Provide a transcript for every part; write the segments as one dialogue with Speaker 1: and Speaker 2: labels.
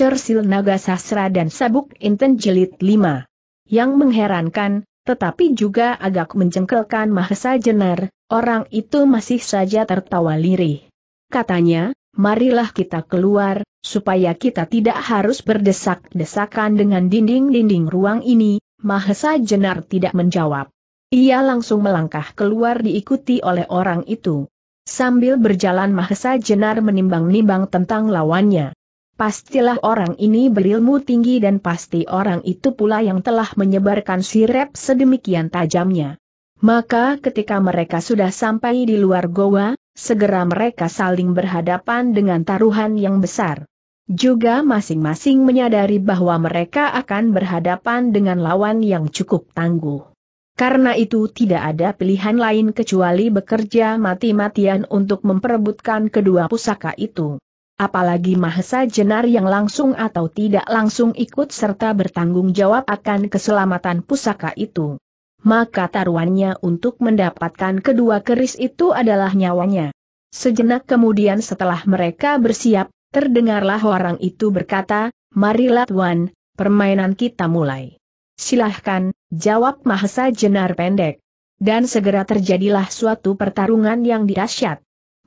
Speaker 1: Cersil Naga Sasra dan Sabuk Inten Jelit 5. Yang mengherankan, tetapi juga agak menjengkelkan Mahesa Jenar, orang itu masih saja tertawa lirih. Katanya, marilah kita keluar, supaya kita tidak harus berdesak-desakan dengan dinding-dinding ruang ini, Mahesa Jenar tidak menjawab. Ia langsung melangkah keluar diikuti oleh orang itu. Sambil berjalan Mahesa Jenar menimbang-nimbang tentang lawannya. Pastilah orang ini berilmu tinggi dan pasti orang itu pula yang telah menyebarkan sirep sedemikian tajamnya. Maka ketika mereka sudah sampai di luar goa, segera mereka saling berhadapan dengan taruhan yang besar. Juga masing-masing menyadari bahwa mereka akan berhadapan dengan lawan yang cukup tangguh. Karena itu tidak ada pilihan lain kecuali bekerja mati-matian untuk memperebutkan kedua pusaka itu apalagi Mahesa Jenar yang langsung atau tidak langsung ikut serta bertanggung jawab akan keselamatan pusaka itu. Maka taruhannya untuk mendapatkan kedua keris itu adalah nyawanya. Sejenak kemudian setelah mereka bersiap, terdengarlah orang itu berkata, Marilah Tuan, permainan kita mulai. Silahkan, jawab Mahesa Jenar pendek. Dan segera terjadilah suatu pertarungan yang dahsyat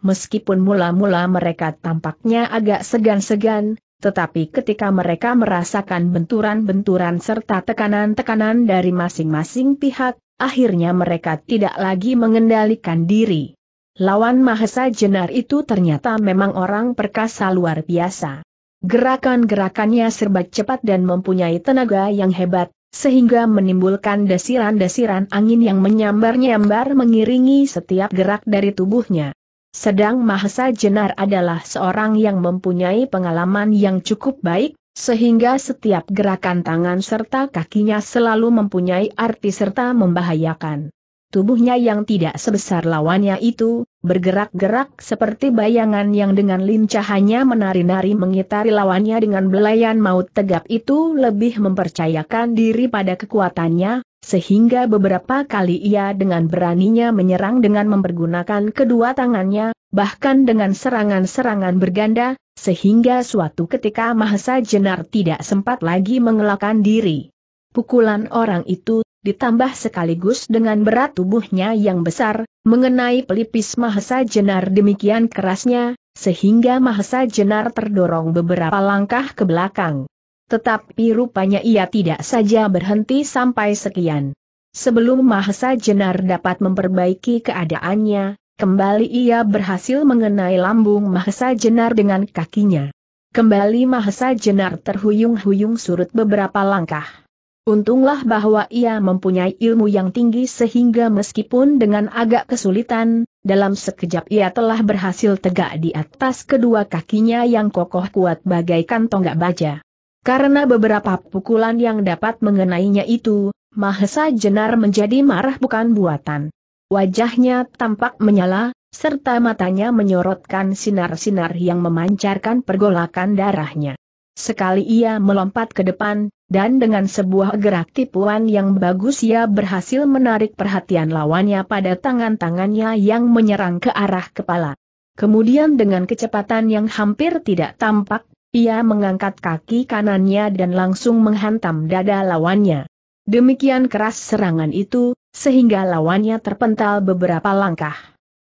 Speaker 1: meskipun mula-mula mereka tampaknya agak segan-segan, tetapi ketika mereka merasakan benturan-benturan serta tekanan-tekanan dari masing-masing pihak, akhirnya mereka tidak lagi mengendalikan diri. Lawan Mahesa Jenar itu ternyata memang orang perkasa luar biasa. Gerakan-gerakannya serba cepat dan mempunyai tenaga yang hebat, sehingga menimbulkan desiran-desiran angin yang menyambar-nyambar mengiringi setiap gerak dari tubuhnya. Sedang Mahesa Jenar adalah seorang yang mempunyai pengalaman yang cukup baik, sehingga setiap gerakan tangan serta kakinya selalu mempunyai arti serta membahayakan. Tubuhnya yang tidak sebesar lawannya itu, bergerak-gerak seperti bayangan yang dengan lincahannya menari-nari mengitari lawannya dengan belayan maut tegap itu lebih mempercayakan diri pada kekuatannya, sehingga beberapa kali ia dengan beraninya menyerang dengan mempergunakan kedua tangannya, bahkan dengan serangan-serangan berganda, sehingga suatu ketika Mahesa Jenar tidak sempat lagi mengelakkan diri. Pukulan orang itu, ditambah sekaligus dengan berat tubuhnya yang besar, mengenai pelipis Mahesa Jenar demikian kerasnya, sehingga Mahesa Jenar terdorong beberapa langkah ke belakang. Tetapi rupanya ia tidak saja berhenti sampai sekian. Sebelum Mahesa Jenar dapat memperbaiki keadaannya, kembali ia berhasil mengenai lambung Mahesa Jenar dengan kakinya. Kembali Mahesa Jenar terhuyung-huyung surut beberapa langkah. Untunglah bahwa ia mempunyai ilmu yang tinggi sehingga meskipun dengan agak kesulitan, dalam sekejap ia telah berhasil tegak di atas kedua kakinya yang kokoh kuat bagaikan tonggak baja. Karena beberapa pukulan yang dapat mengenainya itu, Mahesa Jenar menjadi marah bukan buatan. Wajahnya tampak menyala, serta matanya menyorotkan sinar-sinar yang memancarkan pergolakan darahnya. Sekali ia melompat ke depan, dan dengan sebuah gerak tipuan yang bagus ia berhasil menarik perhatian lawannya pada tangan-tangannya yang menyerang ke arah kepala. Kemudian dengan kecepatan yang hampir tidak tampak, ia mengangkat kaki kanannya dan langsung menghantam dada lawannya. Demikian keras serangan itu, sehingga lawannya terpental beberapa langkah.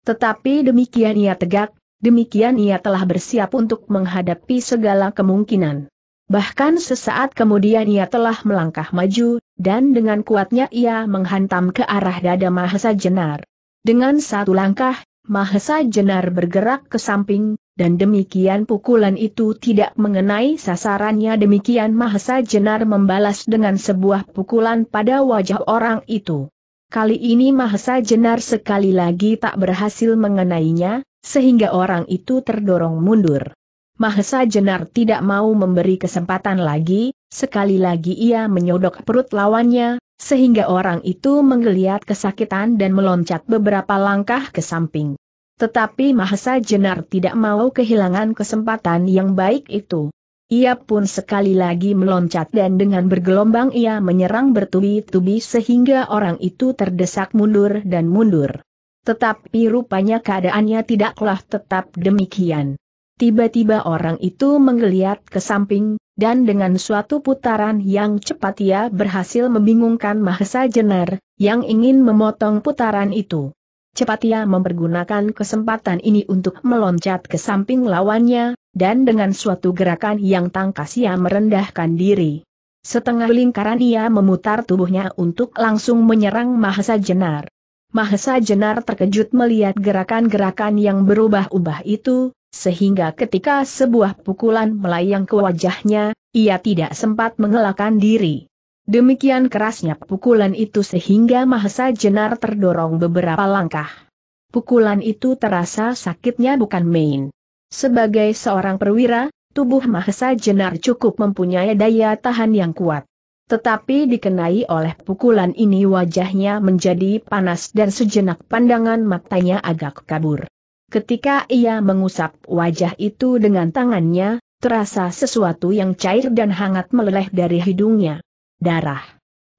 Speaker 1: Tetapi demikian ia tegak, demikian ia telah bersiap untuk menghadapi segala kemungkinan. Bahkan sesaat kemudian ia telah melangkah maju, dan dengan kuatnya ia menghantam ke arah dada Mahesa Jenar. Dengan satu langkah, Mahesa Jenar bergerak ke samping, dan demikian pukulan itu tidak mengenai sasarannya demikian Mahesa Jenar membalas dengan sebuah pukulan pada wajah orang itu. Kali ini Mahesa Jenar sekali lagi tak berhasil mengenainya, sehingga orang itu terdorong mundur. Mahesa Jenar tidak mau memberi kesempatan lagi, sekali lagi ia menyodok perut lawannya, sehingga orang itu menggeliat kesakitan dan meloncat beberapa langkah ke samping. Tetapi Mahesa Jenar tidak mau kehilangan kesempatan yang baik itu. Ia pun sekali lagi meloncat dan dengan bergelombang ia menyerang bertubi-tubi sehingga orang itu terdesak mundur dan mundur. Tetapi rupanya keadaannya tidaklah tetap demikian. Tiba-tiba orang itu menggeliat ke samping, dan dengan suatu putaran yang cepat ia berhasil membingungkan Mahesa Jenar, yang ingin memotong putaran itu cepat ia mempergunakan kesempatan ini untuk meloncat ke samping lawannya, dan dengan suatu gerakan yang tangkas ia merendahkan diri. Setengah lingkaran ia memutar tubuhnya untuk langsung menyerang Mahesa Jenar. Mahesa Jenar terkejut melihat gerakan-gerakan yang berubah-ubah itu, sehingga ketika sebuah pukulan melayang ke wajahnya, ia tidak sempat mengelakkan diri. Demikian kerasnya pukulan itu sehingga Mahesa Jenar terdorong beberapa langkah. Pukulan itu terasa sakitnya bukan main. Sebagai seorang perwira, tubuh Mahesa Jenar cukup mempunyai daya tahan yang kuat. Tetapi dikenai oleh pukulan ini wajahnya menjadi panas dan sejenak pandangan matanya agak kabur. Ketika ia mengusap wajah itu dengan tangannya, terasa sesuatu yang cair dan hangat meleleh dari hidungnya darah.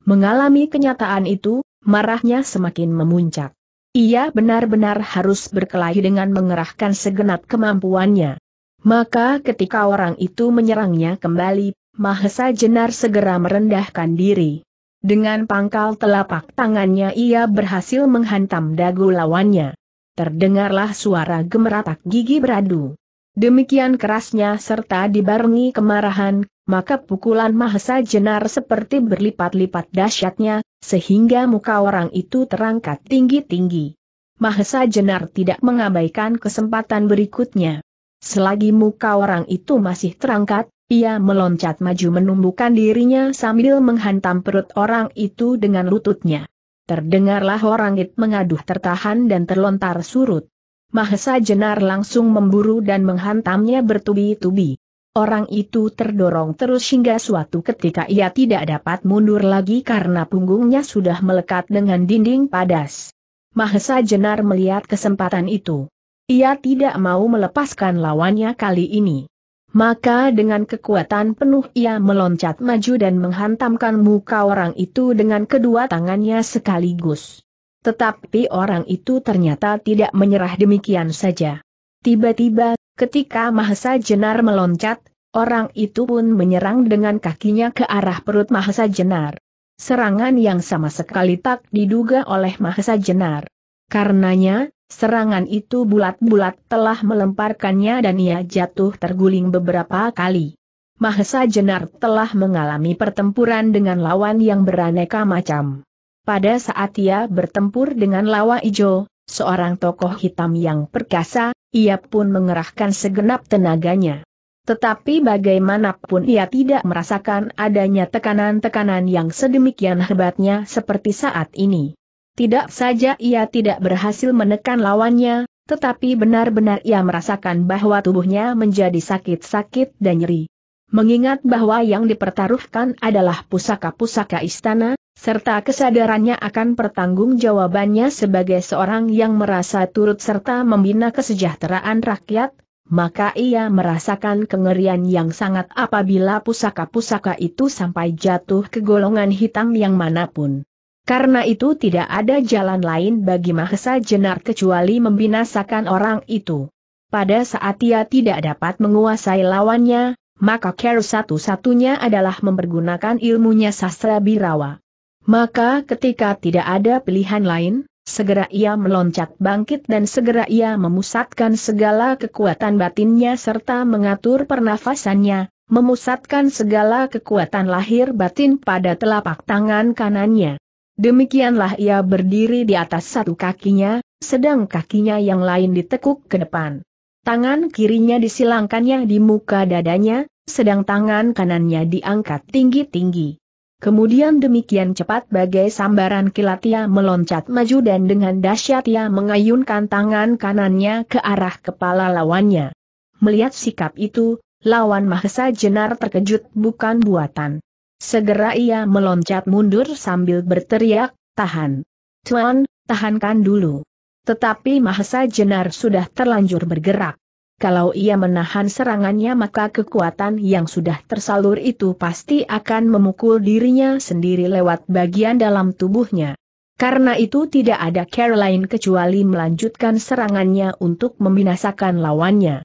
Speaker 1: Mengalami kenyataan itu, marahnya semakin memuncak. Ia benar-benar harus berkelahi dengan mengerahkan segenap kemampuannya. Maka ketika orang itu menyerangnya kembali, Mahesa Jenar segera merendahkan diri. Dengan pangkal telapak tangannya ia berhasil menghantam dagu lawannya. Terdengarlah suara gemeratak gigi beradu. Demikian kerasnya serta dibarengi kemarahan, maka pukulan Mahesa Jenar seperti berlipat-lipat dahsyatnya, sehingga muka orang itu terangkat tinggi-tinggi. Mahesa Jenar tidak mengabaikan kesempatan berikutnya. Selagi muka orang itu masih terangkat, ia meloncat maju menumbuhkan dirinya sambil menghantam perut orang itu dengan lututnya. Terdengarlah orang itu mengaduh tertahan dan terlontar surut. Mahesa Jenar langsung memburu dan menghantamnya bertubi-tubi. Orang itu terdorong terus hingga suatu ketika ia tidak dapat mundur lagi karena punggungnya sudah melekat dengan dinding padas. Mahesa Jenar melihat kesempatan itu. Ia tidak mau melepaskan lawannya kali ini. Maka dengan kekuatan penuh ia meloncat maju dan menghantamkan muka orang itu dengan kedua tangannya sekaligus. Tetapi orang itu ternyata tidak menyerah demikian saja. Tiba-tiba, ketika Mahesa Jenar meloncat, orang itu pun menyerang dengan kakinya ke arah perut Mahesa Jenar. Serangan yang sama sekali tak diduga oleh Mahesa Jenar. Karenanya, serangan itu bulat-bulat telah melemparkannya dan ia jatuh terguling beberapa kali. Mahesa Jenar telah mengalami pertempuran dengan lawan yang beraneka macam. Pada saat ia bertempur dengan Lawa Ijo, seorang tokoh hitam yang perkasa, ia pun mengerahkan segenap tenaganya. Tetapi bagaimanapun ia tidak merasakan adanya tekanan-tekanan yang sedemikian hebatnya seperti saat ini. Tidak saja ia tidak berhasil menekan lawannya, tetapi benar-benar ia merasakan bahwa tubuhnya menjadi sakit-sakit dan nyeri. Mengingat bahwa yang dipertaruhkan adalah pusaka-pusaka istana, serta kesadarannya akan pertanggungjawabannya sebagai seorang yang merasa turut serta membina kesejahteraan rakyat, maka ia merasakan kengerian yang sangat apabila pusaka-pusaka itu sampai jatuh ke golongan hitam yang manapun. Karena itu tidak ada jalan lain bagi Mahesa Jenar kecuali membinasakan orang itu. Pada saat ia tidak dapat menguasai lawannya, maka cara satu-satunya adalah mempergunakan ilmunya sastra birawa. Maka ketika tidak ada pilihan lain, segera ia meloncat bangkit dan segera ia memusatkan segala kekuatan batinnya serta mengatur pernafasannya, memusatkan segala kekuatan lahir batin pada telapak tangan kanannya. Demikianlah ia berdiri di atas satu kakinya, sedang kakinya yang lain ditekuk ke depan. Tangan kirinya disilangkannya di muka dadanya, sedang tangan kanannya diangkat tinggi-tinggi. Kemudian demikian cepat bagai sambaran kilat ia meloncat maju dan dengan dahsyat ia mengayunkan tangan kanannya ke arah kepala lawannya. Melihat sikap itu, lawan Mahesa Jenar terkejut bukan buatan. Segera ia meloncat mundur sambil berteriak, tahan. Tuan, tahankan dulu. Tetapi Mahesa Jenar sudah terlanjur bergerak. Kalau ia menahan serangannya maka kekuatan yang sudah tersalur itu pasti akan memukul dirinya sendiri lewat bagian dalam tubuhnya. Karena itu tidak ada Caroline kecuali melanjutkan serangannya untuk membinasakan lawannya.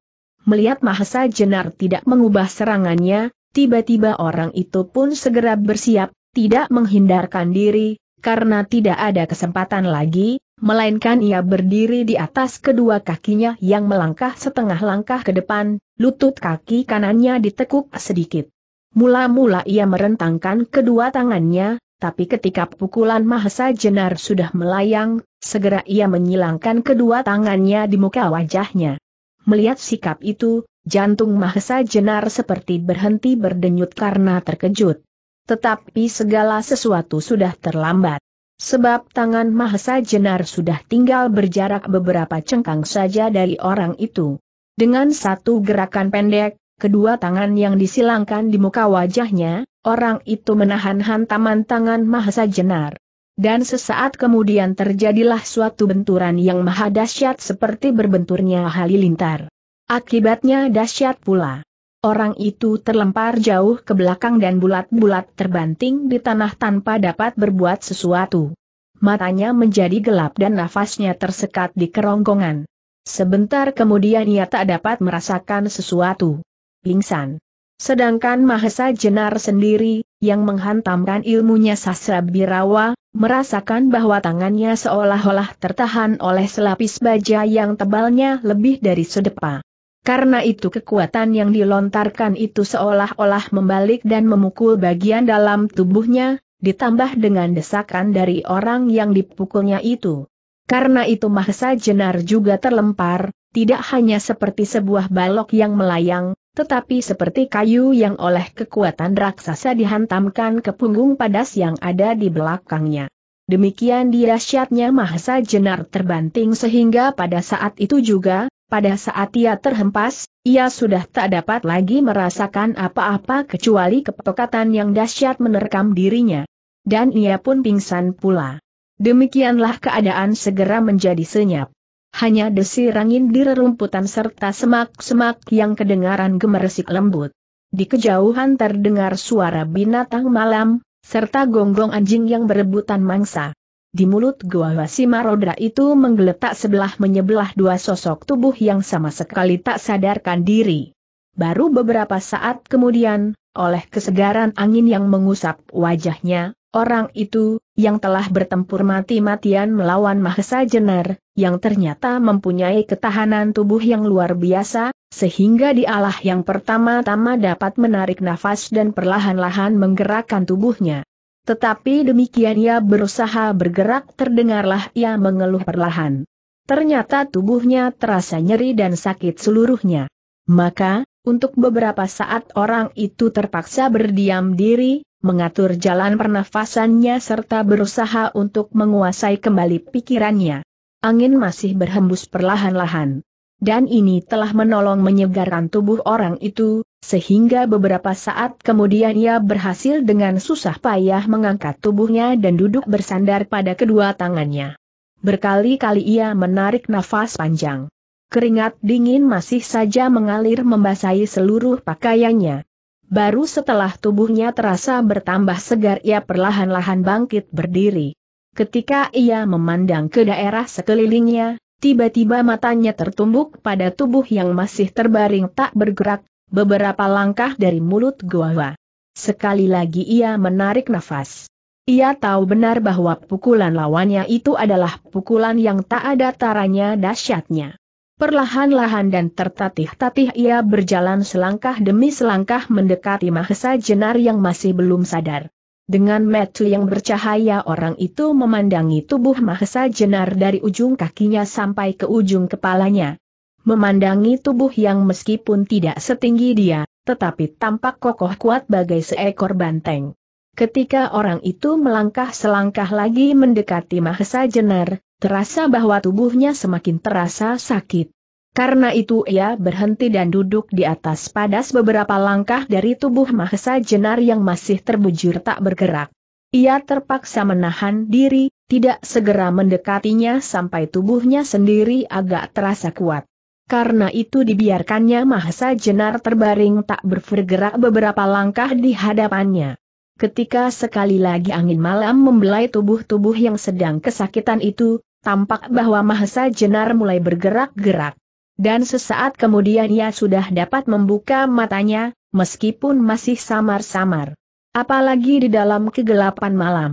Speaker 1: Melihat Mahesa Jenar tidak mengubah serangannya, tiba-tiba orang itu pun segera bersiap, tidak menghindarkan diri, karena tidak ada kesempatan lagi, melainkan ia berdiri di atas kedua kakinya yang melangkah setengah langkah ke depan, lutut kaki kanannya ditekuk sedikit. Mula-mula ia merentangkan kedua tangannya, tapi ketika pukulan Mahesa Jenar sudah melayang, segera ia menyilangkan kedua tangannya di muka wajahnya. Melihat sikap itu, jantung Mahesa Jenar seperti berhenti berdenyut karena terkejut. Tetapi segala sesuatu sudah terlambat. Sebab tangan Mahesa Jenar sudah tinggal berjarak beberapa cengkang saja dari orang itu. Dengan satu gerakan pendek, kedua tangan yang disilangkan di muka wajahnya, orang itu menahan hantaman tangan Mahesa Jenar. Dan sesaat kemudian terjadilah suatu benturan yang maha dahsyat seperti berbenturnya halilintar. Akibatnya dahsyat pula. Orang itu terlempar jauh ke belakang dan bulat-bulat terbanting di tanah tanpa dapat berbuat sesuatu. Matanya menjadi gelap dan nafasnya tersekat di kerongkongan. Sebentar kemudian ia tak dapat merasakan sesuatu. Pingsan. Sedangkan Mahesa Jenar sendiri, yang menghantamkan ilmunya Sasra Birawa, merasakan bahwa tangannya seolah-olah tertahan oleh selapis baja yang tebalnya lebih dari sedepa. Karena itu kekuatan yang dilontarkan itu seolah-olah membalik dan memukul bagian dalam tubuhnya, ditambah dengan desakan dari orang yang dipukulnya itu. Karena itu Mahesa Jenar juga terlempar, tidak hanya seperti sebuah balok yang melayang, tetapi seperti kayu yang oleh kekuatan raksasa dihantamkan ke punggung padas yang ada di belakangnya. Demikian dirasyatnya Mahesa Jenar terbanting sehingga pada saat itu juga, pada saat ia terhempas, ia sudah tak dapat lagi merasakan apa-apa kecuali kepekatan yang dahsyat menerkam dirinya. Dan ia pun pingsan pula. Demikianlah keadaan segera menjadi senyap. Hanya desir angin di rerumputan serta semak-semak yang kedengaran gemeresik lembut. Di kejauhan terdengar suara binatang malam, serta gonggong anjing yang berebutan mangsa. Di mulut gua Goa Simarodra itu menggeletak sebelah menyebelah dua sosok tubuh yang sama sekali tak sadarkan diri. Baru beberapa saat kemudian, oleh kesegaran angin yang mengusap wajahnya, orang itu, yang telah bertempur mati-matian melawan Mahesa Jenar, yang ternyata mempunyai ketahanan tubuh yang luar biasa, sehingga dialah yang pertama-tama dapat menarik nafas dan perlahan-lahan menggerakkan tubuhnya. Tetapi demikian ia berusaha bergerak terdengarlah ia mengeluh perlahan. Ternyata tubuhnya terasa nyeri dan sakit seluruhnya. Maka, untuk beberapa saat orang itu terpaksa berdiam diri, mengatur jalan pernafasannya serta berusaha untuk menguasai kembali pikirannya. Angin masih berhembus perlahan-lahan. Dan ini telah menolong menyegarkan tubuh orang itu, sehingga beberapa saat kemudian ia berhasil dengan susah payah mengangkat tubuhnya dan duduk bersandar pada kedua tangannya. Berkali-kali ia menarik nafas panjang. Keringat dingin masih saja mengalir membasahi seluruh pakaiannya. Baru setelah tubuhnya terasa bertambah segar ia perlahan-lahan bangkit berdiri. Ketika ia memandang ke daerah sekelilingnya, tiba-tiba matanya tertumbuk pada tubuh yang masih terbaring tak bergerak, beberapa langkah dari mulut Goa. Sekali lagi ia menarik nafas. Ia tahu benar bahwa pukulan lawannya itu adalah pukulan yang tak ada taranya dahsyatnya. Perlahan-lahan dan tertatih-tatih ia berjalan selangkah demi selangkah mendekati Mahesa Jenar yang masih belum sadar. Dengan metu yang bercahaya orang itu memandangi tubuh Mahesa Jenar dari ujung kakinya sampai ke ujung kepalanya memandangi tubuh yang meskipun tidak setinggi dia, tetapi tampak kokoh kuat bagai seekor banteng. Ketika orang itu melangkah selangkah lagi mendekati Mahesa Jenar, terasa bahwa tubuhnya semakin terasa sakit. Karena itu ia berhenti dan duduk di atas padas beberapa langkah dari tubuh Mahesa Jenar yang masih terbujur tak bergerak. Ia terpaksa menahan diri, tidak segera mendekatinya sampai tubuhnya sendiri agak terasa kuat karena itu dibiarkannya Mahesa Jenar terbaring tak bergerak beberapa langkah di hadapannya. Ketika sekali lagi angin malam membelai tubuh-tubuh yang sedang kesakitan itu, tampak bahwa Mahesa Jenar mulai bergerak-gerak. Dan sesaat kemudian ia sudah dapat membuka matanya, meskipun masih samar-samar. Apalagi di dalam kegelapan malam.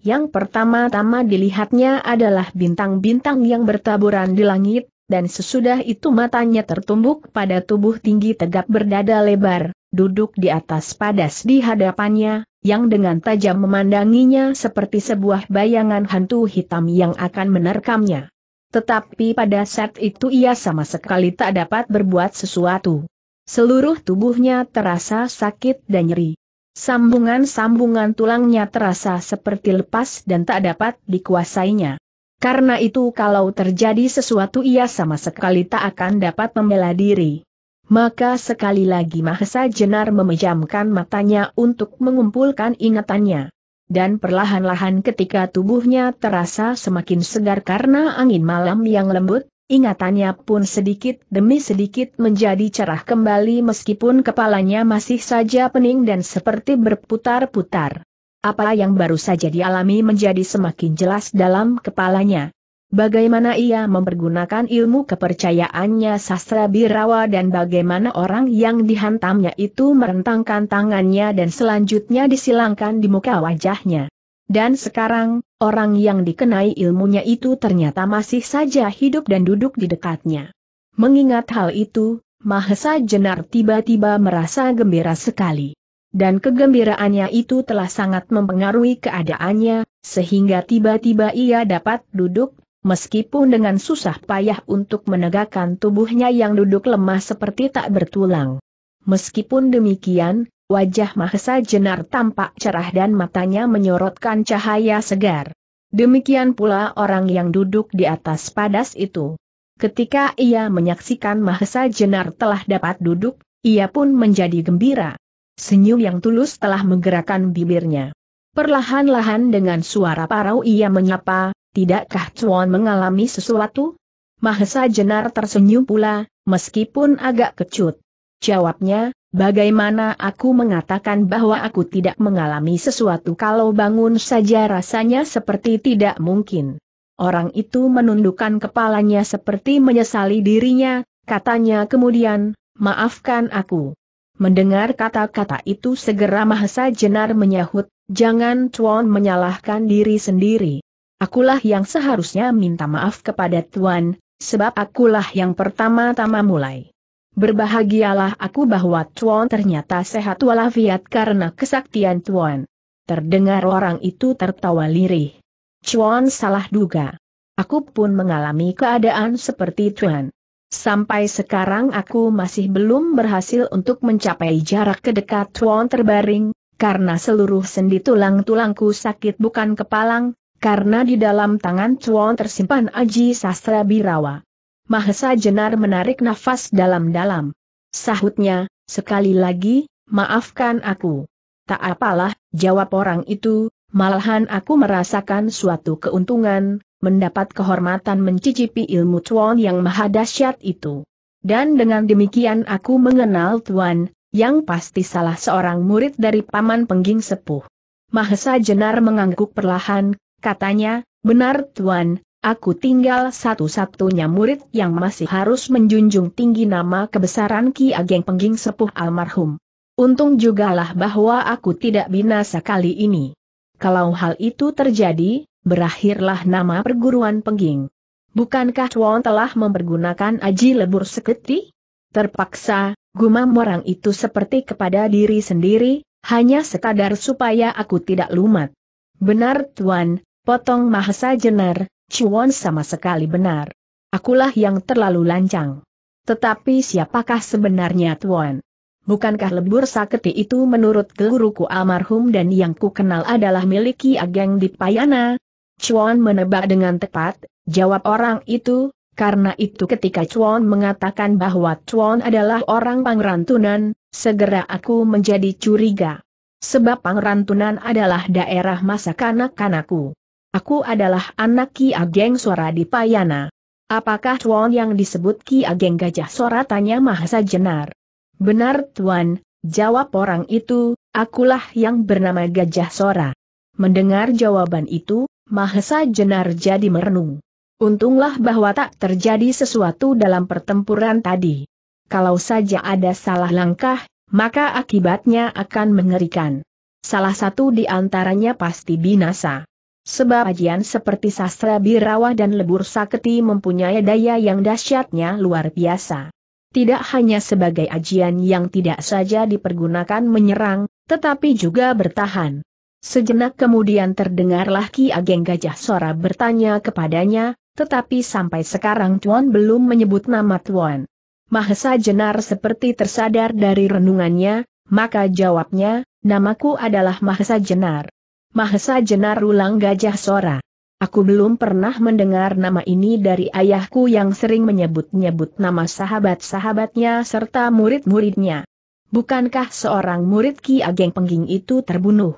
Speaker 1: Yang pertama-tama dilihatnya adalah bintang-bintang yang bertaburan di langit, dan sesudah itu matanya tertumbuk pada tubuh tinggi tegap berdada lebar, duduk di atas padas di hadapannya, yang dengan tajam memandanginya seperti sebuah bayangan hantu hitam yang akan menerkamnya. Tetapi pada saat itu ia sama sekali tak dapat berbuat sesuatu. Seluruh tubuhnya terasa sakit dan nyeri. Sambungan-sambungan tulangnya terasa seperti lepas dan tak dapat dikuasainya. Karena itu kalau terjadi sesuatu ia sama sekali tak akan dapat membela diri. Maka sekali lagi Mahesa Jenar memejamkan matanya untuk mengumpulkan ingatannya. Dan perlahan-lahan ketika tubuhnya terasa semakin segar karena angin malam yang lembut, ingatannya pun sedikit demi sedikit menjadi cerah kembali meskipun kepalanya masih saja pening dan seperti berputar-putar. Apa yang baru saja dialami menjadi semakin jelas dalam kepalanya. Bagaimana ia mempergunakan ilmu kepercayaannya sastra birawa dan bagaimana orang yang dihantamnya itu merentangkan tangannya dan selanjutnya disilangkan di muka wajahnya. Dan sekarang, orang yang dikenai ilmunya itu ternyata masih saja hidup dan duduk di dekatnya. Mengingat hal itu, Mahesa Jenar tiba-tiba merasa gembira sekali dan kegembiraannya itu telah sangat mempengaruhi keadaannya, sehingga tiba-tiba ia dapat duduk, meskipun dengan susah payah untuk menegakkan tubuhnya yang duduk lemah seperti tak bertulang. Meskipun demikian, wajah Mahesa Jenar tampak cerah dan matanya menyorotkan cahaya segar. Demikian pula orang yang duduk di atas padas itu. Ketika ia menyaksikan Mahesa Jenar telah dapat duduk, ia pun menjadi gembira. Senyum yang tulus telah menggerakkan bibirnya. Perlahan-lahan dengan suara parau ia menyapa, tidakkah Chuan mengalami sesuatu? Mahesa Jenar tersenyum pula, meskipun agak kecut. Jawabnya, bagaimana aku mengatakan bahwa aku tidak mengalami sesuatu kalau bangun saja rasanya seperti tidak mungkin. Orang itu menundukkan kepalanya seperti menyesali dirinya, katanya kemudian, maafkan aku. Mendengar kata-kata itu segera Mahesa Jenar menyahut, jangan Tuan menyalahkan diri sendiri. Akulah yang seharusnya minta maaf kepada Tuan, sebab akulah yang pertama-tama mulai. Berbahagialah aku bahwa Tuan ternyata sehat walafiat karena kesaktian Tuan. Terdengar orang itu tertawa lirih. Tuan salah duga. Aku pun mengalami keadaan seperti Tuan. Sampai sekarang aku masih belum berhasil untuk mencapai jarak ke dekat Tuan terbaring, karena seluruh sendi tulang-tulangku sakit bukan kepalang, karena di dalam tangan Tuan tersimpan Aji Sastra Birawa. Mahesa Jenar menarik nafas dalam-dalam. Sahutnya, sekali lagi, maafkan aku. Tak apalah, jawab orang itu, malahan aku merasakan suatu keuntungan, mendapat kehormatan mencicipi ilmu Tuan yang maha dahsyat itu. Dan dengan demikian aku mengenal Tuan, yang pasti salah seorang murid dari Paman Pengging Sepuh. Mahesa Jenar mengangguk perlahan, katanya, benar Tuan, aku tinggal satu-satunya murid yang masih harus menjunjung tinggi nama kebesaran Ki Ageng Pengging Sepuh almarhum. Untung jugalah bahwa aku tidak binasa kali ini. Kalau hal itu terjadi, berakhirlah nama perguruan pengging. Bukankah Chuan telah mempergunakan aji lebur seketi? Terpaksa, gumam orang itu seperti kepada diri sendiri, hanya sekadar supaya aku tidak lumat. Benar Tuan, potong Mahasa Jenar, Chuan sama sekali benar. Akulah yang terlalu lancang. Tetapi siapakah sebenarnya Tuan? Bukankah lebur saketi itu menurut guruku almarhum dan yang kukenal adalah miliki ageng di Payana, Chuan menebak dengan tepat, jawab orang itu, karena itu ketika Chuan mengatakan bahwa Chuan adalah orang pangrantunan, segera aku menjadi curiga. Sebab pangrantunan adalah daerah masa kanak-kanakku. Aku adalah anak Ki Ageng Suara di Payana. Apakah Chuan yang disebut Ki Ageng Gajah Suara tanya Mahasa Jenar? Benar Tuan, jawab orang itu, akulah yang bernama Gajah Sora. Mendengar jawaban itu, Mahesa Jenar jadi merenung. Untunglah bahwa tak terjadi sesuatu dalam pertempuran tadi. Kalau saja ada salah langkah, maka akibatnya akan mengerikan. Salah satu di antaranya pasti binasa. Sebab ajian seperti sastra birawa dan lebur saketi mempunyai daya yang dahsyatnya luar biasa. Tidak hanya sebagai ajian yang tidak saja dipergunakan menyerang, tetapi juga bertahan. Sejenak kemudian terdengarlah Ki Ageng Gajah Sora bertanya kepadanya, tetapi sampai sekarang Tuan belum menyebut nama Tuan. Mahesa Jenar seperti tersadar dari renungannya, maka jawabnya, namaku adalah Mahesa Jenar. Mahesa Jenar ulang Gajah Sora. Aku belum pernah mendengar nama ini dari ayahku yang sering menyebut-nyebut nama sahabat-sahabatnya serta murid-muridnya. Bukankah seorang murid Ki Ageng Pengging itu terbunuh?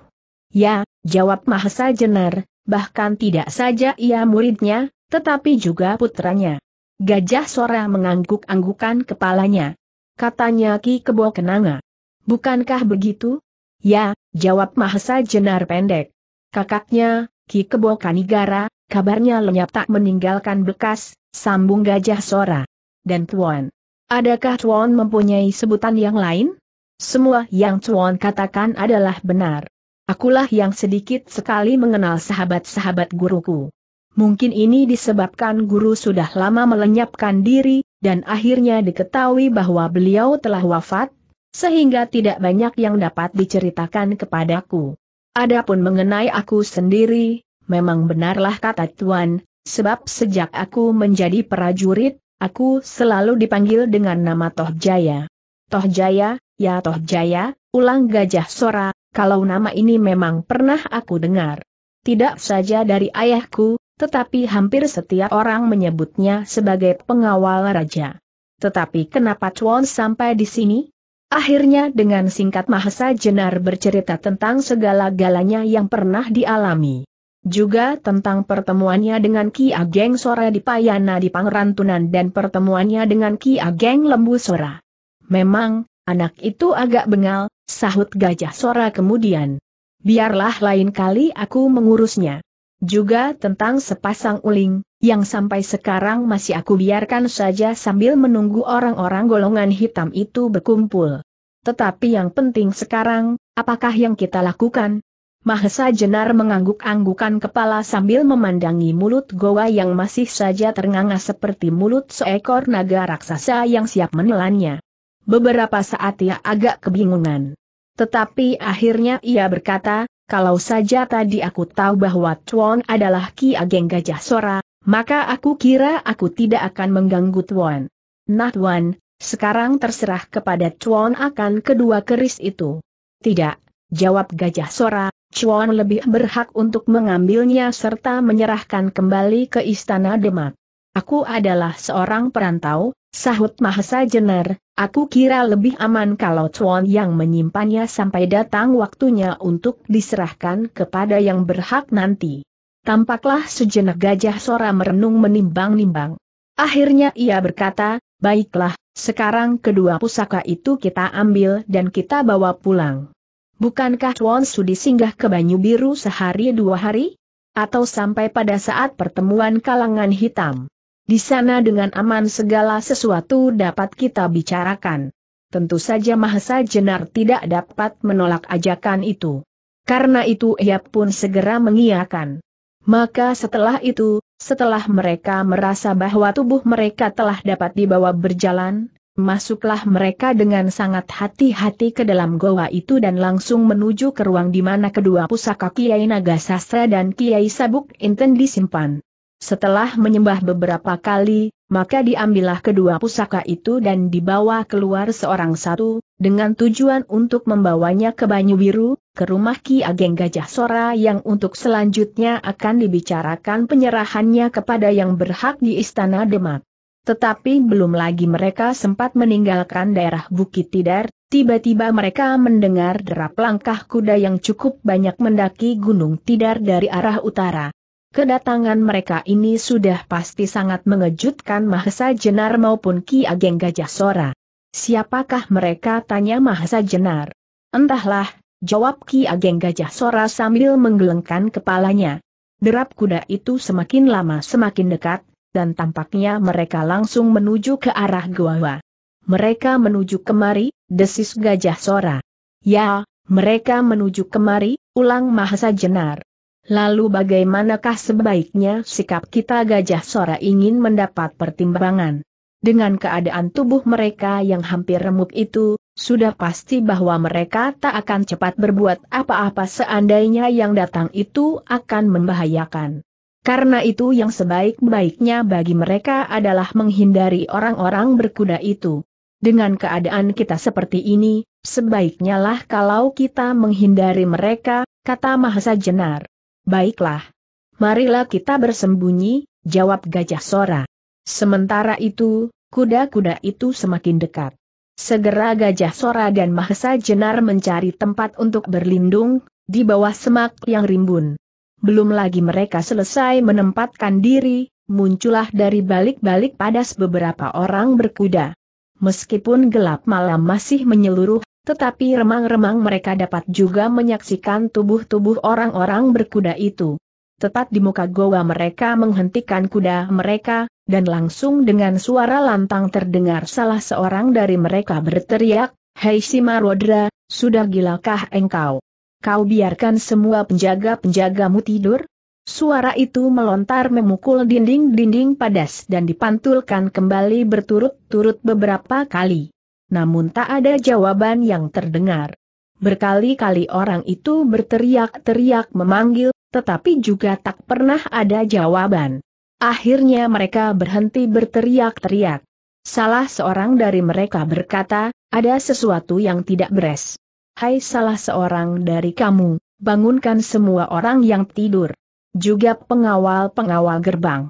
Speaker 1: Ya, jawab Mahesa Jenar, bahkan tidak saja ia muridnya, tetapi juga putranya. Gajah Sora mengangguk-anggukan kepalanya. Katanya Ki Kebo Kenanga. Bukankah begitu? Ya, jawab Mahesa Jenar pendek. Kakaknya, Ki Kebo Kanigara, kabarnya lenyap tak meninggalkan bekas, sambung Gajah Sora. Dan Tuan. Adakah Tuan mempunyai sebutan yang lain? Semua yang Tuan katakan adalah benar. Akulah yang sedikit sekali mengenal sahabat-sahabat guruku. Mungkin ini disebabkan guru sudah lama melenyapkan diri, dan akhirnya diketahui bahwa beliau telah wafat, sehingga tidak banyak yang dapat diceritakan kepadaku. Adapun mengenai aku sendiri, memang benarlah kata Tuan, sebab sejak aku menjadi prajurit, aku selalu dipanggil dengan nama Tohjaya. Tohjaya, ya Tohjaya, ulang gajah sora, kalau nama ini memang pernah aku dengar. Tidak saja dari ayahku, tetapi hampir setiap orang menyebutnya sebagai pengawal raja. Tetapi kenapa Chuan sampai di sini? Akhirnya dengan singkat Mahasa Jenar bercerita tentang segala galanya yang pernah dialami. Juga tentang pertemuannya dengan Ki Ageng Sora di Payana di Pangrantunan dan pertemuannya dengan Ki Ageng Lembu Sora. Memang, Anak itu agak bengal, sahut gajah Sora kemudian. Biarlah lain kali aku mengurusnya. Juga tentang sepasang uling, yang sampai sekarang masih aku biarkan saja sambil menunggu orang-orang golongan hitam itu berkumpul. Tetapi yang penting sekarang, apakah yang kita lakukan? Mahesa Jenar mengangguk-anggukan kepala sambil memandangi mulut goa yang masih saja ternganga seperti mulut seekor naga raksasa yang siap menelannya. Beberapa saat ia agak kebingungan. Tetapi akhirnya ia berkata, kalau saja tadi aku tahu bahwa Tuan adalah Ki Ageng Gajah Sora, maka aku kira aku tidak akan mengganggu Tuan. Nah Tuan, sekarang terserah kepada Tuan akan kedua keris itu. Tidak, jawab Gajah Sora, Chuan lebih berhak untuk mengambilnya serta menyerahkan kembali ke istana Demak. Aku adalah seorang perantau, sahut Mahesa Jenner, aku kira lebih aman kalau Chuan yang menyimpannya sampai datang waktunya untuk diserahkan kepada yang berhak nanti. Tampaklah sejenak gajah Sora merenung menimbang-nimbang. Akhirnya ia berkata, baiklah, sekarang kedua pusaka itu kita ambil dan kita bawa pulang. Bukankah Chuan Sudi singgah ke Banyu Biru sehari dua hari? Atau sampai pada saat pertemuan kalangan hitam? Di sana dengan aman segala sesuatu dapat kita bicarakan. Tentu saja Mahasa Jenar tidak dapat menolak ajakan itu. Karena itu ia pun segera mengiyakan. Maka setelah itu, setelah mereka merasa bahwa tubuh mereka telah dapat dibawa berjalan, masuklah mereka dengan sangat hati-hati ke dalam goa itu dan langsung menuju ke ruang di mana kedua pusaka Kiai Naga Sastra dan Kiai Sabuk Inten disimpan. Setelah menyembah beberapa kali, maka diambillah kedua pusaka itu dan dibawa keluar seorang satu, dengan tujuan untuk membawanya ke Banyu Biru, ke rumah Ki Ageng Gajah Sora yang untuk selanjutnya akan dibicarakan penyerahannya kepada yang berhak di Istana Demak. Tetapi belum lagi mereka sempat meninggalkan daerah Bukit Tidar, tiba-tiba mereka mendengar derap langkah kuda yang cukup banyak mendaki Gunung Tidar dari arah utara. Kedatangan mereka ini sudah pasti sangat mengejutkan Mahesa Jenar maupun Ki Ageng Gajah Sora. Siapakah mereka tanya Mahesa Jenar? Entahlah, jawab Ki Ageng Gajah Sora sambil menggelengkan kepalanya. Derap kuda itu semakin lama semakin dekat, dan tampaknya mereka langsung menuju ke arah gua. Mereka menuju kemari, desis Gajah Sora. Ya, mereka menuju kemari, ulang Mahesa Jenar. Lalu bagaimanakah sebaiknya sikap kita gajah sora ingin mendapat pertimbangan? Dengan keadaan tubuh mereka yang hampir remuk itu, sudah pasti bahwa mereka tak akan cepat berbuat apa-apa seandainya yang datang itu akan membahayakan. Karena itu yang sebaik-baiknya bagi mereka adalah menghindari orang-orang berkuda itu. Dengan keadaan kita seperti ini, sebaiknya lah kalau kita menghindari mereka, kata Mahasa Jenar. Baiklah. Marilah kita bersembunyi, jawab Gajah Sora. Sementara itu, kuda-kuda itu semakin dekat. Segera Gajah Sora dan Mahesa Jenar mencari tempat untuk berlindung, di bawah semak yang rimbun. Belum lagi mereka selesai menempatkan diri, muncullah dari balik-balik padas beberapa orang berkuda. Meskipun gelap malam masih menyeluruh, tetapi remang-remang mereka dapat juga menyaksikan tubuh-tubuh orang-orang berkuda itu. Tepat di muka goa mereka menghentikan kuda mereka, dan langsung dengan suara lantang terdengar salah seorang dari mereka berteriak, Hei Simarodra, sudah gilakah engkau? Kau biarkan semua penjaga-penjagamu tidur? Suara itu melontar memukul dinding-dinding padas dan dipantulkan kembali berturut-turut beberapa kali namun tak ada jawaban yang terdengar. Berkali-kali orang itu berteriak-teriak memanggil, tetapi juga tak pernah ada jawaban. Akhirnya mereka berhenti berteriak-teriak. Salah seorang dari mereka berkata, ada sesuatu yang tidak beres. Hai salah seorang dari kamu, bangunkan semua orang yang tidur. Juga pengawal-pengawal gerbang.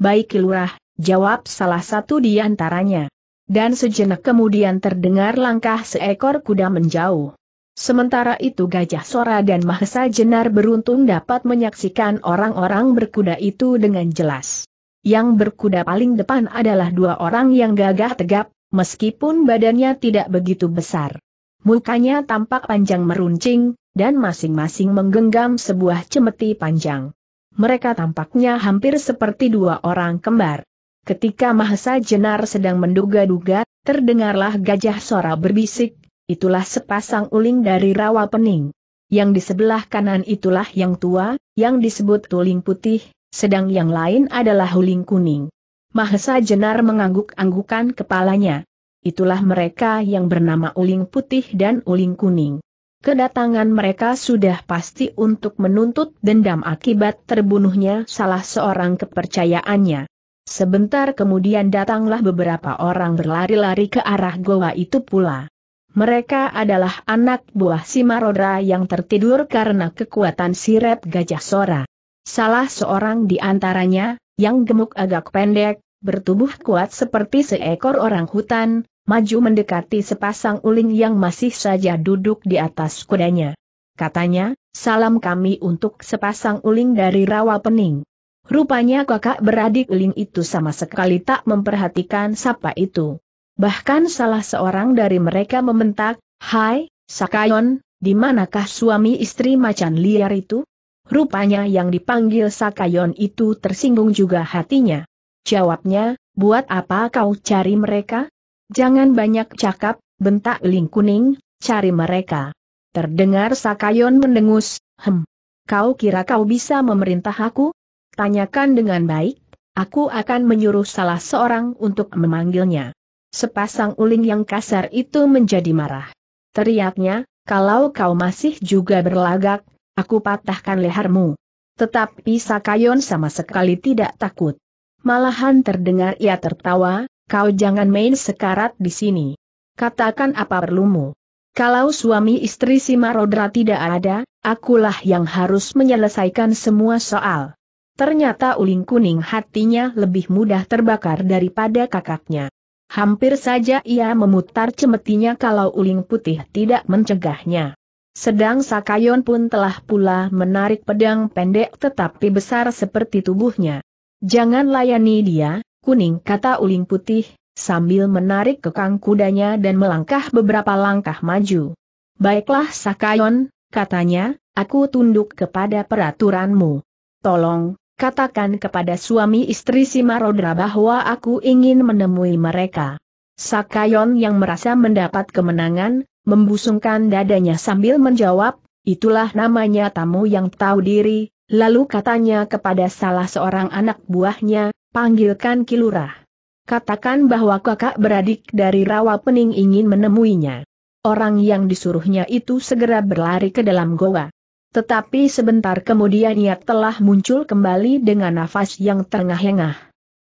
Speaker 1: Baik lurah, jawab salah satu di antaranya. Dan sejenak kemudian terdengar langkah seekor kuda menjauh. Sementara itu Gajah Sora dan Mahesa Jenar beruntung dapat menyaksikan orang-orang berkuda itu dengan jelas. Yang berkuda paling depan adalah dua orang yang gagah tegap, meskipun badannya tidak begitu besar. Mukanya tampak panjang meruncing, dan masing-masing menggenggam sebuah cemeti panjang. Mereka tampaknya hampir seperti dua orang kembar. Ketika Mahesa Jenar sedang menduga-duga, terdengarlah gajah sora berbisik, itulah sepasang uling dari rawa pening. Yang di sebelah kanan itulah yang tua, yang disebut tuling putih, sedang yang lain adalah uling kuning. Mahesa Jenar mengangguk-anggukan kepalanya. Itulah mereka yang bernama uling putih dan uling kuning. Kedatangan mereka sudah pasti untuk menuntut dendam akibat terbunuhnya salah seorang kepercayaannya. Sebentar kemudian datanglah beberapa orang berlari-lari ke arah goa itu pula. Mereka adalah anak buah Marodra yang tertidur karena kekuatan sirep gajah sora. Salah seorang di antaranya, yang gemuk agak pendek, bertubuh kuat seperti seekor orang hutan, maju mendekati sepasang uling yang masih saja duduk di atas kudanya. Katanya, salam kami untuk sepasang uling dari rawa pening. Rupanya kakak beradik Ling itu sama sekali tak memperhatikan sapa itu. Bahkan salah seorang dari mereka membentak, Hai, Sakayon, di manakah suami istri macan liar itu? Rupanya yang dipanggil Sakayon itu tersinggung juga hatinya. Jawabnya, buat apa kau cari mereka? Jangan banyak cakap, bentak Ling Kuning, cari mereka. Terdengar Sakayon mendengus, hem. Kau kira kau bisa memerintah aku? Tanyakan dengan baik, aku akan menyuruh salah seorang untuk memanggilnya. Sepasang uling yang kasar itu menjadi marah. Teriaknya, kalau kau masih juga berlagak, aku patahkan lehermu. Tetapi Sakayon sama sekali tidak takut. Malahan terdengar ia tertawa, kau jangan main sekarat di sini. Katakan apa perlumu. Kalau suami istri si Marodra tidak ada, akulah yang harus menyelesaikan semua soal. Ternyata uling kuning hatinya lebih mudah terbakar daripada kakaknya. Hampir saja ia memutar cemetinya kalau uling putih tidak mencegahnya. Sedang Sakayon pun telah pula menarik pedang pendek tetapi besar seperti tubuhnya. Jangan layani dia, kuning kata uling putih, sambil menarik kekang kudanya dan melangkah beberapa langkah maju. Baiklah Sakayon, katanya, aku tunduk kepada peraturanmu. Tolong, katakan kepada suami istri Simarodra bahwa aku ingin menemui mereka. Sakayon yang merasa mendapat kemenangan, membusungkan dadanya sambil menjawab, itulah namanya tamu yang tahu diri, lalu katanya kepada salah seorang anak buahnya, panggilkan Kilurah. Katakan bahwa kakak beradik dari Rawa Pening ingin menemuinya. Orang yang disuruhnya itu segera berlari ke dalam goa. Tetapi sebentar kemudian ia telah muncul kembali dengan nafas yang tengah engah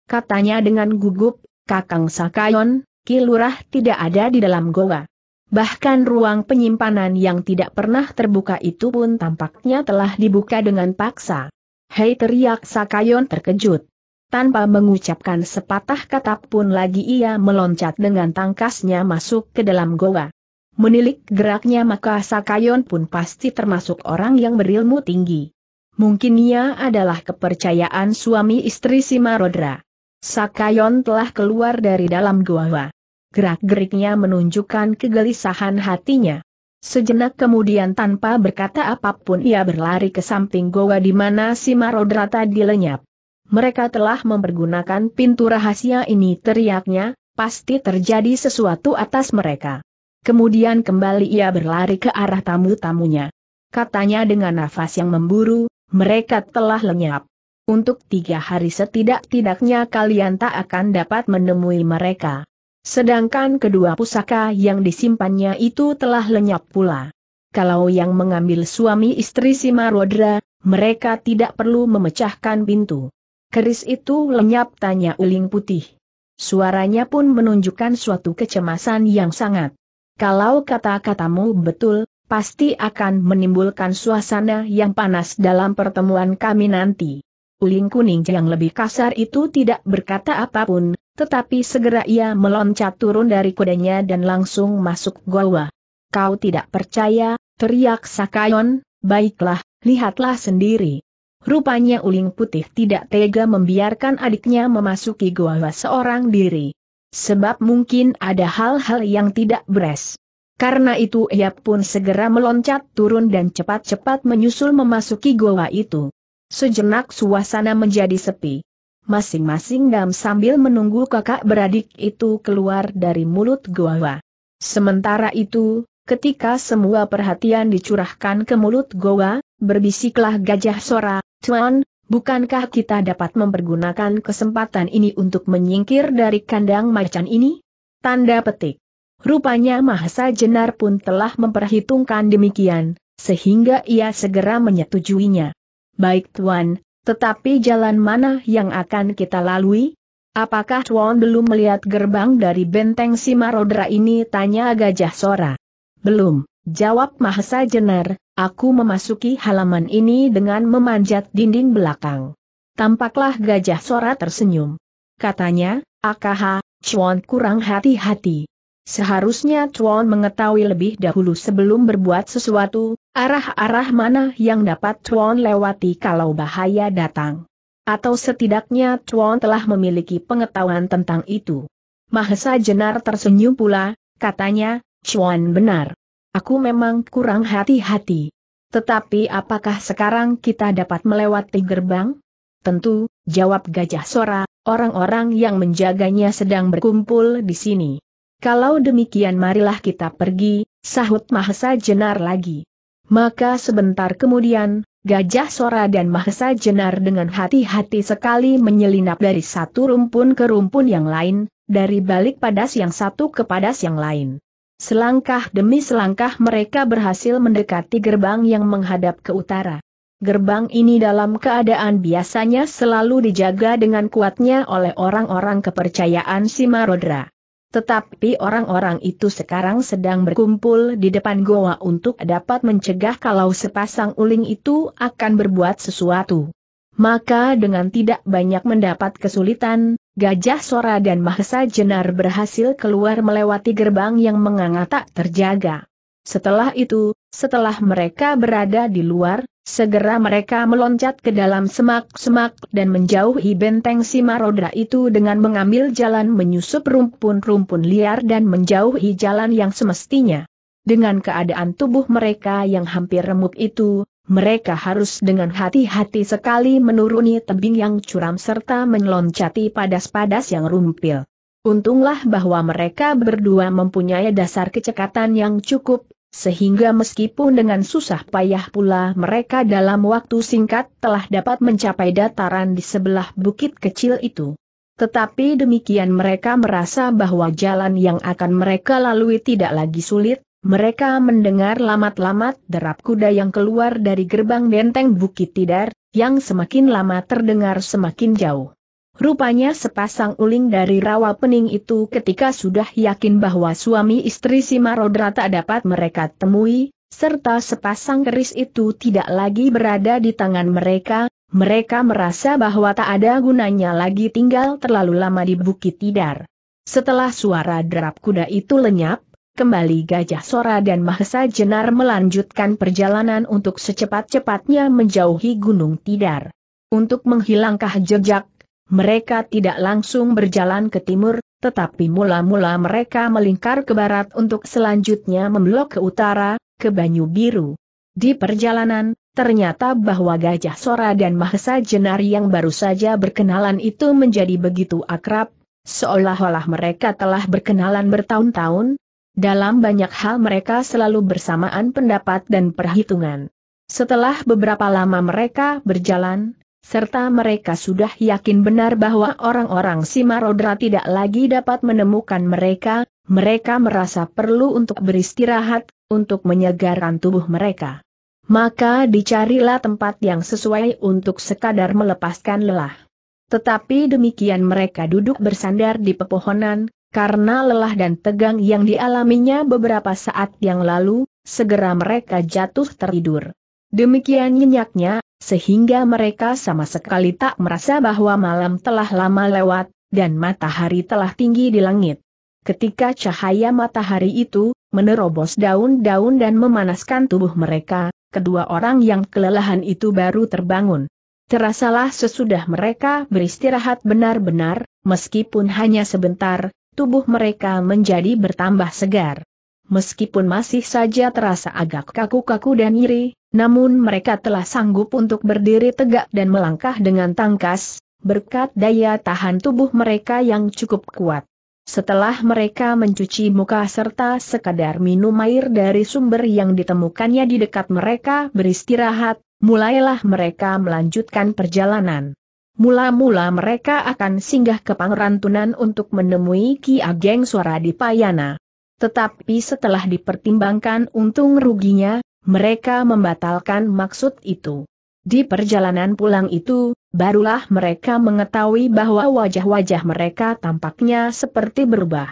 Speaker 1: Katanya dengan gugup, Kakang Sakayon, Kilurah tidak ada di dalam goa. Bahkan ruang penyimpanan yang tidak pernah terbuka itu pun tampaknya telah dibuka dengan paksa. Hei teriak Sakayon terkejut. Tanpa mengucapkan sepatah kata pun lagi ia meloncat dengan tangkasnya masuk ke dalam goa. Menilik geraknya maka Sakayon pun pasti termasuk orang yang berilmu tinggi. Mungkin ia adalah kepercayaan suami istri Simarodra. Sakayon telah keluar dari dalam gua. Gerak-geriknya menunjukkan kegelisahan hatinya. Sejenak kemudian tanpa berkata apapun ia berlari ke samping goa di mana si Marodra tadi lenyap. Mereka telah mempergunakan pintu rahasia ini teriaknya, pasti terjadi sesuatu atas mereka. Kemudian kembali ia berlari ke arah tamu-tamunya. Katanya dengan nafas yang memburu, mereka telah lenyap. Untuk tiga hari setidak-tidaknya kalian tak akan dapat menemui mereka. Sedangkan kedua pusaka yang disimpannya itu telah lenyap pula. Kalau yang mengambil suami istri Simarodra, mereka tidak perlu memecahkan pintu. Keris itu lenyap tanya uling putih. Suaranya pun menunjukkan suatu kecemasan yang sangat. Kalau kata-katamu betul, pasti akan menimbulkan suasana yang panas dalam pertemuan kami nanti. Uling kuning yang lebih kasar itu tidak berkata apapun, tetapi segera ia meloncat turun dari kudanya dan langsung masuk goa. Kau tidak percaya, teriak Sakayon, baiklah, lihatlah sendiri. Rupanya uling putih tidak tega membiarkan adiknya memasuki goa seorang diri sebab mungkin ada hal-hal yang tidak beres. Karena itu ia pun segera meloncat turun dan cepat-cepat menyusul memasuki goa itu. Sejenak suasana menjadi sepi. Masing-masing gam sambil menunggu kakak beradik itu keluar dari mulut goa. Sementara itu, ketika semua perhatian dicurahkan ke mulut goa, berbisiklah gajah sora, Tuan, Bukankah kita dapat mempergunakan kesempatan ini untuk menyingkir dari kandang macan ini? Tanda petik. Rupanya Mahasa Jenar pun telah memperhitungkan demikian, sehingga ia segera menyetujuinya. Baik Tuan, tetapi jalan mana yang akan kita lalui? Apakah Tuan belum melihat gerbang dari benteng Simarodra ini? Tanya Gajah Sora. Belum, jawab Mahasa Jenar, Aku memasuki halaman ini dengan memanjat dinding belakang. Tampaklah gajah Sora tersenyum. Katanya, Akaha, Chuan kurang hati-hati. Seharusnya Chuan mengetahui lebih dahulu sebelum berbuat sesuatu, arah-arah mana yang dapat Chuan lewati kalau bahaya datang. Atau setidaknya Chuan telah memiliki pengetahuan tentang itu. Mahesa Jenar tersenyum pula, katanya, Chuan benar aku memang kurang hati-hati. Tetapi apakah sekarang kita dapat melewati gerbang? Tentu, jawab Gajah Sora, orang-orang yang menjaganya sedang berkumpul di sini. Kalau demikian marilah kita pergi, sahut Mahesa Jenar lagi. Maka sebentar kemudian, Gajah Sora dan Mahesa Jenar dengan hati-hati sekali menyelinap dari satu rumpun ke rumpun yang lain, dari balik padas yang satu ke padas yang lain. Selangkah demi selangkah mereka berhasil mendekati gerbang yang menghadap ke utara. Gerbang ini dalam keadaan biasanya selalu dijaga dengan kuatnya oleh orang-orang kepercayaan Simarodra. Tetapi orang-orang itu sekarang sedang berkumpul di depan goa untuk dapat mencegah kalau sepasang uling itu akan berbuat sesuatu. Maka dengan tidak banyak mendapat kesulitan, Gajah Sora dan Mahesa Jenar berhasil keluar melewati gerbang yang menganga tak terjaga. Setelah itu, setelah mereka berada di luar, segera mereka meloncat ke dalam semak-semak dan menjauhi benteng Simarodra itu dengan mengambil jalan menyusup rumpun-rumpun liar dan menjauhi jalan yang semestinya. Dengan keadaan tubuh mereka yang hampir remuk itu, mereka harus dengan hati-hati sekali menuruni tebing yang curam serta meloncati padas-padas yang rumpil. Untunglah bahwa mereka berdua mempunyai dasar kecekatan yang cukup, sehingga meskipun dengan susah payah pula mereka dalam waktu singkat telah dapat mencapai dataran di sebelah bukit kecil itu. Tetapi demikian mereka merasa bahwa jalan yang akan mereka lalui tidak lagi sulit, mereka mendengar lamat-lamat derap kuda yang keluar dari gerbang benteng Bukit Tidar, yang semakin lama terdengar semakin jauh. Rupanya sepasang uling dari rawa pening itu ketika sudah yakin bahwa suami istri Marodra tak dapat mereka temui, serta sepasang keris itu tidak lagi berada di tangan mereka, mereka merasa bahwa tak ada gunanya lagi tinggal terlalu lama di Bukit Tidar. Setelah suara derap kuda itu lenyap, Kembali Gajah Sora dan Mahesa Jenar melanjutkan perjalanan untuk secepat-cepatnya menjauhi Gunung Tidar. Untuk menghilangkah jejak, mereka tidak langsung berjalan ke timur, tetapi mula-mula mereka melingkar ke barat untuk selanjutnya memblok ke utara, ke Banyu Biru. Di perjalanan, ternyata bahwa Gajah Sora dan Mahesa Jenar yang baru saja berkenalan itu menjadi begitu akrab, seolah-olah mereka telah berkenalan bertahun-tahun, dalam banyak hal mereka selalu bersamaan pendapat dan perhitungan. Setelah beberapa lama mereka berjalan, serta mereka sudah yakin benar bahwa orang-orang Simarodra tidak lagi dapat menemukan mereka, mereka merasa perlu untuk beristirahat, untuk menyegarkan tubuh mereka. Maka dicarilah tempat yang sesuai untuk sekadar melepaskan lelah. Tetapi demikian mereka duduk bersandar di pepohonan, karena lelah dan tegang yang dialaminya beberapa saat yang lalu, segera mereka jatuh tertidur. Demikian nyenyaknya, sehingga mereka sama sekali tak merasa bahwa malam telah lama lewat, dan matahari telah tinggi di langit. Ketika cahaya matahari itu menerobos daun-daun dan memanaskan tubuh mereka, kedua orang yang kelelahan itu baru terbangun. Terasalah sesudah mereka beristirahat benar-benar, meskipun hanya sebentar, tubuh mereka menjadi bertambah segar. Meskipun masih saja terasa agak kaku-kaku dan nyeri, namun mereka telah sanggup untuk berdiri tegak dan melangkah dengan tangkas, berkat daya tahan tubuh mereka yang cukup kuat. Setelah mereka mencuci muka serta sekadar minum air dari sumber yang ditemukannya di dekat mereka beristirahat, mulailah mereka melanjutkan perjalanan. Mula-mula mereka akan singgah ke Pangrantunan untuk menemui Ki Ageng Suara di Payana. Tetapi setelah dipertimbangkan untung ruginya, mereka membatalkan maksud itu. Di perjalanan pulang itu, barulah mereka mengetahui bahwa wajah-wajah mereka tampaknya seperti berubah.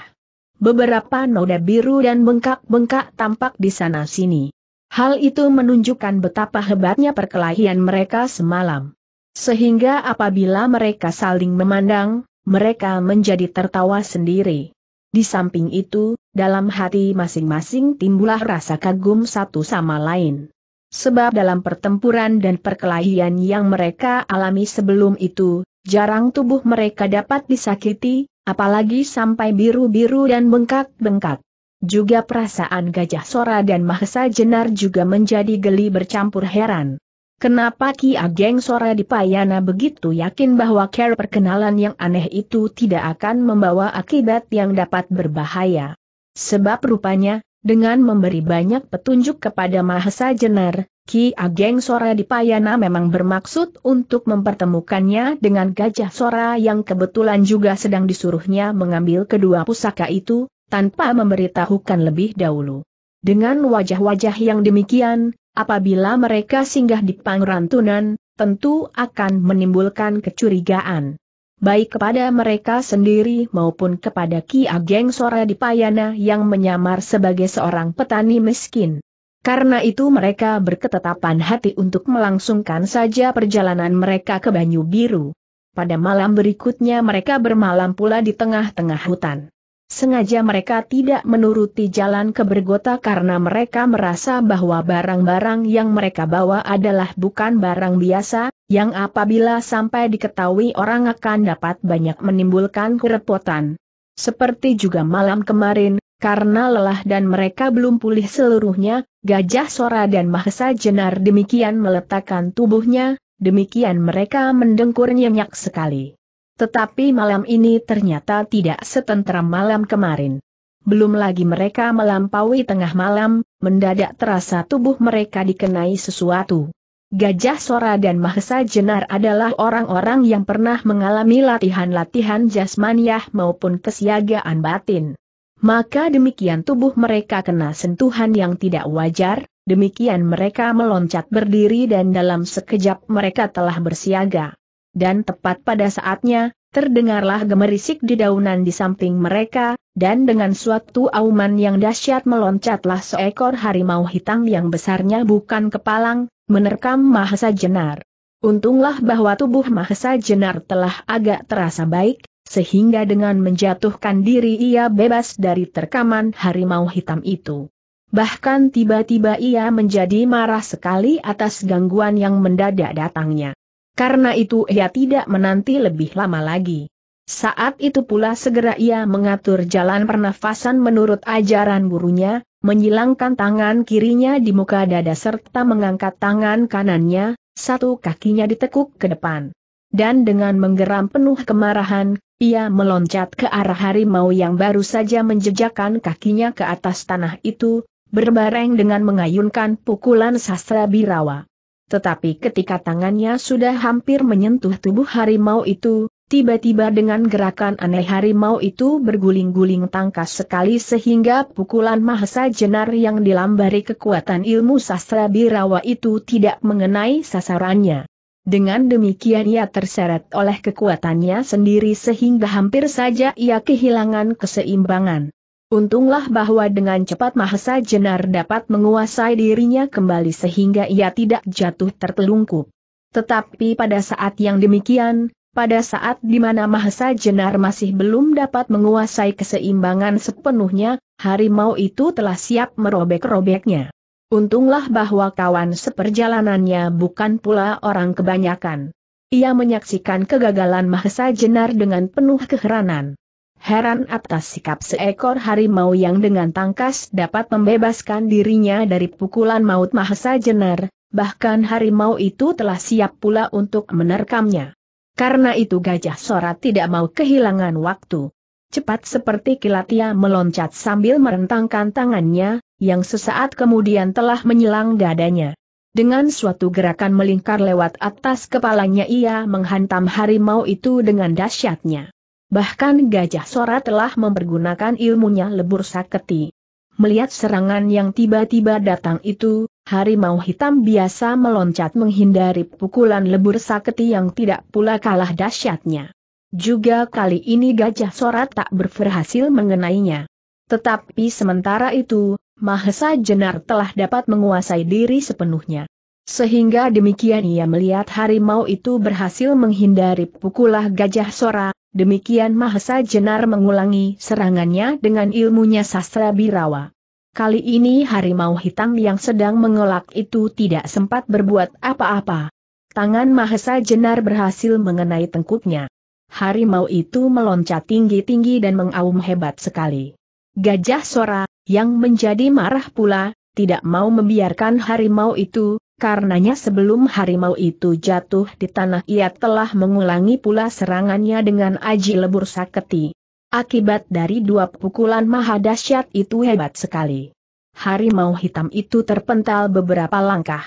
Speaker 1: Beberapa noda biru dan bengkak-bengkak tampak di sana-sini. Hal itu menunjukkan betapa hebatnya perkelahian mereka semalam. Sehingga apabila mereka saling memandang, mereka menjadi tertawa sendiri. Di samping itu, dalam hati masing-masing timbullah rasa kagum satu sama lain. Sebab dalam pertempuran dan perkelahian yang mereka alami sebelum itu, jarang tubuh mereka dapat disakiti, apalagi sampai biru-biru dan bengkak-bengkak. Juga perasaan gajah sora dan mahesa jenar juga menjadi geli bercampur heran. Kenapa Ki Ageng Sora Dipayana begitu yakin bahwa care perkenalan yang aneh itu tidak akan membawa akibat yang dapat berbahaya? Sebab rupanya, dengan memberi banyak petunjuk kepada Mahesa Jenar, Ki Ageng Sora Dipayana memang bermaksud untuk mempertemukannya dengan Gajah Sora yang kebetulan juga sedang disuruhnya mengambil kedua pusaka itu, tanpa memberitahukan lebih dahulu. Dengan wajah-wajah yang demikian, Apabila mereka singgah di Pangrantunan, tentu akan menimbulkan kecurigaan. Baik kepada mereka sendiri maupun kepada Ki Ageng Sora di Payana yang menyamar sebagai seorang petani miskin. Karena itu mereka berketetapan hati untuk melangsungkan saja perjalanan mereka ke Banyu Biru. Pada malam berikutnya mereka bermalam pula di tengah-tengah hutan. Sengaja mereka tidak menuruti jalan kebergota karena mereka merasa bahwa barang-barang yang mereka bawa adalah bukan barang biasa, yang apabila sampai diketahui orang akan dapat banyak menimbulkan kerepotan. Seperti juga malam kemarin, karena lelah dan mereka belum pulih seluruhnya, Gajah Sora dan Mahesa Jenar demikian meletakkan tubuhnya, demikian mereka mendengkur nyenyak sekali. Tetapi malam ini ternyata tidak setentram malam kemarin. Belum lagi mereka melampaui tengah malam, mendadak terasa tubuh mereka dikenai sesuatu. Gajah Sora dan Mahesa Jenar adalah orang-orang yang pernah mengalami latihan-latihan jasmaniah maupun kesiagaan batin. Maka demikian tubuh mereka kena sentuhan yang tidak wajar, demikian mereka meloncat berdiri dan dalam sekejap mereka telah bersiaga dan tepat pada saatnya, terdengarlah gemerisik di daunan di samping mereka, dan dengan suatu auman yang dahsyat meloncatlah seekor harimau hitam yang besarnya bukan kepalang, menerkam Mahesa Jenar. Untunglah bahwa tubuh Mahesa Jenar telah agak terasa baik, sehingga dengan menjatuhkan diri ia bebas dari terkaman harimau hitam itu. Bahkan tiba-tiba ia menjadi marah sekali atas gangguan yang mendadak datangnya. Karena itu ia tidak menanti lebih lama lagi. Saat itu pula segera ia mengatur jalan pernafasan menurut ajaran gurunya, menyilangkan tangan kirinya di muka dada serta mengangkat tangan kanannya, satu kakinya ditekuk ke depan. Dan dengan menggeram penuh kemarahan, ia meloncat ke arah harimau yang baru saja menjejakkan kakinya ke atas tanah itu, berbareng dengan mengayunkan pukulan sastra birawa. Tetapi ketika tangannya sudah hampir menyentuh tubuh harimau itu, tiba-tiba dengan gerakan aneh harimau itu berguling-guling tangkas sekali sehingga pukulan Mahesa Jenar yang dilambari kekuatan ilmu sastra birawa itu tidak mengenai sasarannya. Dengan demikian ia terseret oleh kekuatannya sendiri sehingga hampir saja ia kehilangan keseimbangan. Untunglah bahwa dengan cepat Mahesa Jenar dapat menguasai dirinya kembali sehingga ia tidak jatuh tertelungkup. Tetapi pada saat yang demikian, pada saat di mana Mahesa Jenar masih belum dapat menguasai keseimbangan sepenuhnya, harimau itu telah siap merobek-robeknya. Untunglah bahwa kawan seperjalanannya bukan pula orang kebanyakan. Ia menyaksikan kegagalan Mahesa Jenar dengan penuh keheranan. Heran atas sikap seekor harimau yang dengan tangkas dapat membebaskan dirinya dari pukulan maut Mahesa Jenar, bahkan harimau itu telah siap pula untuk menerkamnya. Karena itu Gajah Sora tidak mau kehilangan waktu. Cepat seperti kilat ia meloncat sambil merentangkan tangannya, yang sesaat kemudian telah menyelang dadanya. Dengan suatu gerakan melingkar lewat atas kepalanya ia menghantam harimau itu dengan dahsyatnya. Bahkan Gajah Sora telah mempergunakan ilmunya lebur saketi. Melihat serangan yang tiba-tiba datang itu, harimau hitam biasa meloncat menghindari pukulan lebur saketi yang tidak pula kalah dahsyatnya. Juga kali ini Gajah Sora tak berhasil mengenainya. Tetapi sementara itu, Mahesa Jenar telah dapat menguasai diri sepenuhnya. Sehingga demikian ia melihat harimau itu berhasil menghindari pukulah Gajah Sora, Demikian Mahesa Jenar mengulangi serangannya dengan ilmunya sastra birawa. Kali ini harimau hitam yang sedang mengelak itu tidak sempat berbuat apa-apa. Tangan Mahesa Jenar berhasil mengenai tengkuknya. Harimau itu meloncat tinggi-tinggi dan mengaum hebat sekali. Gajah Sora, yang menjadi marah pula, tidak mau membiarkan harimau itu, Karenanya sebelum harimau itu jatuh di tanah ia telah mengulangi pula serangannya dengan aji lebur saketi. Akibat dari dua pukulan maha dahsyat itu hebat sekali. Harimau hitam itu terpental beberapa langkah.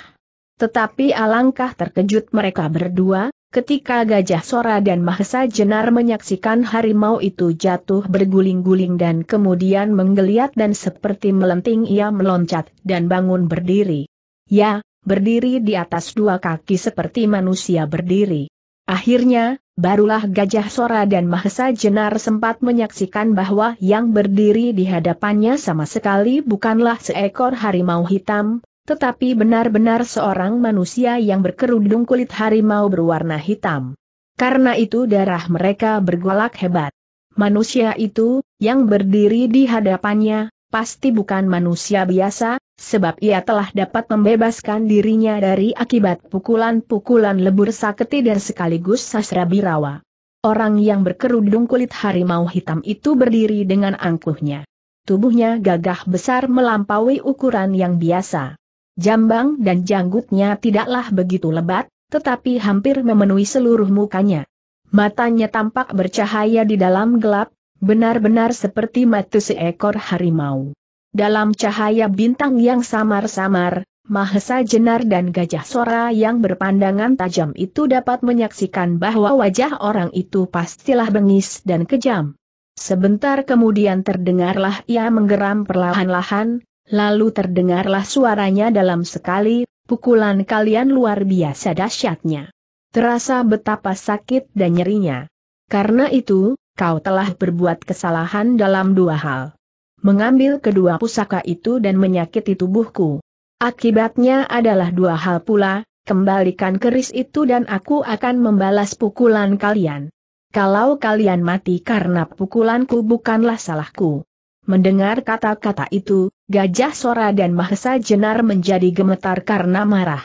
Speaker 1: Tetapi alangkah terkejut mereka berdua, ketika Gajah Sora dan Mahesa Jenar menyaksikan harimau itu jatuh berguling-guling dan kemudian menggeliat dan seperti melenting ia meloncat dan bangun berdiri. Ya, berdiri di atas dua kaki seperti manusia berdiri. Akhirnya, barulah Gajah Sora dan Mahesa Jenar sempat menyaksikan bahwa yang berdiri di hadapannya sama sekali bukanlah seekor harimau hitam, tetapi benar-benar seorang manusia yang berkerudung kulit harimau berwarna hitam. Karena itu darah mereka bergolak hebat. Manusia itu, yang berdiri di hadapannya, pasti bukan manusia biasa, sebab ia telah dapat membebaskan dirinya dari akibat pukulan-pukulan lebur saketi dan sekaligus sasra birawa. Orang yang berkerudung kulit harimau hitam itu berdiri dengan angkuhnya. Tubuhnya gagah besar melampaui ukuran yang biasa. Jambang dan janggutnya tidaklah begitu lebat, tetapi hampir memenuhi seluruh mukanya. Matanya tampak bercahaya di dalam gelap, Benar-benar seperti mata seekor harimau. Dalam cahaya bintang yang samar-samar, Mahesa Jenar dan Gajah Sora yang berpandangan tajam itu dapat menyaksikan bahwa wajah orang itu pastilah bengis dan kejam. Sebentar kemudian terdengarlah ia menggeram perlahan-lahan, lalu terdengarlah suaranya dalam sekali, pukulan kalian luar biasa dahsyatnya. Terasa betapa sakit dan nyerinya. Karena itu, kau telah berbuat kesalahan dalam dua hal. Mengambil kedua pusaka itu dan menyakiti tubuhku. Akibatnya adalah dua hal pula, kembalikan keris itu dan aku akan membalas pukulan kalian. Kalau kalian mati karena pukulanku bukanlah salahku. Mendengar kata-kata itu, Gajah Sora dan Mahesa Jenar menjadi gemetar karena marah.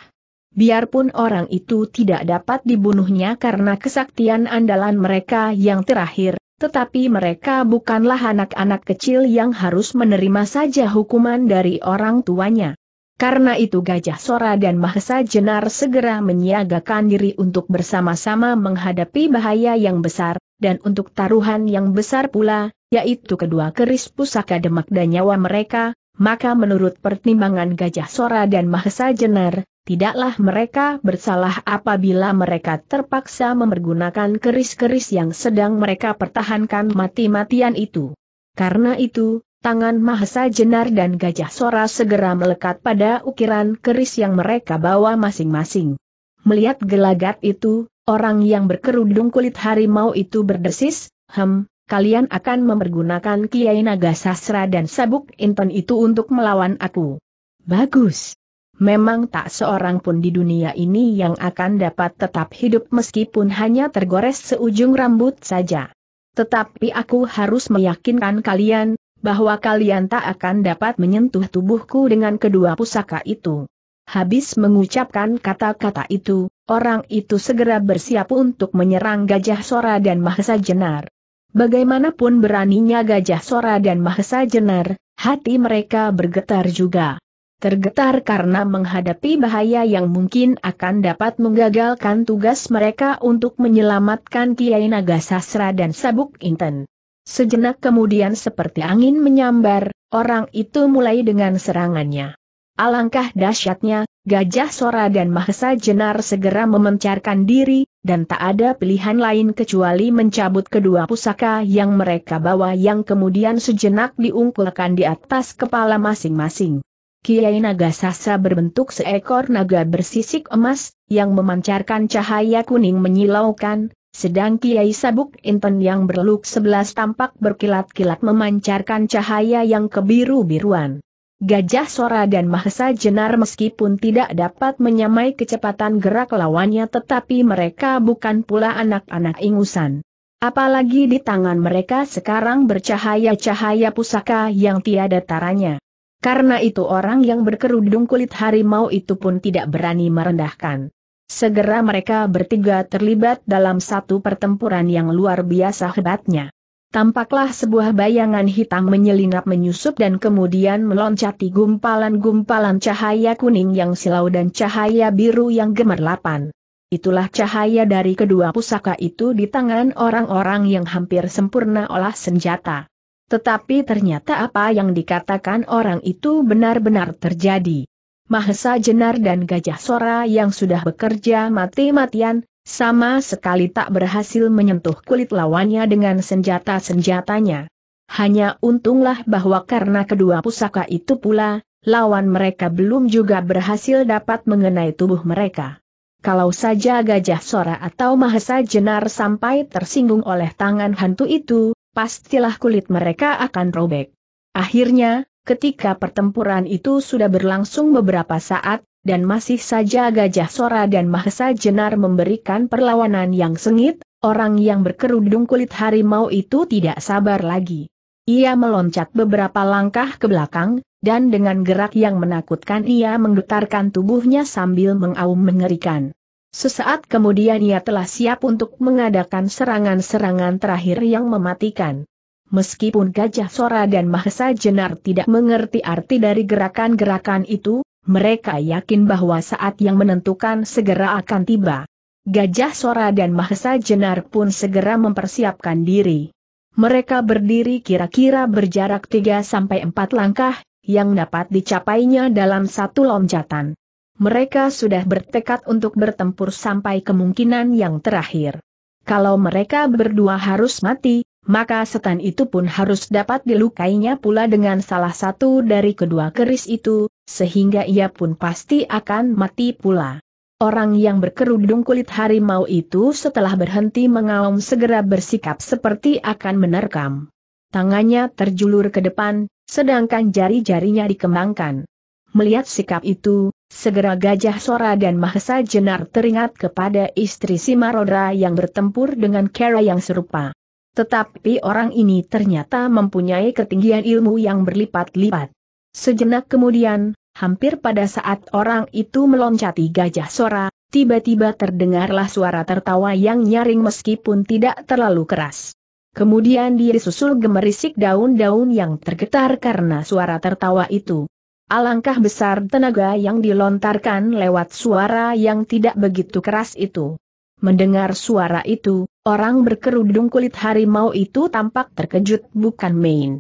Speaker 1: Biarpun orang itu tidak dapat dibunuhnya karena kesaktian andalan mereka yang terakhir, tetapi mereka bukanlah anak-anak kecil yang harus menerima saja hukuman dari orang tuanya. Karena itu Gajah Sora dan Mahesa Jenar segera menyiagakan diri untuk bersama-sama menghadapi bahaya yang besar, dan untuk taruhan yang besar pula, yaitu kedua keris pusaka demak dan nyawa mereka, maka menurut pertimbangan Gajah Sora dan Mahesa Jenar, tidaklah mereka bersalah apabila mereka terpaksa mempergunakan keris-keris yang sedang mereka pertahankan mati-matian itu. Karena itu, tangan Mahesa Jenar dan Gajah Sora segera melekat pada ukiran keris yang mereka bawa masing-masing. Melihat gelagat itu, orang yang berkerudung kulit harimau itu berdesis, hem, kalian akan mempergunakan Kiai Naga Sasra dan Sabuk Inton itu untuk melawan aku. Bagus. Memang tak seorang pun di dunia ini yang akan dapat tetap hidup meskipun hanya tergores seujung rambut saja. Tetapi aku harus meyakinkan kalian, bahwa kalian tak akan dapat menyentuh tubuhku dengan kedua pusaka itu. Habis mengucapkan kata-kata itu, orang itu segera bersiap untuk menyerang Gajah Sora dan Mahesa Jenar. Bagaimanapun beraninya Gajah Sora dan Mahesa Jenar, hati mereka bergetar juga tergetar karena menghadapi bahaya yang mungkin akan dapat menggagalkan tugas mereka untuk menyelamatkan Kiai Naga Sasra dan Sabuk Inten. Sejenak kemudian seperti angin menyambar, orang itu mulai dengan serangannya. Alangkah dahsyatnya, Gajah Sora dan Mahesa Jenar segera memencarkan diri, dan tak ada pilihan lain kecuali mencabut kedua pusaka yang mereka bawa yang kemudian sejenak diungkulkan di atas kepala masing-masing. Kiai Naga Sasa berbentuk seekor naga bersisik emas, yang memancarkan cahaya kuning menyilaukan, sedang Kiai Sabuk Inten yang berluk sebelas tampak berkilat-kilat memancarkan cahaya yang kebiru-biruan. Gajah Sora dan Mahesa Jenar meskipun tidak dapat menyamai kecepatan gerak lawannya tetapi mereka bukan pula anak-anak ingusan. Apalagi di tangan mereka sekarang bercahaya-cahaya pusaka yang tiada taranya. Karena itu orang yang berkerudung kulit harimau itu pun tidak berani merendahkan. Segera mereka bertiga terlibat dalam satu pertempuran yang luar biasa hebatnya. Tampaklah sebuah bayangan hitam menyelinap menyusup dan kemudian meloncati gumpalan-gumpalan cahaya kuning yang silau dan cahaya biru yang gemerlapan. Itulah cahaya dari kedua pusaka itu di tangan orang-orang yang hampir sempurna olah senjata. Tetapi ternyata apa yang dikatakan orang itu benar-benar terjadi. Mahesa Jenar dan Gajah Sora yang sudah bekerja mati-matian, sama sekali tak berhasil menyentuh kulit lawannya dengan senjata-senjatanya. Hanya untunglah bahwa karena kedua pusaka itu pula, lawan mereka belum juga berhasil dapat mengenai tubuh mereka. Kalau saja Gajah Sora atau Mahesa Jenar sampai tersinggung oleh tangan hantu itu, pastilah kulit mereka akan robek. Akhirnya, ketika pertempuran itu sudah berlangsung beberapa saat, dan masih saja Gajah Sora dan Mahesa Jenar memberikan perlawanan yang sengit, orang yang berkerudung kulit harimau itu tidak sabar lagi. Ia meloncat beberapa langkah ke belakang, dan dengan gerak yang menakutkan ia menggetarkan tubuhnya sambil mengaum mengerikan. Sesaat kemudian ia telah siap untuk mengadakan serangan-serangan terakhir yang mematikan. Meskipun Gajah Sora dan Mahesa Jenar tidak mengerti arti dari gerakan-gerakan itu, mereka yakin bahwa saat yang menentukan segera akan tiba. Gajah Sora dan Mahesa Jenar pun segera mempersiapkan diri. Mereka berdiri kira-kira berjarak 3-4 langkah, yang dapat dicapainya dalam satu loncatan mereka sudah bertekad untuk bertempur sampai kemungkinan yang terakhir. Kalau mereka berdua harus mati, maka setan itu pun harus dapat dilukainya pula dengan salah satu dari kedua keris itu, sehingga ia pun pasti akan mati pula. Orang yang berkerudung kulit harimau itu setelah berhenti mengaum segera bersikap seperti akan menerkam. Tangannya terjulur ke depan, sedangkan jari-jarinya dikembangkan. Melihat sikap itu, Segera Gajah Sora dan Mahesa Jenar teringat kepada istri Simarodra yang bertempur dengan Kera yang serupa. Tetapi orang ini ternyata mempunyai ketinggian ilmu yang berlipat-lipat. Sejenak kemudian, hampir pada saat orang itu meloncati Gajah Sora, tiba-tiba terdengarlah suara tertawa yang nyaring meskipun tidak terlalu keras. Kemudian dia disusul gemerisik daun-daun yang tergetar karena suara tertawa itu. Alangkah besar tenaga yang dilontarkan lewat suara yang tidak begitu keras itu. Mendengar suara itu, orang berkerudung kulit harimau itu tampak terkejut bukan main.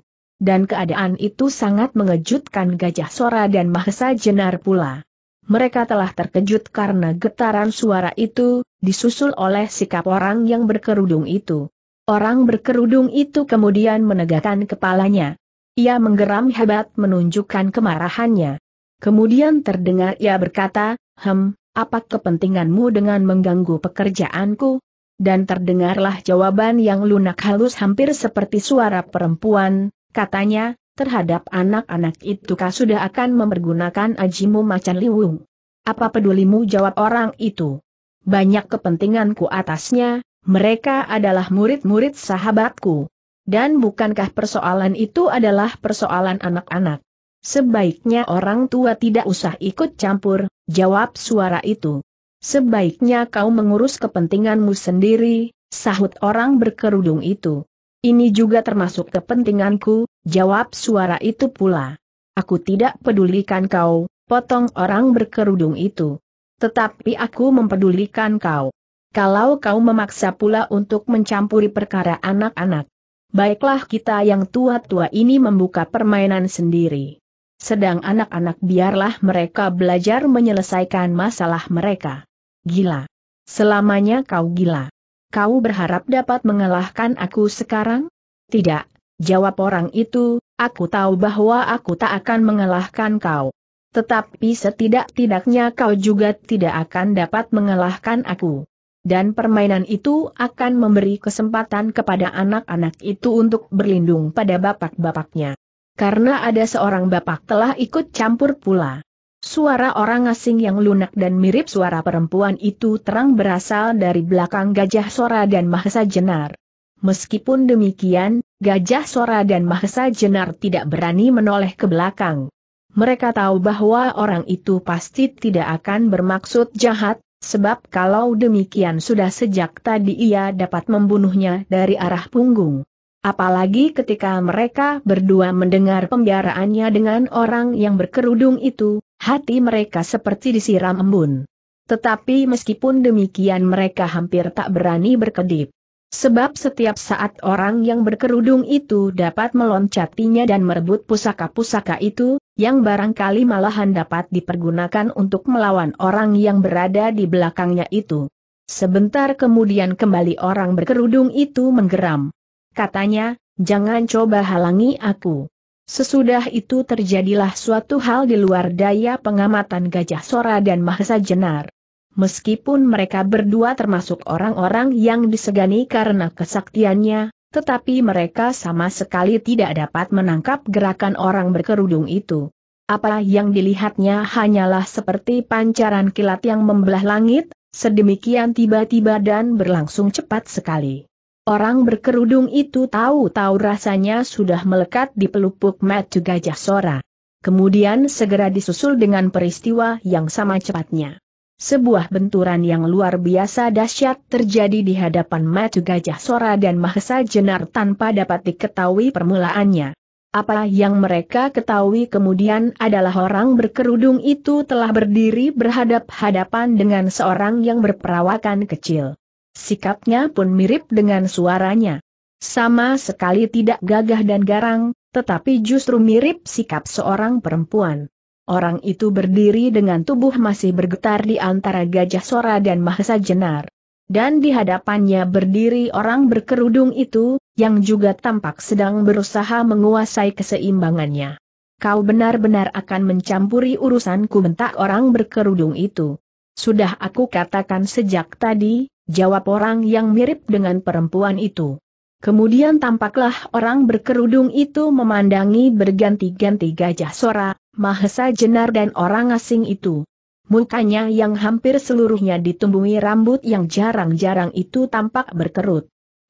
Speaker 1: Dan keadaan itu sangat mengejutkan Gajah Sora dan Mahesa Jenar pula. Mereka telah terkejut karena getaran suara itu, disusul oleh sikap orang yang berkerudung itu. Orang berkerudung itu kemudian menegakkan kepalanya. Ia menggeram hebat menunjukkan kemarahannya. Kemudian terdengar ia berkata, Hem, apa kepentinganmu dengan mengganggu pekerjaanku? Dan terdengarlah jawaban yang lunak halus hampir seperti suara perempuan, katanya, terhadap anak-anak itu kau sudah akan mempergunakan ajimu macan liwung. Apa pedulimu jawab orang itu? Banyak kepentinganku atasnya, mereka adalah murid-murid sahabatku. Dan bukankah persoalan itu adalah persoalan anak-anak? Sebaiknya orang tua tidak usah ikut campur, jawab suara itu. Sebaiknya kau mengurus kepentinganmu sendiri, sahut orang berkerudung itu. Ini juga termasuk kepentinganku, jawab suara itu pula. Aku tidak pedulikan kau, potong orang berkerudung itu. Tetapi aku mempedulikan kau. Kalau kau memaksa pula untuk mencampuri perkara anak-anak, baiklah kita yang tua-tua ini membuka permainan sendiri. Sedang anak-anak biarlah mereka belajar menyelesaikan masalah mereka. Gila. Selamanya kau gila. Kau berharap dapat mengalahkan aku sekarang? Tidak, jawab orang itu, aku tahu bahwa aku tak akan mengalahkan kau. Tetapi setidak-tidaknya kau juga tidak akan dapat mengalahkan aku dan permainan itu akan memberi kesempatan kepada anak-anak itu untuk berlindung pada bapak-bapaknya. Karena ada seorang bapak telah ikut campur pula. Suara orang asing yang lunak dan mirip suara perempuan itu terang berasal dari belakang Gajah Sora dan Mahesa Jenar. Meskipun demikian, Gajah Sora dan Mahesa Jenar tidak berani menoleh ke belakang. Mereka tahu bahwa orang itu pasti tidak akan bermaksud jahat, Sebab kalau demikian sudah sejak tadi ia dapat membunuhnya dari arah punggung. Apalagi ketika mereka berdua mendengar pembiaraannya dengan orang yang berkerudung itu, hati mereka seperti disiram embun. Tetapi meskipun demikian mereka hampir tak berani berkedip. Sebab setiap saat orang yang berkerudung itu dapat meloncatinya dan merebut pusaka-pusaka itu, yang barangkali malahan dapat dipergunakan untuk melawan orang yang berada di belakangnya itu. Sebentar kemudian kembali orang berkerudung itu menggeram. Katanya, jangan coba halangi aku. Sesudah itu terjadilah suatu hal di luar daya pengamatan Gajah Sora dan Mahesa Jenar. Meskipun mereka berdua termasuk orang-orang yang disegani karena kesaktiannya, tetapi mereka sama sekali tidak dapat menangkap gerakan orang berkerudung itu. Apa yang dilihatnya hanyalah seperti pancaran kilat yang membelah langit, sedemikian tiba-tiba dan berlangsung cepat sekali. Orang berkerudung itu tahu-tahu rasanya sudah melekat di pelupuk mata gajah sora. Kemudian segera disusul dengan peristiwa yang sama cepatnya. Sebuah benturan yang luar biasa dahsyat terjadi di hadapan Matu gajah Sora dan Mahesa Jenar tanpa dapat diketahui permulaannya. Apa yang mereka ketahui kemudian adalah orang berkerudung itu telah berdiri berhadap-hadapan dengan seorang yang berperawakan kecil. Sikapnya pun mirip dengan suaranya. Sama sekali tidak gagah dan garang, tetapi justru mirip sikap seorang perempuan. Orang itu berdiri dengan tubuh masih bergetar di antara gajah sora dan mahesa jenar. Dan di hadapannya berdiri orang berkerudung itu, yang juga tampak sedang berusaha menguasai keseimbangannya. Kau benar-benar akan mencampuri urusanku bentak orang berkerudung itu. Sudah aku katakan sejak tadi, jawab orang yang mirip dengan perempuan itu. Kemudian tampaklah orang berkerudung itu memandangi berganti-ganti gajah sora, Mahesa Jenar dan orang asing itu. Mukanya yang hampir seluruhnya ditumbuhi rambut yang jarang-jarang itu tampak berkerut.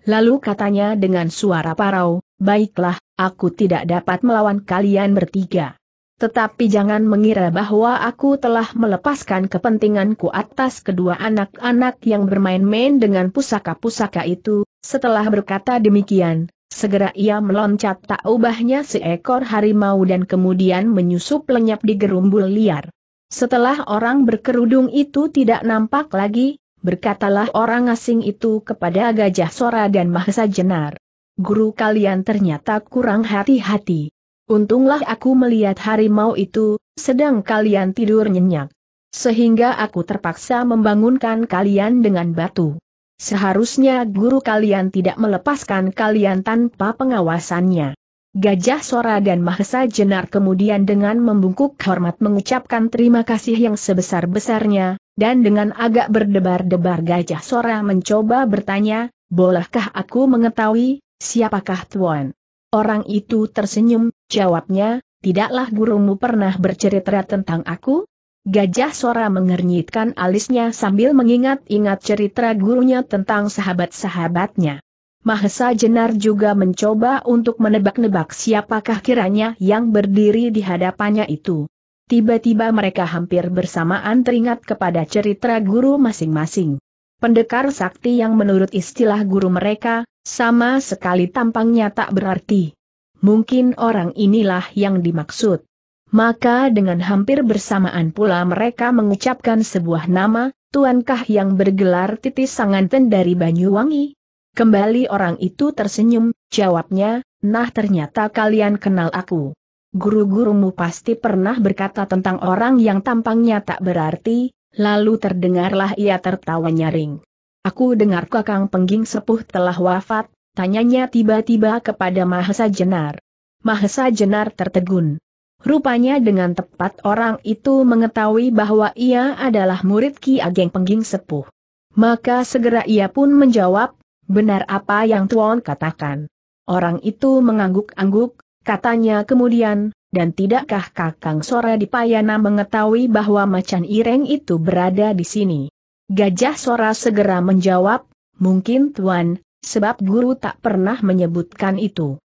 Speaker 1: Lalu katanya dengan suara parau, baiklah, aku tidak dapat melawan kalian bertiga. Tetapi jangan mengira bahwa aku telah melepaskan kepentinganku atas kedua anak-anak yang bermain-main dengan pusaka-pusaka itu, setelah berkata demikian, Segera ia meloncat tak ubahnya seekor harimau dan kemudian menyusup lenyap di gerumbul liar. Setelah orang berkerudung itu tidak nampak lagi, berkatalah orang asing itu kepada Gajah Sora dan Mahesa Jenar. Guru kalian ternyata kurang hati-hati. Untunglah aku melihat harimau itu, sedang kalian tidur nyenyak. Sehingga aku terpaksa membangunkan kalian dengan batu. Seharusnya guru kalian tidak melepaskan kalian tanpa pengawasannya. Gajah Sora dan Mahesa Jenar kemudian dengan membungkuk hormat mengucapkan terima kasih yang sebesar-besarnya, dan dengan agak berdebar-debar Gajah Sora mencoba bertanya, bolehkah aku mengetahui, siapakah Tuan? Orang itu tersenyum, jawabnya, tidaklah gurumu pernah bercerita tentang aku? Gajah Sora mengernyitkan alisnya sambil mengingat-ingat cerita gurunya tentang sahabat-sahabatnya. Mahesa Jenar juga mencoba untuk menebak-nebak siapakah kiranya yang berdiri di hadapannya itu. Tiba-tiba mereka hampir bersamaan teringat kepada cerita guru masing-masing. Pendekar sakti yang menurut istilah guru mereka, sama sekali tampangnya tak berarti. Mungkin orang inilah yang dimaksud. Maka dengan hampir bersamaan pula mereka mengucapkan sebuah nama, Tuankah yang bergelar titis sanganten dari Banyuwangi? Kembali orang itu tersenyum, jawabnya, nah ternyata kalian kenal aku. Guru-gurumu pasti pernah berkata tentang orang yang tampangnya tak berarti, lalu terdengarlah ia tertawa nyaring. Aku dengar kakang pengging sepuh telah wafat, tanyanya tiba-tiba kepada Mahesa Jenar. Mahesa Jenar tertegun. Rupanya dengan tepat orang itu mengetahui bahwa ia adalah murid Ki Ageng Pengging Sepuh. Maka segera ia pun menjawab, benar apa yang Tuan katakan. Orang itu mengangguk-angguk, katanya kemudian, dan tidakkah Kakang Sora di Payana mengetahui bahwa macan ireng itu berada di sini? Gajah Sora segera menjawab, mungkin Tuan, sebab guru tak pernah menyebutkan itu.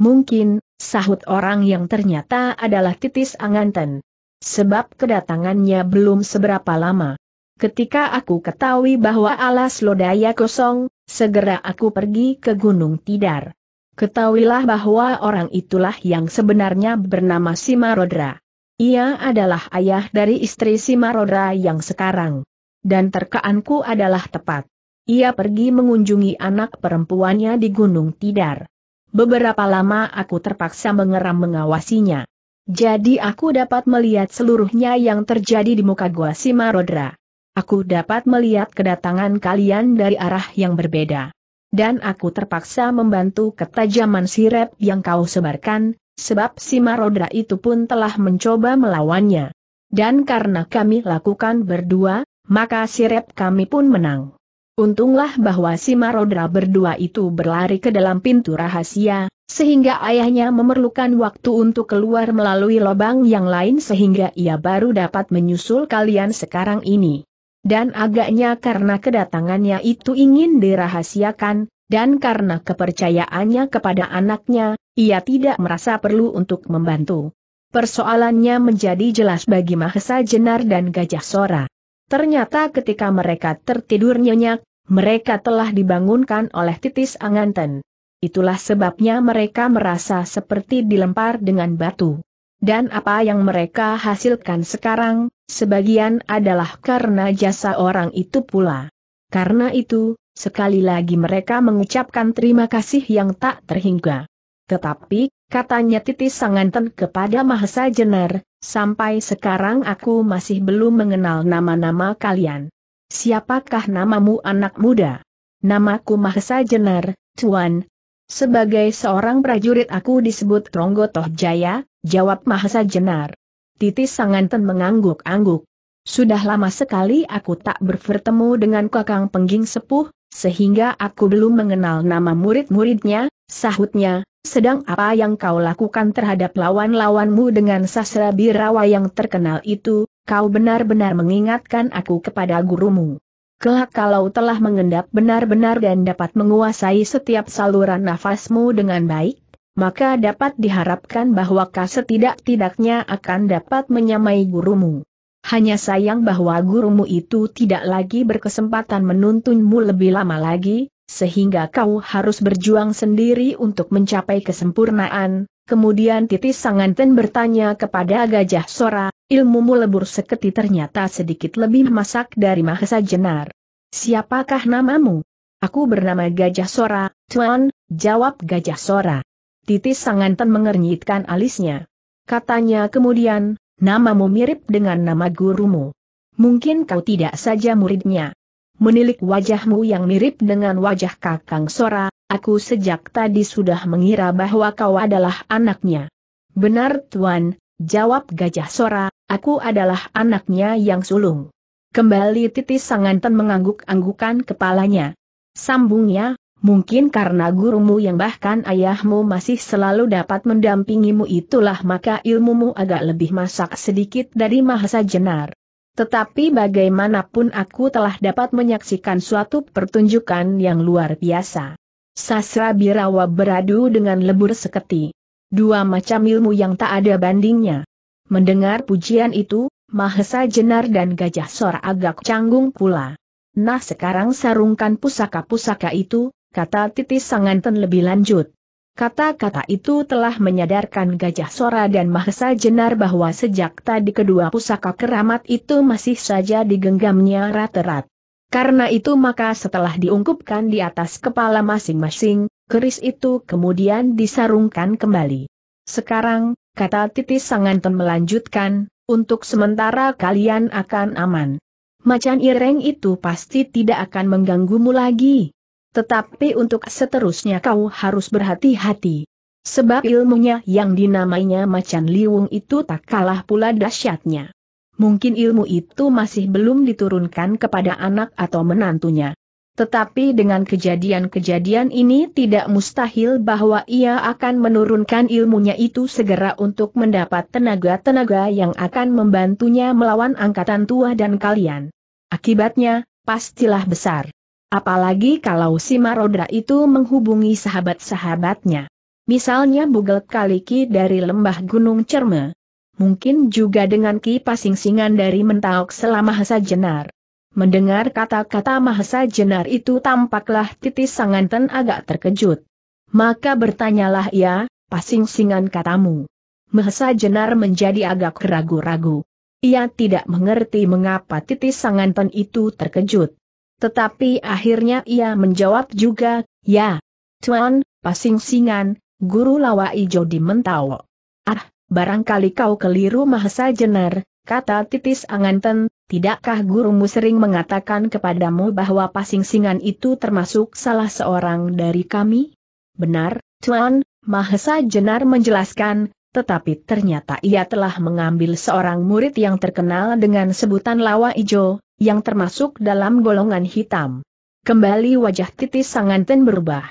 Speaker 1: Mungkin, sahut orang yang ternyata adalah titis Anganten. Sebab kedatangannya belum seberapa lama. Ketika aku ketahui bahwa alas lodaya kosong, segera aku pergi ke Gunung Tidar. Ketahuilah bahwa orang itulah yang sebenarnya bernama Simarodra. Ia adalah ayah dari istri Simarodra yang sekarang. Dan terkaanku adalah tepat. Ia pergi mengunjungi anak perempuannya di Gunung Tidar. Beberapa lama aku terpaksa mengeram mengawasinya. Jadi aku dapat melihat seluruhnya yang terjadi di muka gua Simarodra. Aku dapat melihat kedatangan kalian dari arah yang berbeda. Dan aku terpaksa membantu ketajaman sirep yang kau sebarkan, sebab Simarodra itu pun telah mencoba melawannya. Dan karena kami lakukan berdua, maka sirep kami pun menang. Untunglah bahwa si Marodra berdua itu berlari ke dalam pintu rahasia, sehingga ayahnya memerlukan waktu untuk keluar melalui lubang yang lain sehingga ia baru dapat menyusul kalian sekarang ini. Dan agaknya karena kedatangannya itu ingin dirahasiakan, dan karena kepercayaannya kepada anaknya, ia tidak merasa perlu untuk membantu. Persoalannya menjadi jelas bagi Mahesa Jenar dan Gajah Sora. Ternyata ketika mereka tertidur nyenyak, mereka telah dibangunkan oleh titis anganten. Itulah sebabnya mereka merasa seperti dilempar dengan batu. Dan apa yang mereka hasilkan sekarang, sebagian adalah karena jasa orang itu pula. Karena itu, sekali lagi mereka mengucapkan terima kasih yang tak terhingga. Tetapi, katanya titis sanganten kepada Mahesa Jenar, Sampai sekarang aku masih belum mengenal nama-nama kalian. Siapakah namamu anak muda? Namaku Mahesa Jenar, Tuan. Sebagai seorang prajurit aku disebut Ronggo Toh Jaya, jawab Mahesa Jenar. Titis Sanganten mengangguk-angguk. Sudah lama sekali aku tak bertemu dengan kakang pengging sepuh, sehingga aku belum mengenal nama murid-muridnya, sahutnya, sedang apa yang kau lakukan terhadap lawan-lawanmu dengan sasra birawa yang terkenal itu, kau benar-benar mengingatkan aku kepada gurumu. Kelak kalau telah mengendap benar-benar dan dapat menguasai setiap saluran nafasmu dengan baik, maka dapat diharapkan bahwa kau setidak-tidaknya akan dapat menyamai gurumu. Hanya sayang bahwa gurumu itu tidak lagi berkesempatan menuntunmu lebih lama lagi, sehingga kau harus berjuang sendiri untuk mencapai kesempurnaan. Kemudian Titis Sanganten bertanya kepada Gajah Sora, ilmumu lebur seketi ternyata sedikit lebih masak dari Mahesa Jenar. Siapakah namamu? Aku bernama Gajah Sora, Tuan, jawab Gajah Sora. Titis Sanganten mengernyitkan alisnya. Katanya kemudian, namamu mirip dengan nama gurumu. Mungkin kau tidak saja muridnya. Menilik wajahmu yang mirip dengan wajah Kakang Sora, aku sejak tadi sudah mengira bahwa kau adalah anaknya. Benar Tuan, jawab Gajah Sora, aku adalah anaknya yang sulung. Kembali Titis Sanganten mengangguk-anggukan kepalanya. Sambungnya, Mungkin karena gurumu yang bahkan ayahmu masih selalu dapat mendampingimu itulah maka ilmumu agak lebih masak sedikit dari Mahesa Jenar. Tetapi bagaimanapun aku telah dapat menyaksikan suatu pertunjukan yang luar biasa. Sasra Birawa beradu dengan lebur seketi. Dua macam ilmu yang tak ada bandingnya. Mendengar pujian itu, Mahesa Jenar dan Gajah Sor agak canggung pula. Nah sekarang sarungkan pusaka-pusaka itu, kata Titis Sanganten lebih lanjut. Kata-kata itu telah menyadarkan Gajah Sora dan Mahesa Jenar bahwa sejak tadi kedua pusaka keramat itu masih saja digenggamnya rat-rat. Karena itu maka setelah diungkupkan di atas kepala masing-masing, keris itu kemudian disarungkan kembali. Sekarang, kata Titis Sanganten melanjutkan, untuk sementara kalian akan aman. Macan ireng itu pasti tidak akan mengganggumu lagi. Tetapi untuk seterusnya kau harus berhati-hati. Sebab ilmunya yang dinamainya macan liwung itu tak kalah pula dahsyatnya. Mungkin ilmu itu masih belum diturunkan kepada anak atau menantunya. Tetapi dengan kejadian-kejadian ini tidak mustahil bahwa ia akan menurunkan ilmunya itu segera untuk mendapat tenaga-tenaga yang akan membantunya melawan angkatan tua dan kalian. Akibatnya, pastilah besar. Apalagi kalau si Marodra itu menghubungi sahabat-sahabatnya. Misalnya Bugel Kaliki dari lembah Gunung Cerme. Mungkin juga dengan Ki Pasingsingan dari Mentauk selama Hasa Jenar. Mendengar kata-kata Mahasa Jenar itu tampaklah titis Sanganten agak terkejut. Maka bertanyalah ia, pasing-singan katamu. Mahasa Jenar menjadi agak ragu-ragu. Ia tidak mengerti mengapa titis Sanganten itu terkejut. Tetapi akhirnya ia menjawab juga, ya, Tuan, pasing-singan, guru lawai jodi mentawo. Ah, barangkali kau keliru mahasa jenar, kata titis anganten, tidakkah gurumu sering mengatakan kepadamu bahwa pasing-singan itu termasuk salah seorang dari kami? Benar, Tuan, mahasa jenar menjelaskan, tetapi ternyata ia telah mengambil seorang murid yang terkenal dengan sebutan Lawa Ijo, yang termasuk dalam golongan hitam. Kembali wajah titis Sanganten berubah.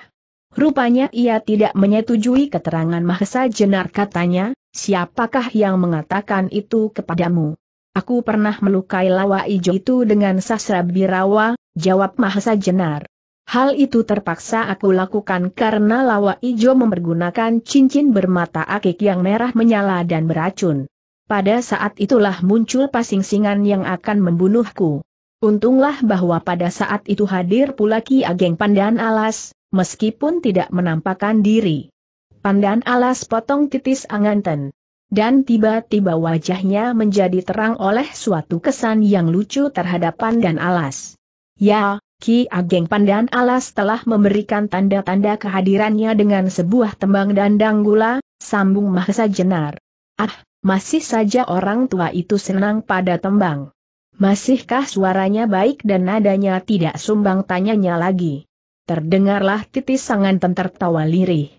Speaker 1: Rupanya ia tidak menyetujui keterangan Mahesa Jenar katanya, siapakah yang mengatakan itu kepadamu? Aku pernah melukai Lawa Ijo itu dengan sasra birawa, jawab Mahesa Jenar. Hal itu terpaksa aku lakukan karena lawa ijo mempergunakan cincin bermata akik yang merah menyala dan beracun. Pada saat itulah muncul pasing-singan yang akan membunuhku. Untunglah bahwa pada saat itu hadir pula Ki Ageng Pandan Alas, meskipun tidak menampakkan diri. Pandan Alas potong titis anganten. Dan tiba-tiba wajahnya menjadi terang oleh suatu kesan yang lucu terhadap Pandan Alas. Ya, Ki Ageng Pandan Alas telah memberikan tanda-tanda kehadirannya dengan sebuah tembang dandang gula, sambung Mahesa Jenar. Ah, masih saja orang tua itu senang pada tembang. Masihkah suaranya baik dan nadanya tidak sumbang tanyanya lagi. Terdengarlah titis sangan tertawa lirih.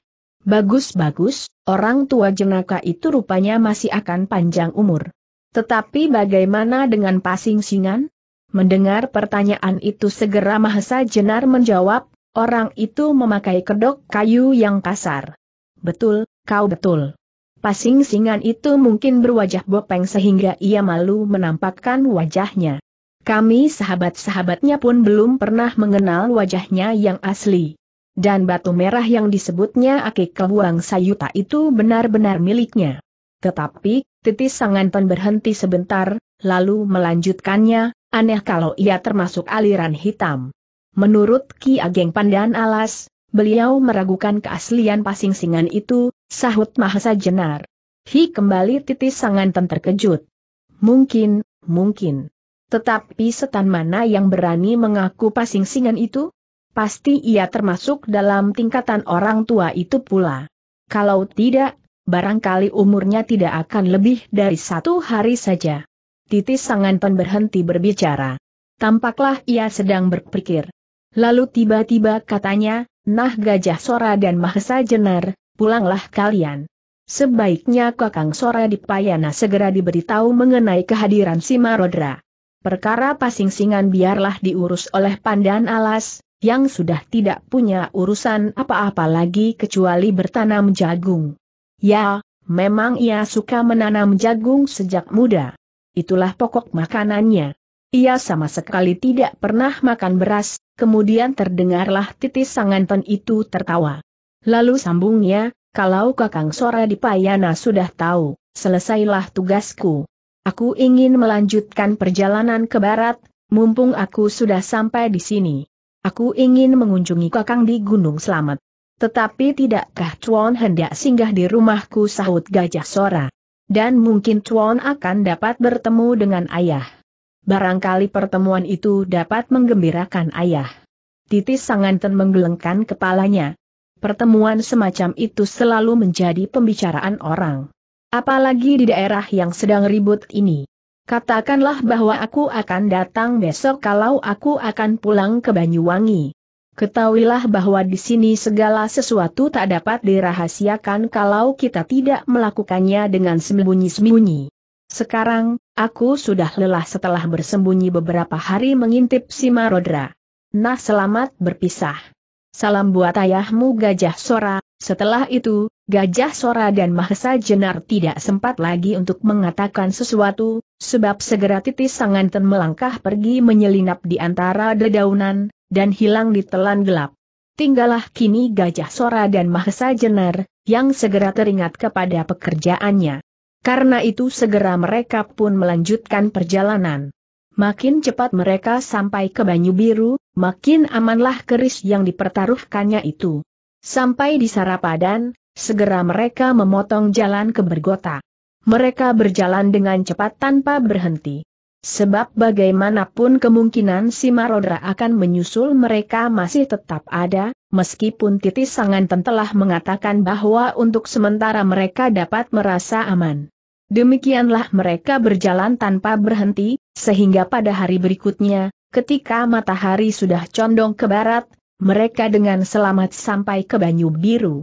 Speaker 1: Bagus-bagus, orang tua jenaka itu rupanya masih akan panjang umur. Tetapi bagaimana dengan pasing singan? Mendengar pertanyaan itu segera Mahesa Jenar menjawab, orang itu memakai kedok kayu yang kasar. Betul, kau betul. Pasing singan itu mungkin berwajah bopeng sehingga ia malu menampakkan wajahnya. Kami sahabat-sahabatnya pun belum pernah mengenal wajahnya yang asli. Dan batu merah yang disebutnya Aki Kebuang Sayuta itu benar-benar miliknya. Tetapi, titis sangan berhenti sebentar, lalu melanjutkannya, Aneh kalau ia termasuk aliran hitam. Menurut Ki Ageng Pandan Alas, beliau meragukan keaslian pasing-singan itu, sahut Mahasa Jenar. Hi kembali titis Sanganten terkejut. Mungkin, mungkin. Tetapi setan mana yang berani mengaku pasing-singan itu? Pasti ia termasuk dalam tingkatan orang tua itu pula. Kalau tidak, barangkali umurnya tidak akan lebih dari satu hari saja. Titis Sanganpan berhenti berbicara. Tampaklah ia sedang berpikir. Lalu tiba-tiba katanya, Nah Gajah Sora dan Mahesa Jenar, pulanglah kalian. Sebaiknya Kakang Sora di Payana segera diberitahu mengenai kehadiran si Marodra. Perkara pasing-singan biarlah diurus oleh Pandan Alas, yang sudah tidak punya urusan apa-apa lagi kecuali bertanam jagung. Ya, memang ia suka menanam jagung sejak muda itulah pokok makanannya. Ia sama sekali tidak pernah makan beras, kemudian terdengarlah titis sanganten itu tertawa. Lalu sambungnya, kalau Kakang Sora di Payana sudah tahu, selesailah tugasku. Aku ingin melanjutkan perjalanan ke barat, mumpung aku sudah sampai di sini. Aku ingin mengunjungi Kakang di Gunung Selamat. Tetapi tidakkah Tuan hendak singgah di rumahku sahut Gajah Sora? dan mungkin Chuan akan dapat bertemu dengan ayah. Barangkali pertemuan itu dapat menggembirakan ayah. Titis Sanganten menggelengkan kepalanya. Pertemuan semacam itu selalu menjadi pembicaraan orang. Apalagi di daerah yang sedang ribut ini. Katakanlah bahwa aku akan datang besok kalau aku akan pulang ke Banyuwangi. Ketahuilah bahwa di sini segala sesuatu tak dapat dirahasiakan kalau kita tidak melakukannya dengan sembunyi-sembunyi. Sekarang, aku sudah lelah setelah bersembunyi beberapa hari mengintip si Marodra. Nah selamat berpisah. Salam buat ayahmu Gajah Sora, setelah itu, Gajah Sora dan Mahesa Jenar tidak sempat lagi untuk mengatakan sesuatu, sebab segera titis Sanganten melangkah pergi menyelinap di antara dedaunan, dan hilang di telan gelap. Tinggallah kini Gajah Sora dan Mahesa Jenar, yang segera teringat kepada pekerjaannya. Karena itu segera mereka pun melanjutkan perjalanan. Makin cepat mereka sampai ke Banyu Biru, makin amanlah keris yang dipertaruhkannya itu. Sampai di Sarapadan, segera mereka memotong jalan ke Bergota. Mereka berjalan dengan cepat tanpa berhenti. Sebab bagaimanapun kemungkinan si Marodra akan menyusul mereka masih tetap ada, meskipun Titi Sanganten telah mengatakan bahwa untuk sementara mereka dapat merasa aman. Demikianlah mereka berjalan tanpa berhenti, sehingga pada hari berikutnya, ketika matahari sudah condong ke barat, mereka dengan selamat sampai ke Banyu Biru.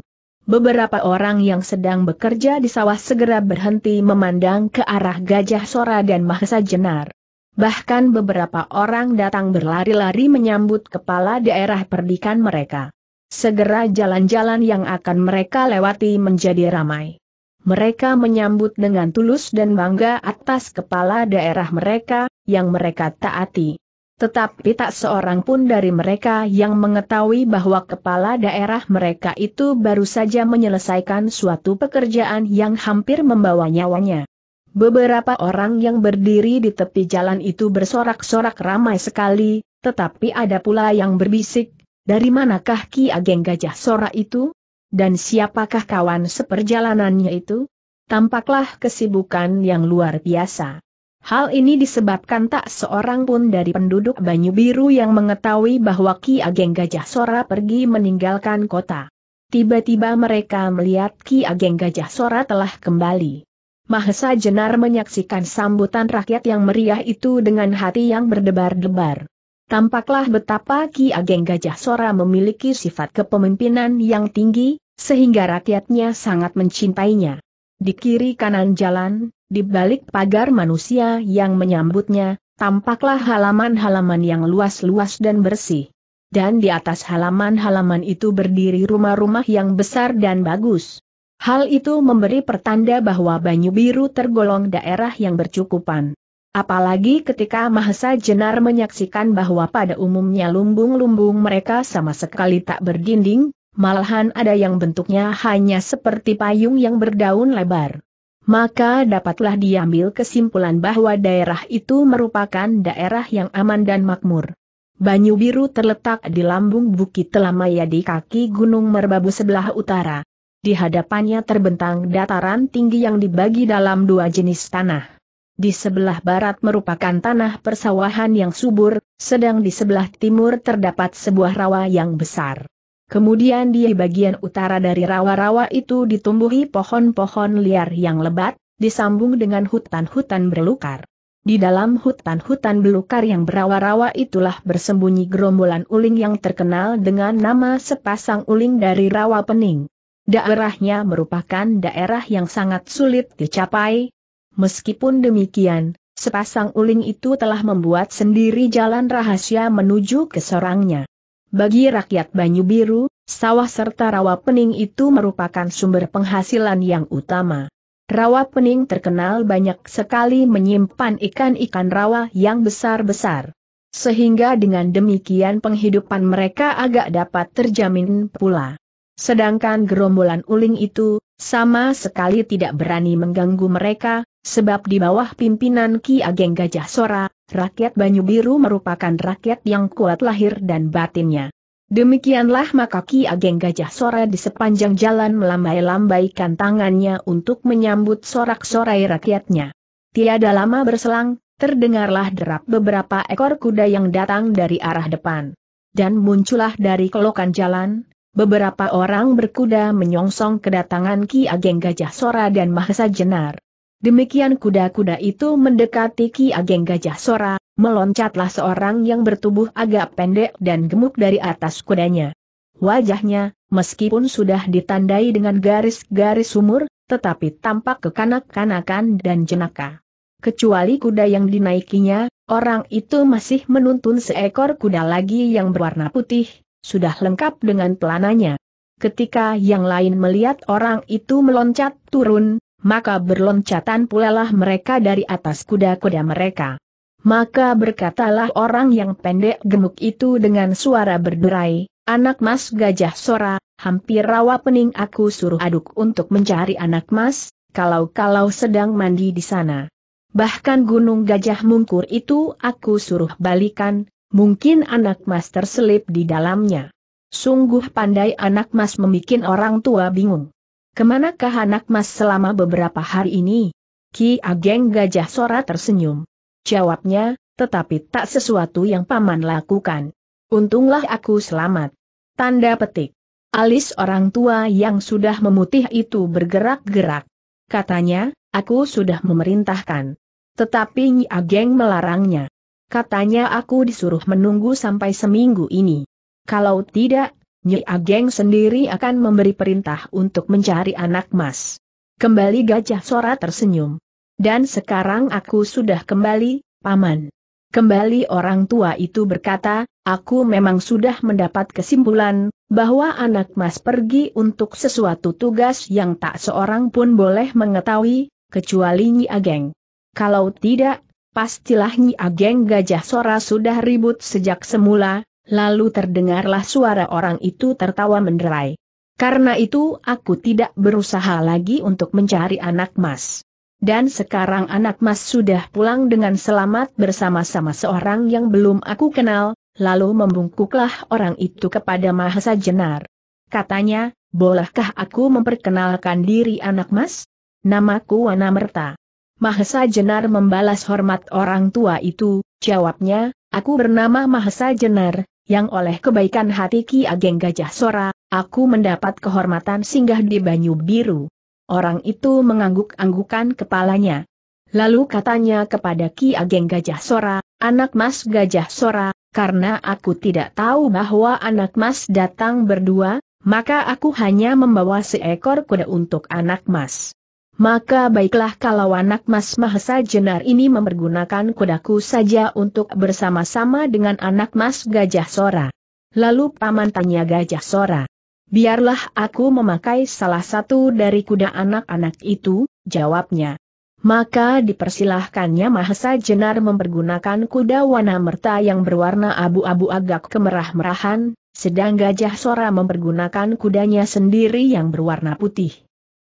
Speaker 1: Beberapa orang yang sedang bekerja di sawah segera berhenti memandang ke arah Gajah Sora dan Mahesa Jenar. Bahkan beberapa orang datang berlari-lari menyambut kepala daerah perdikan mereka. Segera jalan-jalan yang akan mereka lewati menjadi ramai. Mereka menyambut dengan tulus dan bangga atas kepala daerah mereka, yang mereka taati. Tetapi tak seorang pun dari mereka yang mengetahui bahwa kepala daerah mereka itu baru saja menyelesaikan suatu pekerjaan yang hampir membawa nyawanya. Beberapa orang yang berdiri di tepi jalan itu bersorak-sorak ramai sekali, tetapi ada pula yang berbisik, dari manakah Ki Ageng Gajah Sora itu? Dan siapakah kawan seperjalanannya itu? Tampaklah kesibukan yang luar biasa. Hal ini disebabkan tak seorang pun dari penduduk Banyu Biru yang mengetahui bahwa Ki Ageng Gajah Sora pergi meninggalkan kota. Tiba-tiba mereka melihat Ki Ageng Gajah Sora telah kembali. Mahesa Jenar menyaksikan sambutan rakyat yang meriah itu dengan hati yang berdebar-debar. Tampaklah betapa Ki Ageng Gajah Sora memiliki sifat kepemimpinan yang tinggi, sehingga rakyatnya sangat mencintainya. Di kiri kanan jalan, di balik pagar manusia yang menyambutnya, tampaklah halaman-halaman yang luas-luas dan bersih. Dan di atas halaman-halaman itu berdiri rumah-rumah yang besar dan bagus. Hal itu memberi pertanda bahwa Banyu Biru tergolong daerah yang bercukupan. Apalagi ketika Mahesa Jenar menyaksikan bahwa pada umumnya lumbung-lumbung mereka sama sekali tak berdinding, malahan ada yang bentuknya hanya seperti payung yang berdaun lebar maka dapatlah diambil kesimpulan bahwa daerah itu merupakan daerah yang aman dan makmur. Banyu Biru terletak di lambung Bukit Telamaya di kaki Gunung Merbabu sebelah utara. Di hadapannya terbentang dataran tinggi yang dibagi dalam dua jenis tanah. Di sebelah barat merupakan tanah persawahan yang subur, sedang di sebelah timur terdapat sebuah rawa yang besar. Kemudian di bagian utara dari rawa-rawa itu ditumbuhi pohon-pohon liar yang lebat, disambung dengan hutan-hutan berlukar. Di dalam hutan-hutan belukar yang berawa-rawa itulah bersembunyi gerombolan uling yang terkenal dengan nama sepasang uling dari rawa pening. Daerahnya merupakan daerah yang sangat sulit dicapai. Meskipun demikian, sepasang uling itu telah membuat sendiri jalan rahasia menuju ke sorangnya. Bagi rakyat Banyu Biru, sawah serta rawa pening itu merupakan sumber penghasilan yang utama. Rawa pening terkenal banyak sekali menyimpan ikan-ikan rawa yang besar-besar. Sehingga dengan demikian penghidupan mereka agak dapat terjamin pula. Sedangkan gerombolan uling itu, sama sekali tidak berani mengganggu mereka, sebab di bawah pimpinan Ki Ageng Gajah Sora, rakyat Banyu Biru merupakan rakyat yang kuat lahir dan batinnya. Demikianlah maka Ki Ageng Gajah Sora di sepanjang jalan melambai-lambaikan tangannya untuk menyambut sorak-sorai rakyatnya. Tiada lama berselang, terdengarlah derap beberapa ekor kuda yang datang dari arah depan. Dan muncullah dari kelokan jalan, beberapa orang berkuda menyongsong kedatangan Ki Ageng Gajah Sora dan Mahesa Jenar. Demikian kuda-kuda itu mendekati Ki Ageng Gajah Sora, meloncatlah seorang yang bertubuh agak pendek dan gemuk dari atas kudanya. Wajahnya, meskipun sudah ditandai dengan garis-garis umur, tetapi tampak kekanak-kanakan dan jenaka. Kecuali kuda yang dinaikinya, orang itu masih menuntun seekor kuda lagi yang berwarna putih, sudah lengkap dengan pelananya. Ketika yang lain melihat orang itu meloncat turun, maka berloncatan pulalah mereka dari atas kuda-kuda mereka. Maka berkatalah orang yang pendek gemuk itu dengan suara berderai, anak mas gajah sora, hampir rawa pening aku suruh aduk untuk mencari anak mas, kalau-kalau sedang mandi di sana. Bahkan gunung gajah mungkur itu aku suruh balikan, mungkin anak mas terselip di dalamnya. Sungguh pandai anak mas memikin orang tua bingung. Kemanakah anak mas selama beberapa hari ini? Ki Ageng Gajah Sora tersenyum. Jawabnya, tetapi tak sesuatu yang paman lakukan. Untunglah aku selamat. Tanda petik. Alis orang tua yang sudah memutih itu bergerak-gerak. Katanya, aku sudah memerintahkan. Tetapi Nyi Ageng melarangnya. Katanya aku disuruh menunggu sampai seminggu ini. Kalau tidak, Nyi Ageng sendiri akan memberi perintah untuk mencari anak mas. Kembali Gajah Sora tersenyum. Dan sekarang aku sudah kembali, Paman. Kembali orang tua itu berkata, aku memang sudah mendapat kesimpulan, bahwa anak mas pergi untuk sesuatu tugas yang tak seorang pun boleh mengetahui, kecuali Nyi Ageng. Kalau tidak, pastilah Nyi Ageng Gajah Sora sudah ribut sejak semula, Lalu terdengarlah suara orang itu tertawa menderai. Karena itu aku tidak berusaha lagi untuk mencari anak mas. Dan sekarang anak mas sudah pulang dengan selamat bersama-sama seorang yang belum aku kenal, lalu membungkuklah orang itu kepada Mahesa Jenar. Katanya, bolehkah aku memperkenalkan diri anak mas? Namaku Wanamerta. Mahesa Jenar membalas hormat orang tua itu, jawabnya, aku bernama Mahesa Jenar, yang oleh kebaikan hati Ki Ageng Gajah Sora, aku mendapat kehormatan singgah di Banyu Biru. Orang itu mengangguk-anggukan kepalanya. Lalu katanya kepada Ki Ageng Gajah Sora, anak mas Gajah Sora, karena aku tidak tahu bahwa anak mas datang berdua, maka aku hanya membawa seekor kuda untuk anak mas. Maka baiklah kalau anak Mas Mahesa Jenar ini mempergunakan kudaku saja untuk bersama-sama dengan anak Mas Gajah Sora. Lalu paman tanya Gajah Sora. Biarlah aku memakai salah satu dari kuda anak-anak itu, jawabnya. Maka dipersilahkannya Mahesa Jenar mempergunakan kuda warna merta yang berwarna abu-abu agak kemerah-merahan, sedang Gajah Sora mempergunakan kudanya sendiri yang berwarna putih.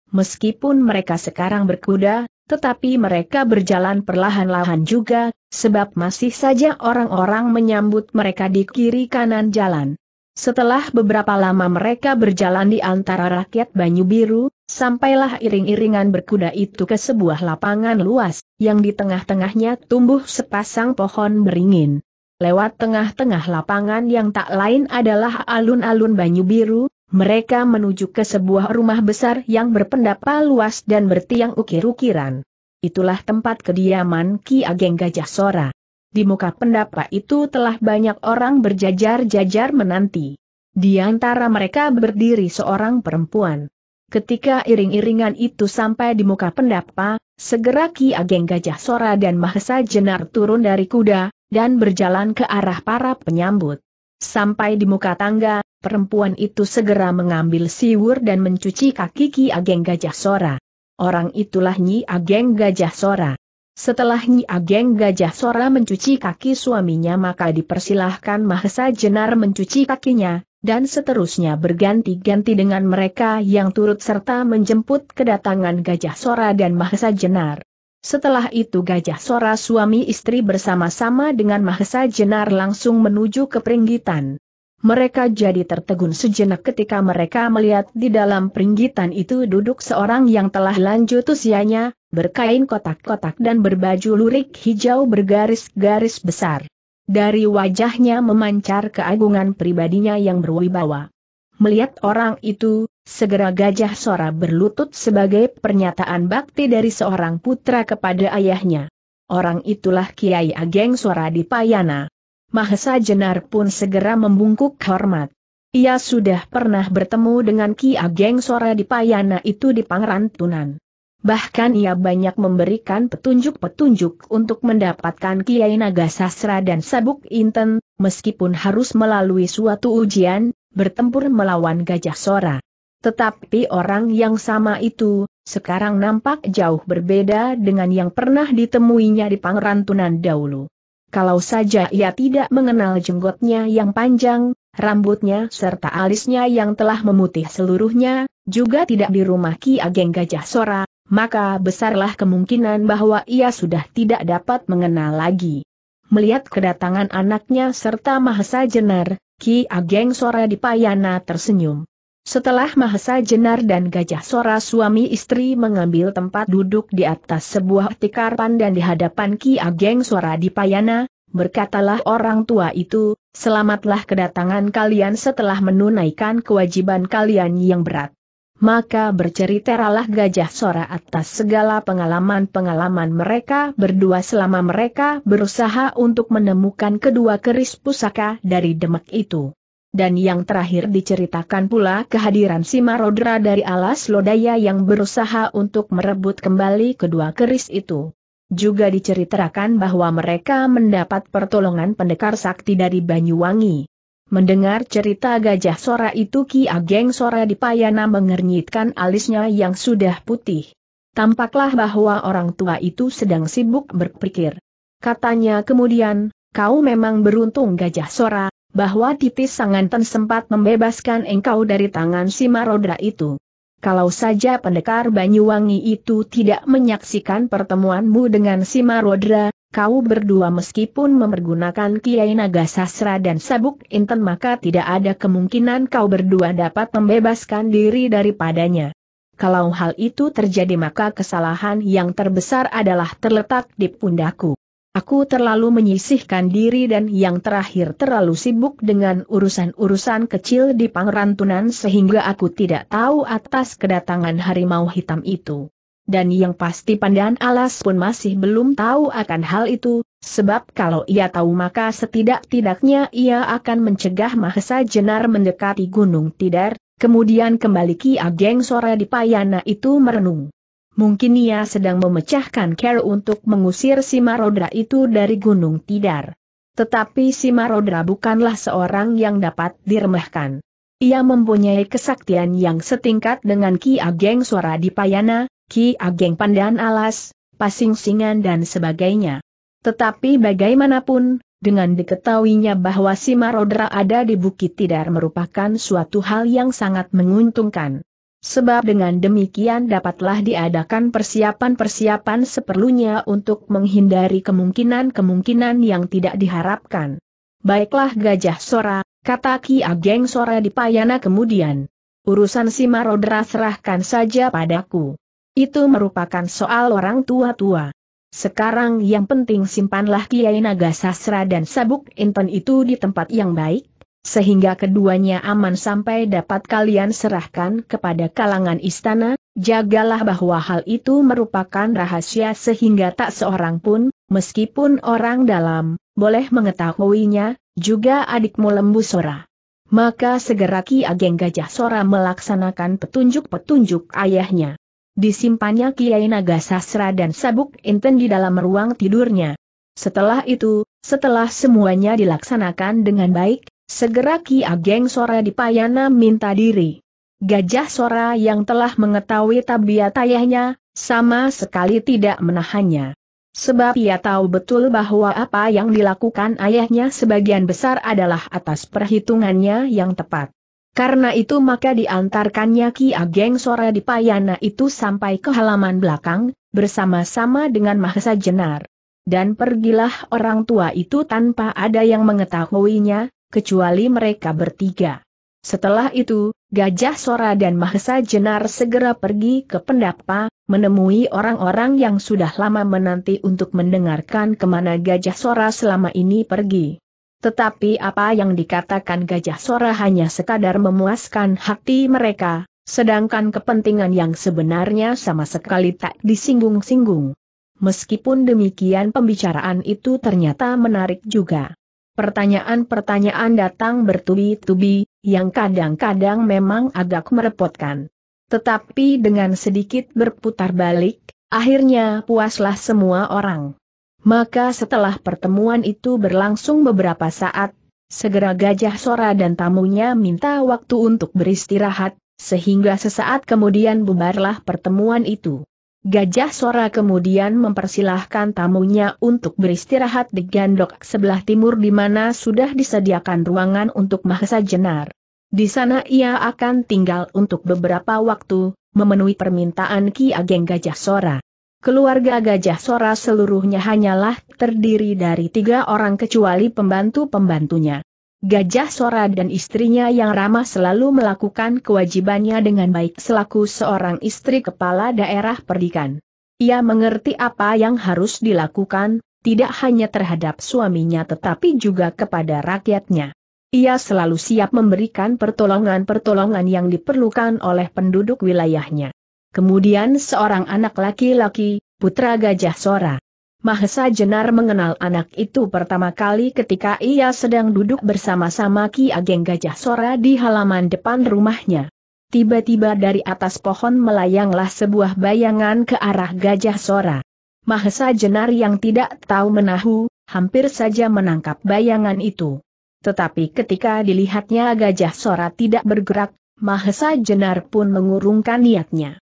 Speaker 1: Meskipun mereka sekarang berkuda, tetapi mereka berjalan perlahan-lahan juga, sebab masih saja orang-orang menyambut mereka di kiri kanan jalan. Setelah beberapa lama mereka berjalan di antara rakyat Banyu Biru, sampailah iring-iringan berkuda itu ke sebuah lapangan luas, yang di tengah-tengahnya tumbuh sepasang pohon beringin. Lewat tengah-tengah lapangan yang tak lain adalah alun-alun Banyu Biru, mereka menuju ke sebuah rumah besar yang berpendapa luas dan bertiang ukir-ukiran. Itulah tempat kediaman Ki Ageng Gajah Sora. Di muka pendapa itu telah banyak orang berjajar-jajar menanti. Di antara mereka berdiri seorang perempuan. Ketika iring-iringan itu sampai di muka pendapa, segera Ki Ageng Gajah Sora dan Mahesa Jenar turun dari kuda, dan berjalan ke arah para penyambut. Sampai di muka tangga, perempuan itu segera mengambil siwur dan mencuci kaki Ki Ageng Gajah Sora. Orang itulah Nyi Ageng Gajah Sora. Setelah Nyi Ageng Gajah Sora mencuci kaki suaminya maka dipersilahkan Mahesa Jenar mencuci kakinya, dan seterusnya berganti-ganti dengan mereka yang turut serta menjemput kedatangan Gajah Sora dan Mahesa Jenar. Setelah itu Gajah Sora suami istri bersama-sama dengan Mahesa Jenar langsung menuju ke Peringgitan. Mereka jadi tertegun sejenak ketika mereka melihat di dalam peringgitan itu duduk seorang yang telah lanjut usianya, berkain kotak-kotak dan berbaju lurik hijau bergaris-garis besar. Dari wajahnya memancar keagungan pribadinya yang berwibawa. Melihat orang itu, segera gajah Sora berlutut sebagai pernyataan bakti dari seorang putra kepada ayahnya. Orang itulah Kiai Ageng Sora di Mahesa Jenar pun segera membungkuk hormat. Ia sudah pernah bertemu dengan Ki Ageng Sora di Payana itu di Pangrantunan. Bahkan ia banyak memberikan petunjuk-petunjuk untuk mendapatkan Kiai Naga Sastra dan Sabuk Inten, meskipun harus melalui suatu ujian, bertempur melawan Gajah Sora. Tetapi orang yang sama itu, sekarang nampak jauh berbeda dengan yang pernah ditemuinya di Pangrantunan dahulu. Kalau saja ia tidak mengenal jenggotnya yang panjang, rambutnya serta alisnya yang telah memutih seluruhnya, juga tidak di rumah Ki Ageng Gajah Sora, maka besarlah kemungkinan bahwa ia sudah tidak dapat mengenal lagi. Melihat kedatangan anaknya serta Mahesa Jenar, Ki Ageng Sora di Payana tersenyum. Setelah Mahesa Jenar dan Gajah Sora suami istri mengambil tempat duduk di atas sebuah tikar pandan di hadapan Ki Ageng Sora di Payana, berkatalah orang tua itu, selamatlah kedatangan kalian setelah menunaikan kewajiban kalian yang berat. Maka berceritalah Gajah Sora atas segala pengalaman-pengalaman mereka berdua selama mereka berusaha untuk menemukan kedua keris pusaka dari Demak itu. Dan yang terakhir diceritakan pula kehadiran si Marodra dari alas lodaya yang berusaha untuk merebut kembali kedua keris itu. Juga diceritakan bahwa mereka mendapat pertolongan pendekar sakti dari Banyuwangi. Mendengar cerita gajah sora itu Ki Ageng Sora di Payana mengernyitkan alisnya yang sudah putih. Tampaklah bahwa orang tua itu sedang sibuk berpikir. Katanya kemudian, kau memang beruntung gajah sora, bahwa tipis Sanganten sempat membebaskan engkau dari tangan si Marodra itu. Kalau saja pendekar Banyuwangi itu tidak menyaksikan pertemuanmu dengan si Marodra, kau berdua meskipun mempergunakan Kiai Naga Sasra dan Sabuk Inten maka tidak ada kemungkinan kau berdua dapat membebaskan diri daripadanya. Kalau hal itu terjadi maka kesalahan yang terbesar adalah terletak di pundaku. Aku terlalu menyisihkan diri dan yang terakhir terlalu sibuk dengan urusan-urusan kecil di Pangrantunan sehingga aku tidak tahu atas kedatangan harimau hitam itu. Dan yang pasti pandan alas pun masih belum tahu akan hal itu, sebab kalau ia tahu maka setidak-tidaknya ia akan mencegah Mahesa Jenar mendekati Gunung Tidar, kemudian kembali Ki Ageng sore di Payana itu merenung. Mungkin ia sedang memecahkan care untuk mengusir si Marodra itu dari Gunung Tidar. Tetapi si Marodra bukanlah seorang yang dapat diremehkan. Ia mempunyai kesaktian yang setingkat dengan Ki Ageng Suara Dipayana, Ki Ageng Pandan Alas, Pasing-Singan dan sebagainya. Tetapi bagaimanapun, dengan diketahuinya bahwa si Marodra ada di Bukit Tidar merupakan suatu hal yang sangat menguntungkan sebab dengan demikian dapatlah diadakan persiapan-persiapan seperlunya untuk menghindari kemungkinan-kemungkinan yang tidak diharapkan. Baiklah gajah Sora, kata Ki Ageng Sora di Payana kemudian. Urusan si Marodra serahkan saja padaku. Itu merupakan soal orang tua-tua. Sekarang yang penting simpanlah Kiai Naga Sasra dan Sabuk Inten itu di tempat yang baik, sehingga keduanya aman sampai dapat kalian serahkan kepada kalangan istana, jagalah bahwa hal itu merupakan rahasia sehingga tak seorang pun, meskipun orang dalam, boleh mengetahuinya, juga adikmu Lembu Sora. Maka segera Ki Ageng Gajah Sora melaksanakan petunjuk-petunjuk ayahnya. Disimpannya Kiai Naga Sasra dan Sabuk Inten di dalam ruang tidurnya. Setelah itu, setelah semuanya dilaksanakan dengan baik, Segera Ki Ageng Sora Dipayana minta diri. Gajah Sora yang telah mengetahui tabiat ayahnya, sama sekali tidak menahannya. Sebab ia tahu betul bahwa apa yang dilakukan ayahnya sebagian besar adalah atas perhitungannya yang tepat. Karena itu maka diantarkannya Ki Ageng Sora Dipayana itu sampai ke halaman belakang, bersama-sama dengan Mahesa Jenar. Dan pergilah orang tua itu tanpa ada yang mengetahuinya, kecuali mereka bertiga. Setelah itu, Gajah Sora dan Mahesa Jenar segera pergi ke pendapa, menemui orang-orang yang sudah lama menanti untuk mendengarkan kemana Gajah Sora selama ini pergi. Tetapi apa yang dikatakan Gajah Sora hanya sekadar memuaskan hati mereka, sedangkan kepentingan yang sebenarnya sama sekali tak disinggung-singgung. Meskipun demikian pembicaraan itu ternyata menarik juga. Pertanyaan-pertanyaan datang bertubi-tubi, yang kadang-kadang memang agak merepotkan. Tetapi dengan sedikit berputar balik, akhirnya puaslah semua orang. Maka setelah pertemuan itu berlangsung beberapa saat, segera Gajah Sora dan tamunya minta waktu untuk beristirahat, sehingga sesaat kemudian bubarlah pertemuan itu. Gajah Sora kemudian mempersilahkan tamunya untuk beristirahat di gandok sebelah timur di mana sudah disediakan ruangan untuk Mahesa Jenar. Di sana ia akan tinggal untuk beberapa waktu, memenuhi permintaan Ki Ageng Gajah Sora. Keluarga Gajah Sora seluruhnya hanyalah terdiri dari tiga orang kecuali pembantu-pembantunya. Gajah Sora dan istrinya yang ramah selalu melakukan kewajibannya dengan baik selaku seorang istri kepala daerah perdikan. Ia mengerti apa yang harus dilakukan, tidak hanya terhadap suaminya tetapi juga kepada rakyatnya. Ia selalu siap memberikan pertolongan-pertolongan yang diperlukan oleh penduduk wilayahnya. Kemudian seorang anak laki-laki, putra Gajah Sora. Mahesa Jenar mengenal anak itu pertama kali ketika ia sedang duduk bersama-sama Ki Ageng Gajah Sora di halaman depan rumahnya. Tiba-tiba dari atas pohon melayanglah sebuah bayangan ke arah Gajah Sora. Mahesa Jenar yang tidak tahu menahu, hampir saja menangkap bayangan itu. Tetapi ketika dilihatnya Gajah Sora tidak bergerak, Mahesa Jenar pun mengurungkan niatnya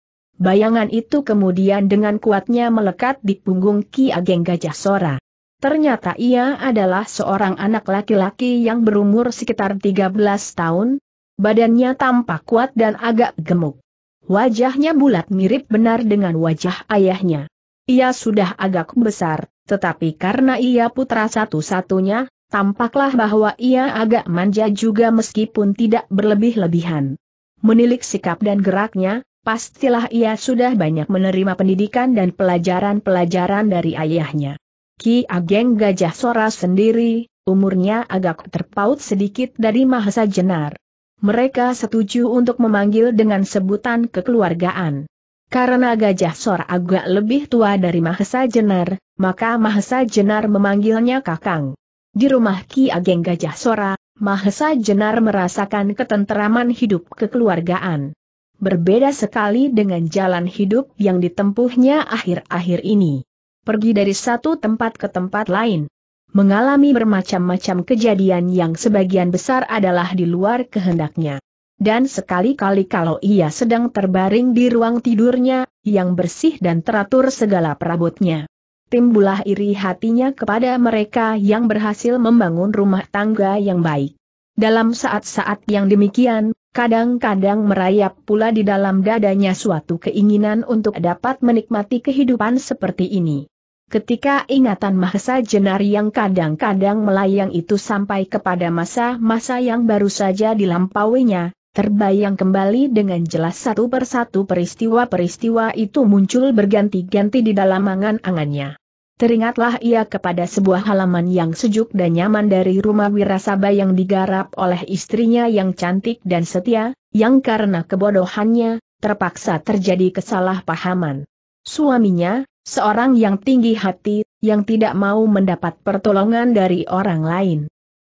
Speaker 1: bayangan itu kemudian dengan kuatnya melekat di punggung Ki Ageng Gajah Sora. Ternyata ia adalah seorang anak laki-laki yang berumur sekitar 13 tahun, badannya tampak kuat dan agak gemuk. Wajahnya bulat mirip benar dengan wajah ayahnya. Ia sudah agak besar, tetapi karena ia putra satu-satunya, tampaklah bahwa ia agak manja juga meskipun tidak berlebih-lebihan. Menilik sikap dan geraknya, Pastilah ia sudah banyak menerima pendidikan dan pelajaran-pelajaran dari ayahnya. Ki Ageng Gajah Sora sendiri, umurnya agak terpaut sedikit dari Mahesa Jenar. Mereka setuju untuk memanggil dengan sebutan kekeluargaan. Karena Gajah Sora agak lebih tua dari Mahesa Jenar, maka Mahesa Jenar memanggilnya Kakang. Di rumah Ki Ageng Gajah Sora, Mahesa Jenar merasakan ketenteraman hidup kekeluargaan berbeda sekali dengan jalan hidup yang ditempuhnya akhir-akhir ini. Pergi dari satu tempat ke tempat lain, mengalami bermacam-macam kejadian yang sebagian besar adalah di luar kehendaknya. Dan sekali-kali kalau ia sedang terbaring di ruang tidurnya, yang bersih dan teratur segala perabotnya. Timbulah iri hatinya kepada mereka yang berhasil membangun rumah tangga yang baik. Dalam saat-saat yang demikian, Kadang-kadang merayap pula di dalam dadanya suatu keinginan untuk dapat menikmati kehidupan seperti ini. Ketika ingatan Mahesa Jenar yang kadang-kadang melayang itu sampai kepada masa-masa yang baru saja dilampauinya, terbayang kembali dengan jelas satu persatu peristiwa-peristiwa itu muncul berganti-ganti di dalam angan-angannya. Teringatlah ia kepada sebuah halaman yang sejuk dan nyaman dari rumah Wirasaba yang digarap oleh istrinya yang cantik dan setia, yang karena kebodohannya, terpaksa terjadi kesalahpahaman. Suaminya, seorang yang tinggi hati, yang tidak mau mendapat pertolongan dari orang lain.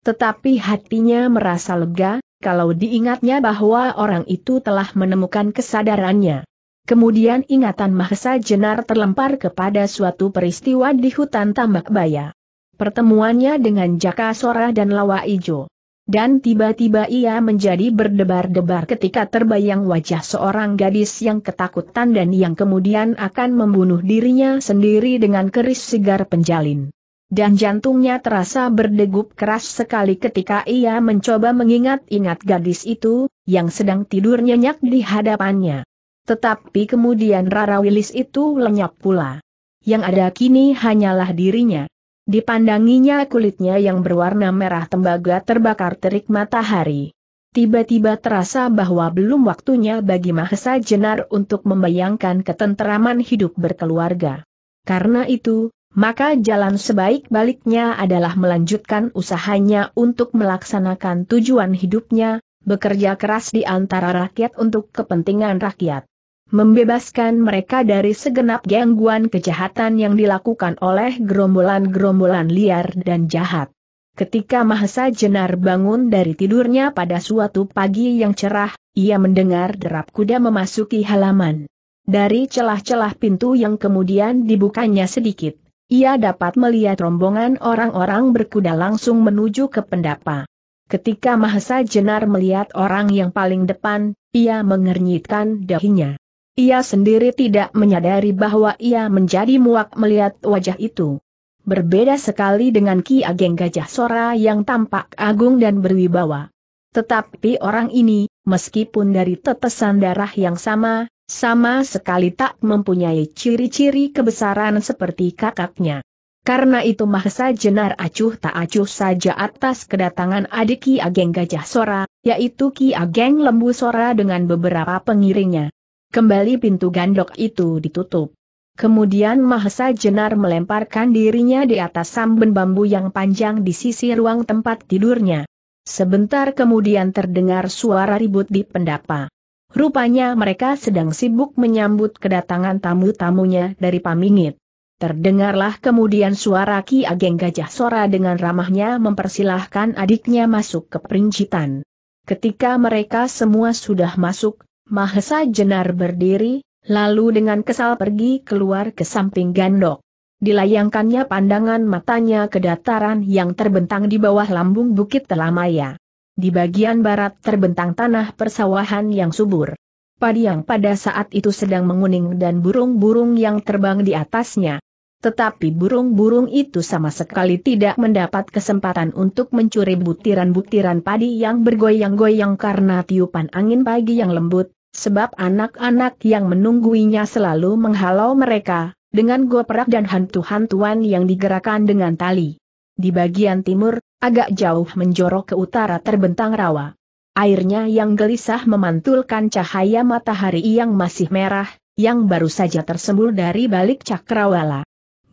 Speaker 1: Tetapi hatinya merasa lega, kalau diingatnya bahwa orang itu telah menemukan kesadarannya. Kemudian ingatan Mahesa Jenar terlempar kepada suatu peristiwa di hutan tambak baya. Pertemuannya dengan Jaka Sora dan Lawa Ijo. Dan tiba-tiba ia menjadi berdebar-debar ketika terbayang wajah seorang gadis yang ketakutan dan yang kemudian akan membunuh dirinya sendiri dengan keris segar penjalin. Dan jantungnya terasa berdegup keras sekali ketika ia mencoba mengingat-ingat gadis itu, yang sedang tidur nyenyak di hadapannya. Tetapi kemudian Rara Wilis itu lenyap pula. Yang ada kini hanyalah dirinya. Dipandanginya kulitnya yang berwarna merah tembaga terbakar terik matahari. Tiba-tiba terasa bahwa belum waktunya bagi Mahesa Jenar untuk membayangkan ketenteraman hidup berkeluarga. Karena itu, maka jalan sebaik-baliknya adalah melanjutkan usahanya untuk melaksanakan tujuan hidupnya, bekerja keras di antara rakyat untuk kepentingan rakyat membebaskan mereka dari segenap gangguan kejahatan yang dilakukan oleh gerombolan-gerombolan liar dan jahat. Ketika Mahesa Jenar bangun dari tidurnya pada suatu pagi yang cerah, ia mendengar derap kuda memasuki halaman. Dari celah-celah pintu yang kemudian dibukanya sedikit, ia dapat melihat rombongan orang-orang berkuda langsung menuju ke pendapa. Ketika Mahesa Jenar melihat orang yang paling depan, ia mengernyitkan dahinya. Ia sendiri tidak menyadari bahwa ia menjadi muak melihat wajah itu. Berbeda sekali dengan Ki Ageng Gajah Sora yang tampak agung dan berwibawa. Tetapi orang ini, meskipun dari tetesan darah yang sama, sama sekali tak mempunyai ciri-ciri kebesaran seperti kakaknya. Karena itu Mahesa Jenar acuh tak acuh saja atas kedatangan adik Ki Ageng Gajah Sora, yaitu Ki Ageng Lembu Sora dengan beberapa pengiringnya. Kembali pintu gandok itu ditutup. Kemudian Mahesa Jenar melemparkan dirinya di atas samben bambu yang panjang di sisi ruang tempat tidurnya. Sebentar kemudian terdengar suara ribut di pendapa. Rupanya mereka sedang sibuk menyambut kedatangan tamu-tamunya dari Pamingit. Terdengarlah kemudian suara Ki Ageng Gajah Sora dengan ramahnya mempersilahkan adiknya masuk ke perincitan. Ketika mereka semua sudah masuk, Mahesa Jenar berdiri, lalu dengan kesal pergi keluar ke samping gandok. Dilayangkannya pandangan matanya ke dataran yang terbentang di bawah lambung Bukit Telamaya. Di bagian barat terbentang tanah persawahan yang subur. Padi yang pada saat itu sedang menguning dan burung-burung yang terbang di atasnya. Tetapi burung-burung itu sama sekali tidak mendapat kesempatan untuk mencuri butiran-butiran padi yang bergoyang-goyang karena tiupan angin pagi yang lembut, Sebab anak-anak yang menungguinya selalu menghalau mereka, dengan goprak dan hantu-hantuan yang digerakkan dengan tali. Di bagian timur, agak jauh menjorok ke utara terbentang rawa. Airnya yang gelisah memantulkan cahaya matahari yang masih merah, yang baru saja tersembul dari balik cakrawala.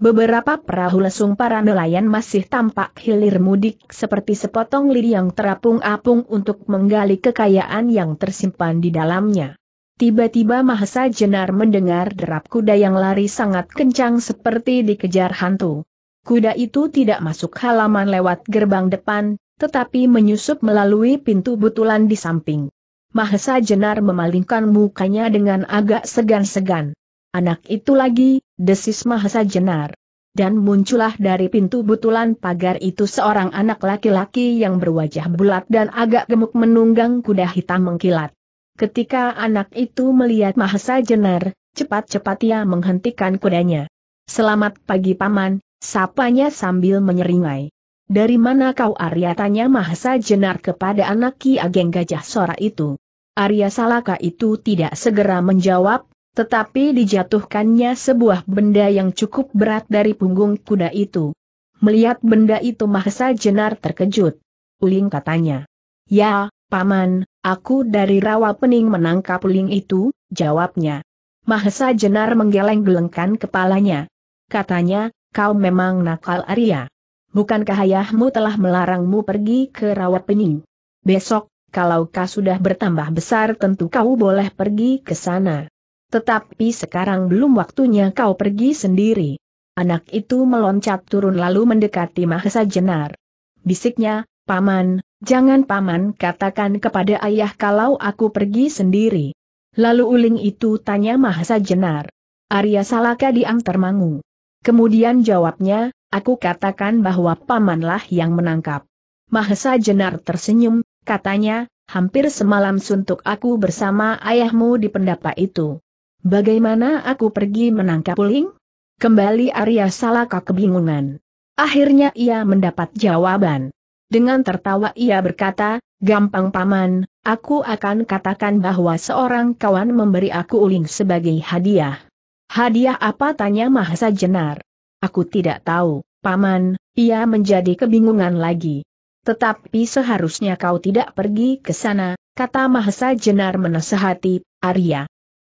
Speaker 1: Beberapa perahu lesung para nelayan masih tampak hilir mudik seperti sepotong lidi yang terapung-apung untuk menggali kekayaan yang tersimpan di dalamnya. Tiba-tiba Mahesa Jenar mendengar derap kuda yang lari sangat kencang seperti dikejar hantu. Kuda itu tidak masuk halaman lewat gerbang depan, tetapi menyusup melalui pintu butulan di samping. Mahesa Jenar memalingkan mukanya dengan agak segan-segan. Anak itu lagi, desis Mahesa Jenar. Dan muncullah dari pintu butulan pagar itu seorang anak laki-laki yang berwajah bulat dan agak gemuk menunggang kuda hitam mengkilat. Ketika anak itu melihat Mahesa Jenar, cepat-cepat ia menghentikan kudanya. Selamat pagi paman, sapanya sambil menyeringai. Dari mana kau Arya tanya Mahesa Jenar kepada anak Ki Ageng Gajah Sora itu. Arya Salaka itu tidak segera menjawab, tetapi dijatuhkannya sebuah benda yang cukup berat dari punggung kuda itu. Melihat benda itu Mahesa Jenar terkejut. Uling katanya. Ya, Paman, aku dari rawa pening menangkap uling itu, jawabnya. Mahesa Jenar menggeleng-gelengkan kepalanya. Katanya, kau memang nakal Arya. Bukankah ayahmu telah melarangmu pergi ke rawa pening? Besok, kalau kau sudah bertambah besar tentu kau boleh pergi ke sana. Tetapi sekarang belum waktunya kau pergi sendiri. Anak itu meloncat turun lalu mendekati Mahesa Jenar. Bisiknya, Paman, jangan Paman katakan kepada ayah kalau aku pergi sendiri. Lalu uling itu tanya Mahesa Jenar. Arya Salaka diang termangu. Kemudian jawabnya, aku katakan bahwa pamanlah yang menangkap. Mahesa Jenar tersenyum, katanya, hampir semalam suntuk aku bersama ayahmu di pendapa itu. Bagaimana aku pergi menangkap uling? Kembali Arya Salaka kebingungan. Akhirnya ia mendapat jawaban. Dengan tertawa ia berkata, Gampang paman, aku akan katakan bahwa seorang kawan memberi aku uling sebagai hadiah. Hadiah apa tanya Mahasa Jenar? Aku tidak tahu, paman, ia menjadi kebingungan lagi. Tetapi seharusnya kau tidak pergi ke sana, kata Mahasa Jenar menasehati, Arya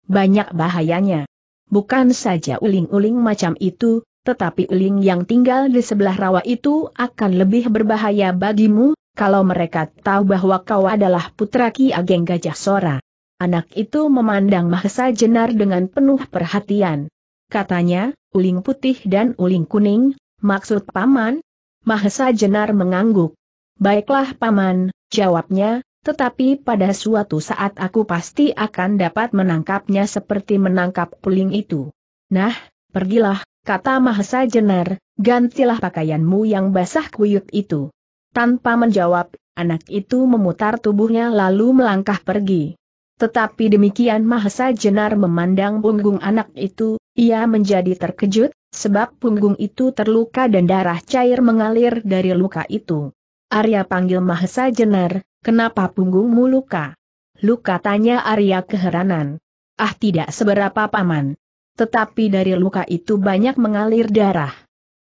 Speaker 1: banyak bahayanya. Bukan saja uling-uling macam itu, tetapi uling yang tinggal di sebelah rawa itu akan lebih berbahaya bagimu, kalau mereka tahu bahwa kau adalah putra Ki Ageng Gajah Sora. Anak itu memandang Mahesa Jenar dengan penuh perhatian. Katanya, uling putih dan uling kuning, maksud paman? Mahesa Jenar mengangguk. Baiklah paman, jawabnya, tetapi pada suatu saat aku pasti akan dapat menangkapnya seperti menangkap puling itu. Nah, pergilah, kata Mahesa Jenar, gantilah pakaianmu yang basah kuyup itu. Tanpa menjawab, anak itu memutar tubuhnya lalu melangkah pergi. Tetapi demikian Mahesa Jenar memandang punggung anak itu, ia menjadi terkejut, sebab punggung itu terluka dan darah cair mengalir dari luka itu. Arya panggil Mahesa Jenar, Kenapa punggungmu luka? Luka tanya Arya keheranan. Ah tidak seberapa paman. Tetapi dari luka itu banyak mengalir darah.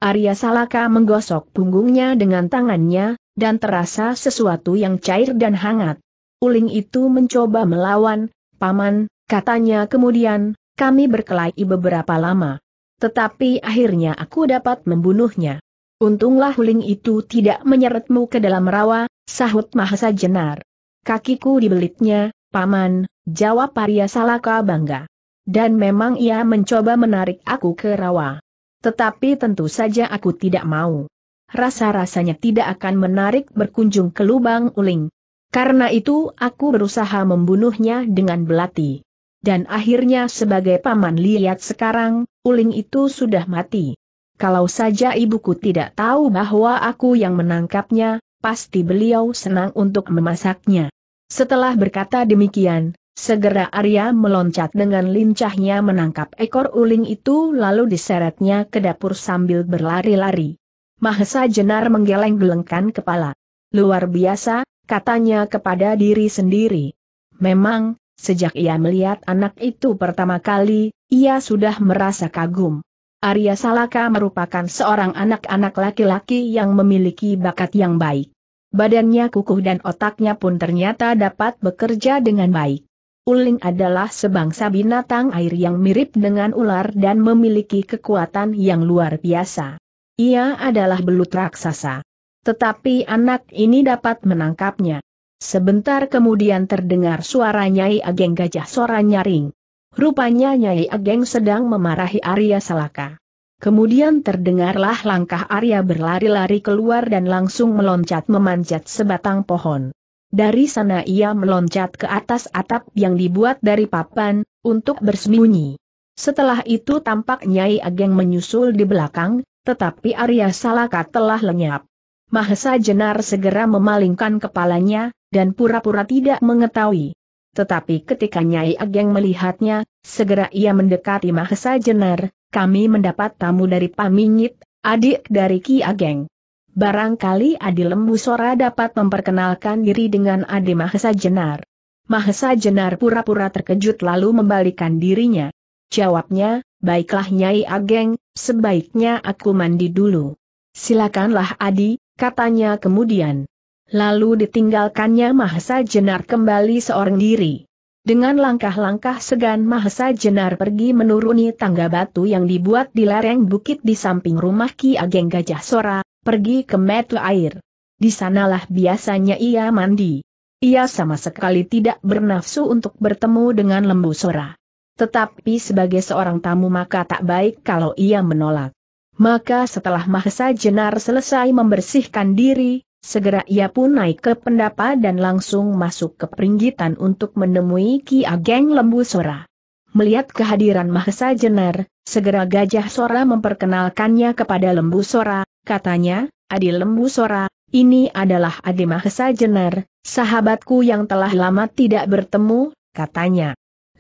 Speaker 1: Arya Salaka menggosok punggungnya dengan tangannya, dan terasa sesuatu yang cair dan hangat. Uling itu mencoba melawan, paman, katanya kemudian, kami berkelahi beberapa lama. Tetapi akhirnya aku dapat membunuhnya. Untunglah huling itu tidak menyeretmu ke dalam rawa, sahut Mahasa Jenar. Kakiku dibelitnya, paman, jawab Arya Salaka bangga. Dan memang ia mencoba menarik aku ke rawa. Tetapi tentu saja aku tidak mau. Rasa-rasanya tidak akan menarik berkunjung ke lubang uling. Karena itu aku berusaha membunuhnya dengan belati. Dan akhirnya sebagai paman lihat sekarang, uling itu sudah mati. Kalau saja ibuku tidak tahu bahwa aku yang menangkapnya, pasti beliau senang untuk memasaknya. Setelah berkata demikian, segera Arya meloncat dengan lincahnya menangkap ekor uling itu lalu diseretnya ke dapur sambil berlari-lari. Mahesa Jenar menggeleng-gelengkan kepala. Luar biasa, katanya kepada diri sendiri. Memang, sejak ia melihat anak itu pertama kali, ia sudah merasa kagum. Arya Salaka merupakan seorang anak-anak laki-laki yang memiliki bakat yang baik. Badannya kukuh dan otaknya pun ternyata dapat bekerja dengan baik. Uling adalah sebangsa binatang air yang mirip dengan ular dan memiliki kekuatan yang luar biasa. Ia adalah belut raksasa. Tetapi anak ini dapat menangkapnya. Sebentar kemudian terdengar suara Nyai Ageng Gajah Sora nyaring. Rupanya Nyai Ageng sedang memarahi Arya Salaka. Kemudian terdengarlah langkah Arya berlari-lari keluar dan langsung meloncat memanjat sebatang pohon. Dari sana ia meloncat ke atas atap yang dibuat dari papan, untuk bersembunyi. Setelah itu tampak Nyai Ageng menyusul di belakang, tetapi Arya Salaka telah lenyap. Mahesa Jenar segera memalingkan kepalanya, dan pura-pura tidak mengetahui. Tetapi ketika Nyai Ageng melihatnya, segera ia mendekati Mahesa Jenar, kami mendapat tamu dari Paminyit, adik dari Ki Ageng. Barangkali Adi Lembu Sora dapat memperkenalkan diri dengan Adi Mahesa Jenar. Mahesa Jenar pura-pura terkejut lalu membalikan dirinya. Jawabnya, baiklah Nyai Ageng, sebaiknya aku mandi dulu. Silakanlah Adi, katanya kemudian lalu ditinggalkannya Mahesa Jenar kembali seorang diri. Dengan langkah-langkah segan Mahesa Jenar pergi menuruni tangga batu yang dibuat di lereng bukit di samping rumah Ki Ageng Gajah Sora, pergi ke metu air. Di sanalah biasanya ia mandi. Ia sama sekali tidak bernafsu untuk bertemu dengan lembu Sora. Tetapi sebagai seorang tamu maka tak baik kalau ia menolak. Maka setelah Mahesa Jenar selesai membersihkan diri, Segera ia pun naik ke pendapa dan langsung masuk ke peringgitan untuk menemui Ki Ageng Lembu Sora. Melihat kehadiran Mahesa Jenar, segera Gajah Sora memperkenalkannya kepada Lembu Sora, katanya, Adi Lembu Sora, ini adalah Adi Mahesa Jenar, sahabatku yang telah lama tidak bertemu, katanya.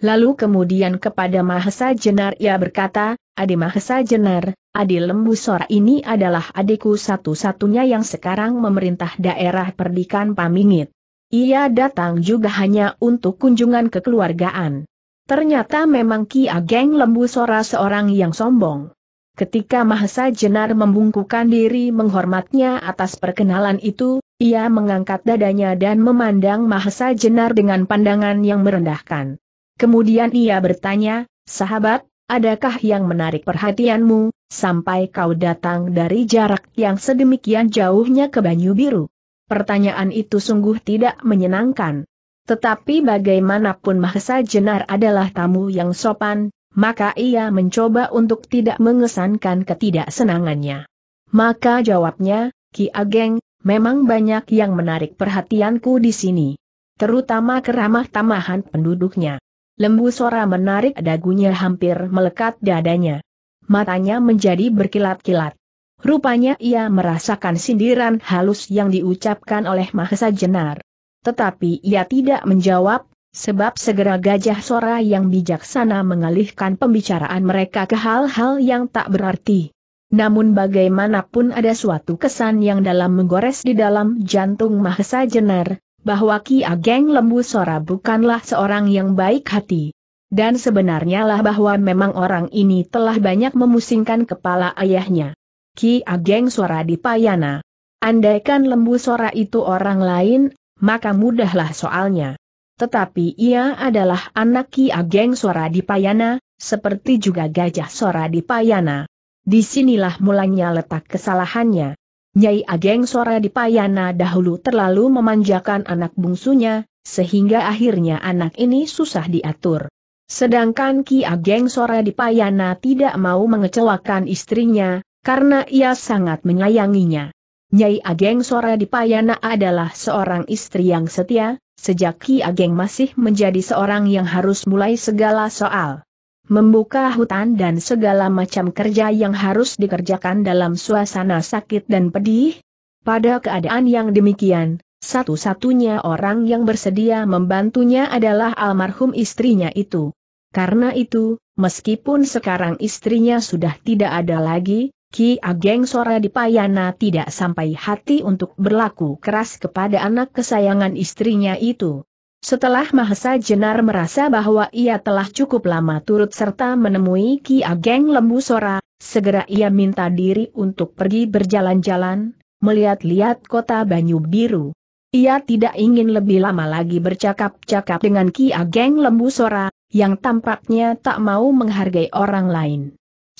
Speaker 1: Lalu kemudian kepada Mahesa Jenar ia berkata, Adi Mahesa Jenar, Adi Lembu Sora ini adalah adikku satu-satunya yang sekarang memerintah daerah Perdikan Pamingit. Ia datang juga hanya untuk kunjungan kekeluargaan. Ternyata memang Ki Ageng Lembu Sora seorang yang sombong. Ketika Mahesa Jenar membungkukan diri menghormatnya atas perkenalan itu, ia mengangkat dadanya dan memandang Mahesa Jenar dengan pandangan yang merendahkan. Kemudian ia bertanya, sahabat, adakah yang menarik perhatianmu, sampai kau datang dari jarak yang sedemikian jauhnya ke Banyu Biru? Pertanyaan itu sungguh tidak menyenangkan. Tetapi bagaimanapun Mahesa Jenar adalah tamu yang sopan, maka ia mencoba untuk tidak mengesankan ketidaksenangannya. Maka jawabnya, Ki Ageng, memang banyak yang menarik perhatianku di sini. Terutama keramah tamahan penduduknya. Lembu Sora menarik dagunya hampir melekat dadanya. Matanya menjadi berkilat-kilat. Rupanya ia merasakan sindiran halus yang diucapkan oleh Mahesa Jenar. Tetapi ia tidak menjawab, sebab segera gajah Sora yang bijaksana mengalihkan pembicaraan mereka ke hal-hal yang tak berarti. Namun bagaimanapun ada suatu kesan yang dalam menggores di dalam jantung Mahesa Jenar, bahwa Ki Ageng Lembu Sora bukanlah seorang yang baik hati. Dan sebenarnya lah bahwa memang orang ini telah banyak memusingkan kepala ayahnya. Ki Ageng Sora di Payana. Andaikan Lembu Sora itu orang lain, maka mudahlah soalnya. Tetapi ia adalah anak Ki Ageng Sora di Payana, seperti juga Gajah Sora di Payana. Disinilah mulanya letak kesalahannya. Nyai Ageng Sora Dipayana dahulu terlalu memanjakan anak bungsunya, sehingga akhirnya anak ini susah diatur. Sedangkan Ki Ageng Sora Dipayana tidak mau mengecewakan istrinya, karena ia sangat menyayanginya. Nyai Ageng Sora Dipayana adalah seorang istri yang setia, sejak Ki Ageng masih menjadi seorang yang harus mulai segala soal membuka hutan dan segala macam kerja yang harus dikerjakan dalam suasana sakit dan pedih? Pada keadaan yang demikian, satu-satunya orang yang bersedia membantunya adalah almarhum istrinya itu. Karena itu, meskipun sekarang istrinya sudah tidak ada lagi, Ki Ageng Sora Dipayana tidak sampai hati untuk berlaku keras kepada anak kesayangan istrinya itu. Setelah Mahesa Jenar merasa bahwa ia telah cukup lama turut serta menemui Ki Ageng Lembu Sora, segera ia minta diri untuk pergi berjalan-jalan, melihat-lihat kota Banyu Biru. Ia tidak ingin lebih lama lagi bercakap-cakap dengan Ki Ageng Lembu Sora, yang tampaknya tak mau menghargai orang lain.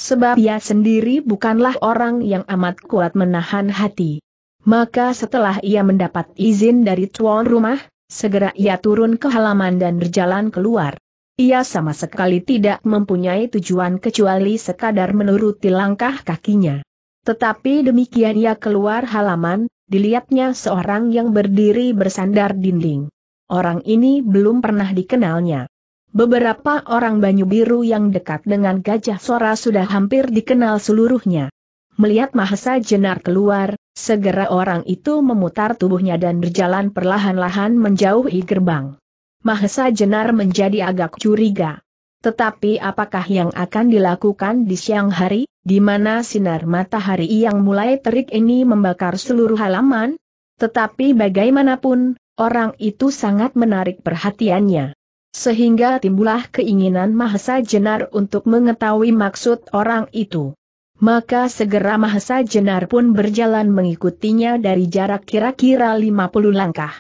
Speaker 1: Sebab ia sendiri bukanlah orang yang amat kuat menahan hati. Maka setelah ia mendapat izin dari tuan rumah, Segera ia turun ke halaman dan berjalan keluar. Ia sama sekali tidak mempunyai tujuan kecuali sekadar menuruti langkah kakinya. Tetapi demikian ia keluar halaman, dilihatnya seorang yang berdiri bersandar dinding. Orang ini belum pernah dikenalnya. Beberapa orang Banyu Biru yang dekat dengan Gajah Sora sudah hampir dikenal seluruhnya. Melihat Mahesa Jenar keluar, Segera orang itu memutar tubuhnya dan berjalan perlahan-lahan menjauhi gerbang. Mahesa Jenar menjadi agak curiga. Tetapi apakah yang akan dilakukan di siang hari, di mana sinar matahari yang mulai terik ini membakar seluruh halaman? Tetapi bagaimanapun, orang itu sangat menarik perhatiannya. Sehingga timbullah keinginan Mahesa Jenar untuk mengetahui maksud orang itu maka segera Mahesa Jenar pun berjalan mengikutinya dari jarak kira-kira 50 langkah.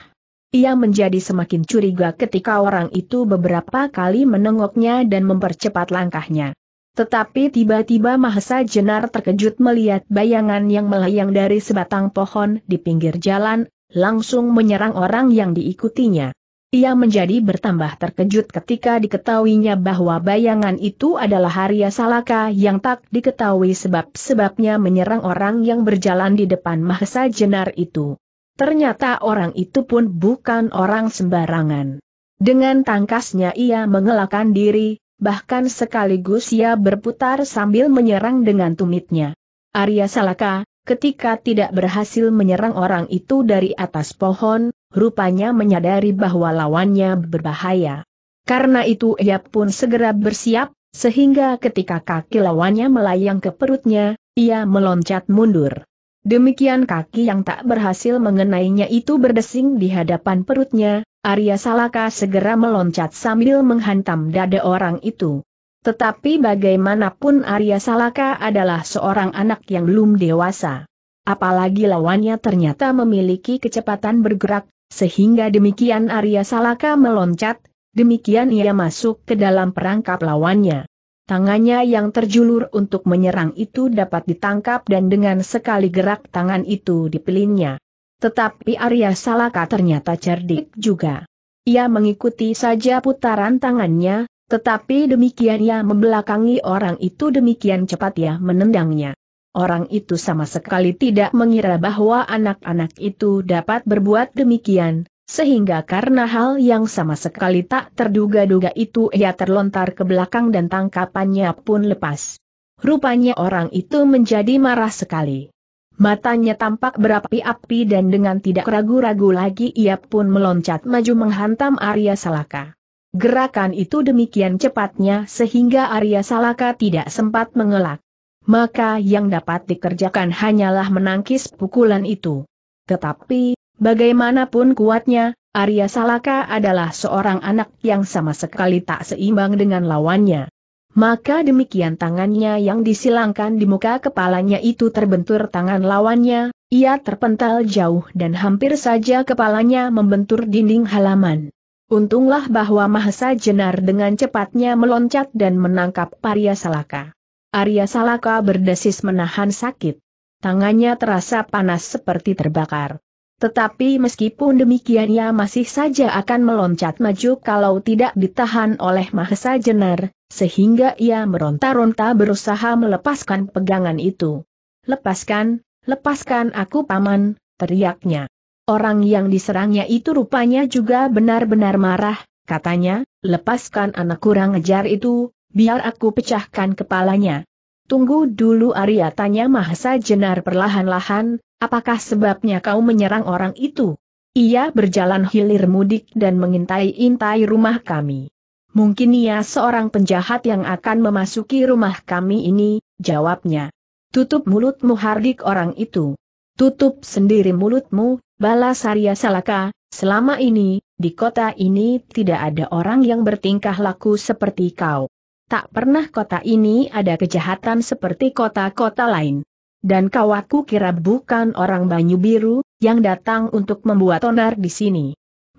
Speaker 1: Ia menjadi semakin curiga ketika orang itu beberapa kali menengoknya dan mempercepat langkahnya. Tetapi tiba-tiba Mahesa Jenar terkejut melihat bayangan yang melayang dari sebatang pohon di pinggir jalan, langsung menyerang orang yang diikutinya. Ia menjadi bertambah terkejut ketika diketahuinya bahwa bayangan itu adalah Arya Salaka yang tak diketahui sebab-sebabnya menyerang orang yang berjalan di depan Mahesa Jenar itu. Ternyata orang itu pun bukan orang sembarangan. Dengan tangkasnya ia mengelakkan diri, bahkan sekaligus ia berputar sambil menyerang dengan tumitnya. Arya Salaka, ketika tidak berhasil menyerang orang itu dari atas pohon, rupanya menyadari bahwa lawannya berbahaya. Karena itu ia pun segera bersiap, sehingga ketika kaki lawannya melayang ke perutnya, ia meloncat mundur. Demikian kaki yang tak berhasil mengenainya itu berdesing di hadapan perutnya, Arya Salaka segera meloncat sambil menghantam dada orang itu. Tetapi bagaimanapun Arya Salaka adalah seorang anak yang belum dewasa. Apalagi lawannya ternyata memiliki kecepatan bergerak, sehingga demikian Arya Salaka meloncat, demikian ia masuk ke dalam perangkap lawannya. Tangannya yang terjulur untuk menyerang itu dapat ditangkap dan dengan sekali gerak tangan itu dipelinnya. Tetapi Arya Salaka ternyata cerdik juga. Ia mengikuti saja putaran tangannya, tetapi demikian ia membelakangi orang itu demikian cepat ia menendangnya. Orang itu sama sekali tidak mengira bahwa anak-anak itu dapat berbuat demikian, sehingga karena hal yang sama sekali tak terduga-duga itu ia terlontar ke belakang dan tangkapannya pun lepas. Rupanya orang itu menjadi marah sekali. Matanya tampak berapi-api dan dengan tidak ragu-ragu lagi ia pun meloncat maju menghantam Arya Salaka. Gerakan itu demikian cepatnya sehingga Arya Salaka tidak sempat mengelak maka yang dapat dikerjakan hanyalah menangkis pukulan itu. Tetapi, bagaimanapun kuatnya, Arya Salaka adalah seorang anak yang sama sekali tak seimbang dengan lawannya. Maka demikian tangannya yang disilangkan di muka kepalanya itu terbentur tangan lawannya, ia terpental jauh dan hampir saja kepalanya membentur dinding halaman. Untunglah bahwa Mahesa Jenar dengan cepatnya meloncat dan menangkap Arya Salaka. Arya Salaka berdesis menahan sakit. Tangannya terasa panas seperti terbakar. Tetapi meskipun demikian ia masih saja akan meloncat maju kalau tidak ditahan oleh Mahesa Jenar, sehingga ia meronta-ronta berusaha melepaskan pegangan itu. Lepaskan, lepaskan aku paman, teriaknya. Orang yang diserangnya itu rupanya juga benar-benar marah, katanya, lepaskan anak kurang ajar itu, biar aku pecahkan kepalanya. Tunggu dulu Arya tanya Mahesa Jenar perlahan-lahan, apakah sebabnya kau menyerang orang itu? Ia berjalan hilir mudik dan mengintai-intai rumah kami. Mungkin ia seorang penjahat yang akan memasuki rumah kami ini, jawabnya. Tutup mulutmu Hardik orang itu. Tutup sendiri mulutmu, balas Arya Salaka, selama ini, di kota ini tidak ada orang yang bertingkah laku seperti kau tak pernah kota ini ada kejahatan seperti kota-kota lain. Dan kawaku kira bukan orang Banyu Biru, yang datang untuk membuat onar di sini.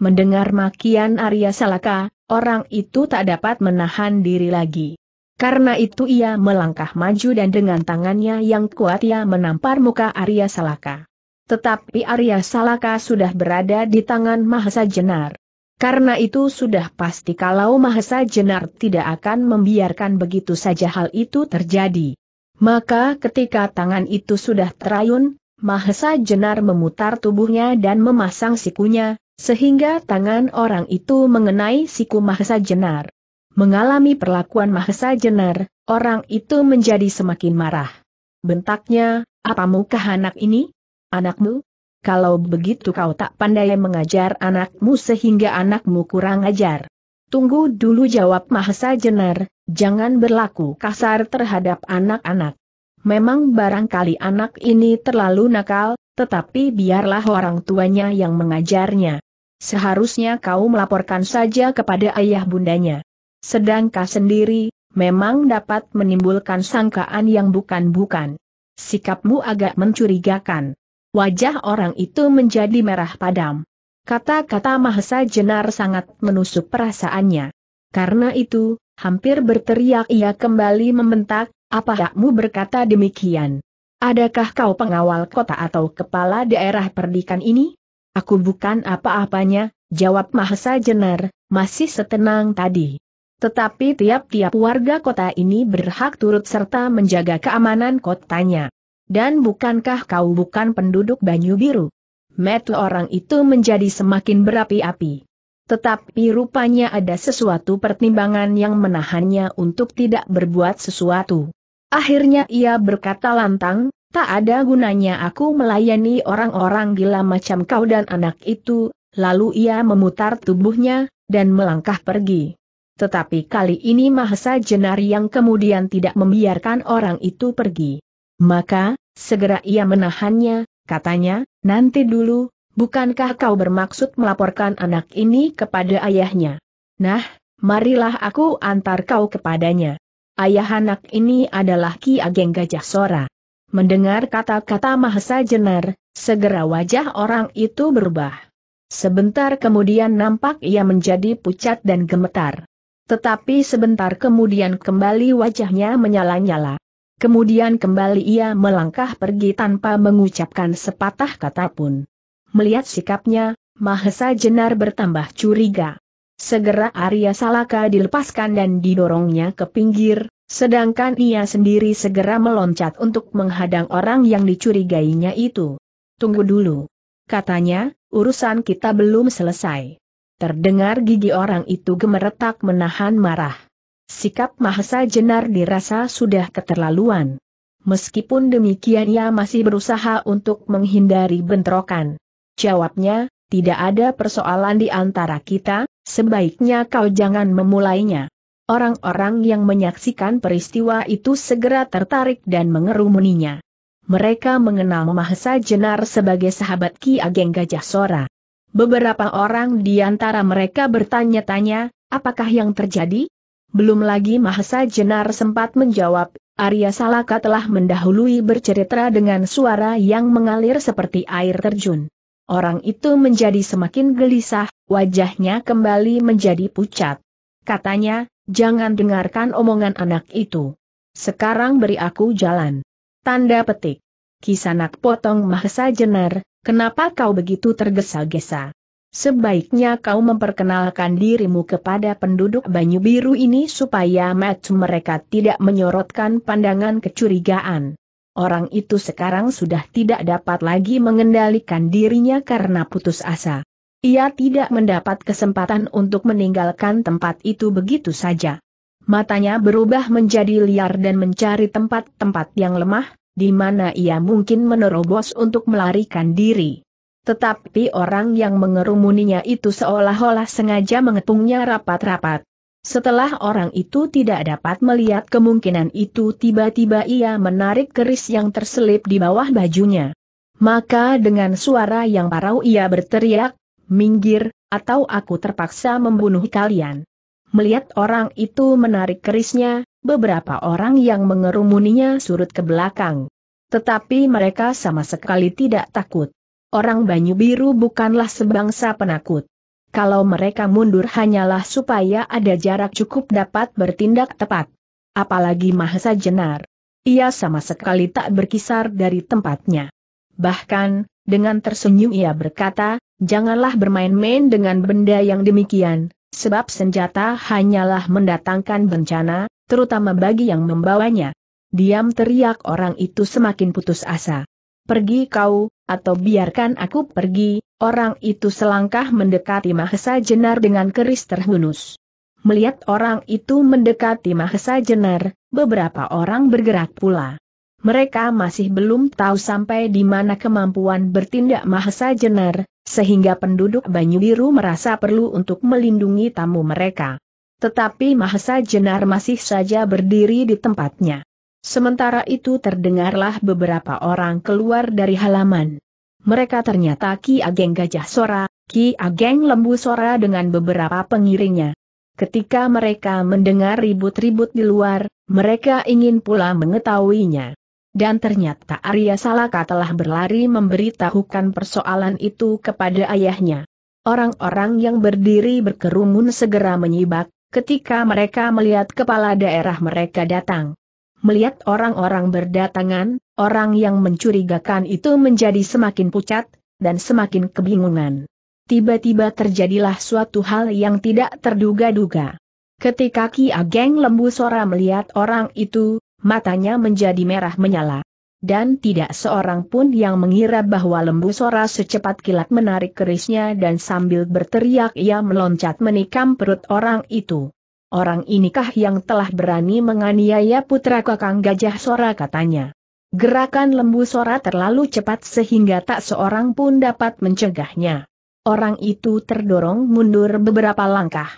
Speaker 1: Mendengar makian Arya Salaka, orang itu tak dapat menahan diri lagi. Karena itu ia melangkah maju dan dengan tangannya yang kuat ia menampar muka Arya Salaka. Tetapi Arya Salaka sudah berada di tangan Mahasa Jenar. Karena itu sudah pasti kalau Mahesa Jenar tidak akan membiarkan begitu saja hal itu terjadi. Maka ketika tangan itu sudah terayun, Mahesa Jenar memutar tubuhnya dan memasang sikunya, sehingga tangan orang itu mengenai siku Mahesa Jenar. Mengalami perlakuan Mahesa Jenar, orang itu menjadi semakin marah. Bentaknya, apa muka anak ini? Anakmu? kalau begitu kau tak pandai mengajar anakmu sehingga anakmu kurang ajar. Tunggu dulu jawab Mahesa Jenar, jangan berlaku kasar terhadap anak-anak. Memang barangkali anak ini terlalu nakal, tetapi biarlah orang tuanya yang mengajarnya. Seharusnya kau melaporkan saja kepada ayah bundanya. Sedangkan sendiri, memang dapat menimbulkan sangkaan yang bukan-bukan. Sikapmu agak mencurigakan. Wajah orang itu menjadi merah padam. Kata-kata Mahesa Jenar sangat menusuk perasaannya. Karena itu, hampir berteriak ia kembali membentak, apa hakmu berkata demikian? Adakah kau pengawal kota atau kepala daerah perdikan ini? Aku bukan apa-apanya, jawab Mahesa Jenar, masih setenang tadi. Tetapi tiap-tiap warga kota ini berhak turut serta menjaga keamanan kotanya. Dan bukankah kau bukan penduduk Banyu Biru? Metu orang itu menjadi semakin berapi-api. Tetapi rupanya ada sesuatu pertimbangan yang menahannya untuk tidak berbuat sesuatu. Akhirnya ia berkata lantang, tak ada gunanya aku melayani orang-orang gila macam kau dan anak itu, lalu ia memutar tubuhnya, dan melangkah pergi. Tetapi kali ini Mahesa Jenar yang kemudian tidak membiarkan orang itu pergi. Maka, segera ia menahannya, katanya, nanti dulu, bukankah kau bermaksud melaporkan anak ini kepada ayahnya? Nah, marilah aku antar kau kepadanya. Ayah anak ini adalah Ki Ageng Gajah Sora. Mendengar kata-kata Mahesa Jenar, segera wajah orang itu berubah. Sebentar kemudian nampak ia menjadi pucat dan gemetar. Tetapi sebentar kemudian kembali wajahnya menyala-nyala. Kemudian kembali ia melangkah pergi tanpa mengucapkan sepatah kata pun. Melihat sikapnya, Mahesa Jenar bertambah curiga. Segera Arya Salaka dilepaskan dan didorongnya ke pinggir, sedangkan ia sendiri segera meloncat untuk menghadang orang yang dicurigainya itu. Tunggu dulu. Katanya, urusan kita belum selesai. Terdengar gigi orang itu gemeretak menahan marah. Sikap Mahesa Jenar dirasa sudah keterlaluan. Meskipun demikian ia masih berusaha untuk menghindari bentrokan. Jawabnya, tidak ada persoalan di antara kita, sebaiknya kau jangan memulainya. Orang-orang yang menyaksikan peristiwa itu segera tertarik dan mengerumuninya. Mereka mengenal Mahesa Jenar sebagai sahabat Ki Ageng Gajah Sora. Beberapa orang di antara mereka bertanya-tanya, apakah yang terjadi? Belum lagi Mahesa Jenar sempat menjawab, Arya Salaka telah mendahului bercerita dengan suara yang mengalir seperti air terjun. Orang itu menjadi semakin gelisah, wajahnya kembali menjadi pucat. Katanya, jangan dengarkan omongan anak itu. Sekarang beri aku jalan. Tanda petik. Kisanak potong Mahesa Jenar, kenapa kau begitu tergesa-gesa? Sebaiknya kau memperkenalkan dirimu kepada penduduk Banyu Biru ini supaya match mereka tidak menyorotkan pandangan kecurigaan. Orang itu sekarang sudah tidak dapat lagi mengendalikan dirinya karena putus asa. Ia tidak mendapat kesempatan untuk meninggalkan tempat itu begitu saja. Matanya berubah menjadi liar dan mencari tempat-tempat yang lemah, di mana ia mungkin menerobos untuk melarikan diri. Tetapi orang yang mengerumuninya itu seolah-olah sengaja mengepungnya rapat-rapat. Setelah orang itu tidak dapat melihat kemungkinan itu tiba-tiba ia menarik keris yang terselip di bawah bajunya. Maka dengan suara yang parau ia berteriak, minggir, atau aku terpaksa membunuh kalian. Melihat orang itu menarik kerisnya, beberapa orang yang mengerumuninya surut ke belakang. Tetapi mereka sama sekali tidak takut. Orang Banyu Biru bukanlah sebangsa penakut. Kalau mereka mundur hanyalah supaya ada jarak cukup dapat bertindak tepat. Apalagi Mahesa Jenar. Ia sama sekali tak berkisar dari tempatnya. Bahkan, dengan tersenyum ia berkata, janganlah bermain-main dengan benda yang demikian, sebab senjata hanyalah mendatangkan bencana, terutama bagi yang membawanya. Diam teriak orang itu semakin putus asa. Pergi kau, atau biarkan aku pergi, orang itu selangkah mendekati Mahesa Jenar dengan keris terhunus. Melihat orang itu mendekati Mahesa Jenar, beberapa orang bergerak pula. Mereka masih belum tahu sampai di mana kemampuan bertindak Mahesa Jenar, sehingga penduduk Banyu Biru merasa perlu untuk melindungi tamu mereka. Tetapi Mahesa Jenar masih saja berdiri di tempatnya. Sementara itu terdengarlah beberapa orang keluar dari halaman. Mereka ternyata Ki Ageng Gajah Sora, Ki Ageng Lembu Sora dengan beberapa pengiringnya. Ketika mereka mendengar ribut-ribut di luar, mereka ingin pula mengetahuinya. Dan ternyata Arya Salaka telah berlari memberitahukan persoalan itu kepada ayahnya. Orang-orang yang berdiri berkerumun segera menyibak, ketika mereka melihat kepala daerah mereka datang melihat orang-orang berdatangan, orang yang mencurigakan itu menjadi semakin pucat, dan semakin kebingungan. Tiba-tiba terjadilah suatu hal yang tidak terduga-duga. Ketika Ki Ageng Lembu Sora melihat orang itu, matanya menjadi merah menyala. Dan tidak seorang pun yang mengira bahwa Lembu Sora secepat kilat menarik kerisnya dan sambil berteriak ia meloncat menikam perut orang itu. Orang inikah yang telah berani menganiaya putra kakang gajah Sora katanya. Gerakan lembu Sora terlalu cepat sehingga tak seorang pun dapat mencegahnya. Orang itu terdorong mundur beberapa langkah.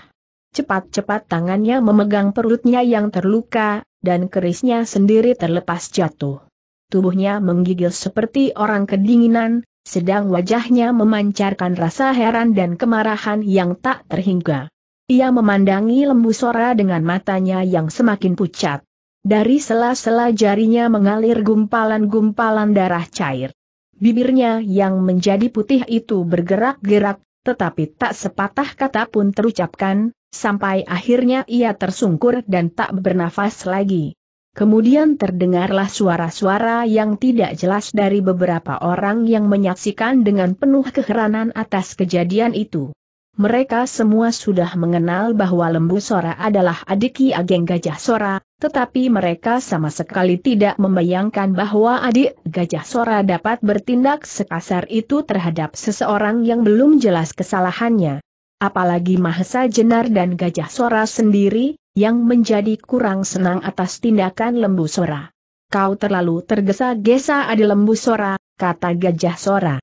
Speaker 1: Cepat-cepat tangannya memegang perutnya yang terluka, dan kerisnya sendiri terlepas jatuh. Tubuhnya menggigil seperti orang kedinginan, sedang wajahnya memancarkan rasa heran dan kemarahan yang tak terhingga. Ia memandangi lembu Sora dengan matanya yang semakin pucat. Dari sela-sela jarinya mengalir gumpalan-gumpalan darah cair. Bibirnya yang menjadi putih itu bergerak-gerak, tetapi tak sepatah kata pun terucapkan, sampai akhirnya ia tersungkur dan tak bernafas lagi. Kemudian terdengarlah suara-suara yang tidak jelas dari beberapa orang yang menyaksikan dengan penuh keheranan atas kejadian itu. Mereka semua sudah mengenal bahwa Lembu Sora adalah adik Ki Ageng Gajah Sora, tetapi mereka sama sekali tidak membayangkan bahwa adik Gajah Sora dapat bertindak sekasar itu terhadap seseorang yang belum jelas kesalahannya. Apalagi Mahesa Jenar dan Gajah Sora sendiri, yang menjadi kurang senang atas tindakan Lembu Sora. Kau terlalu tergesa-gesa adik Lembu Sora, kata Gajah Sora.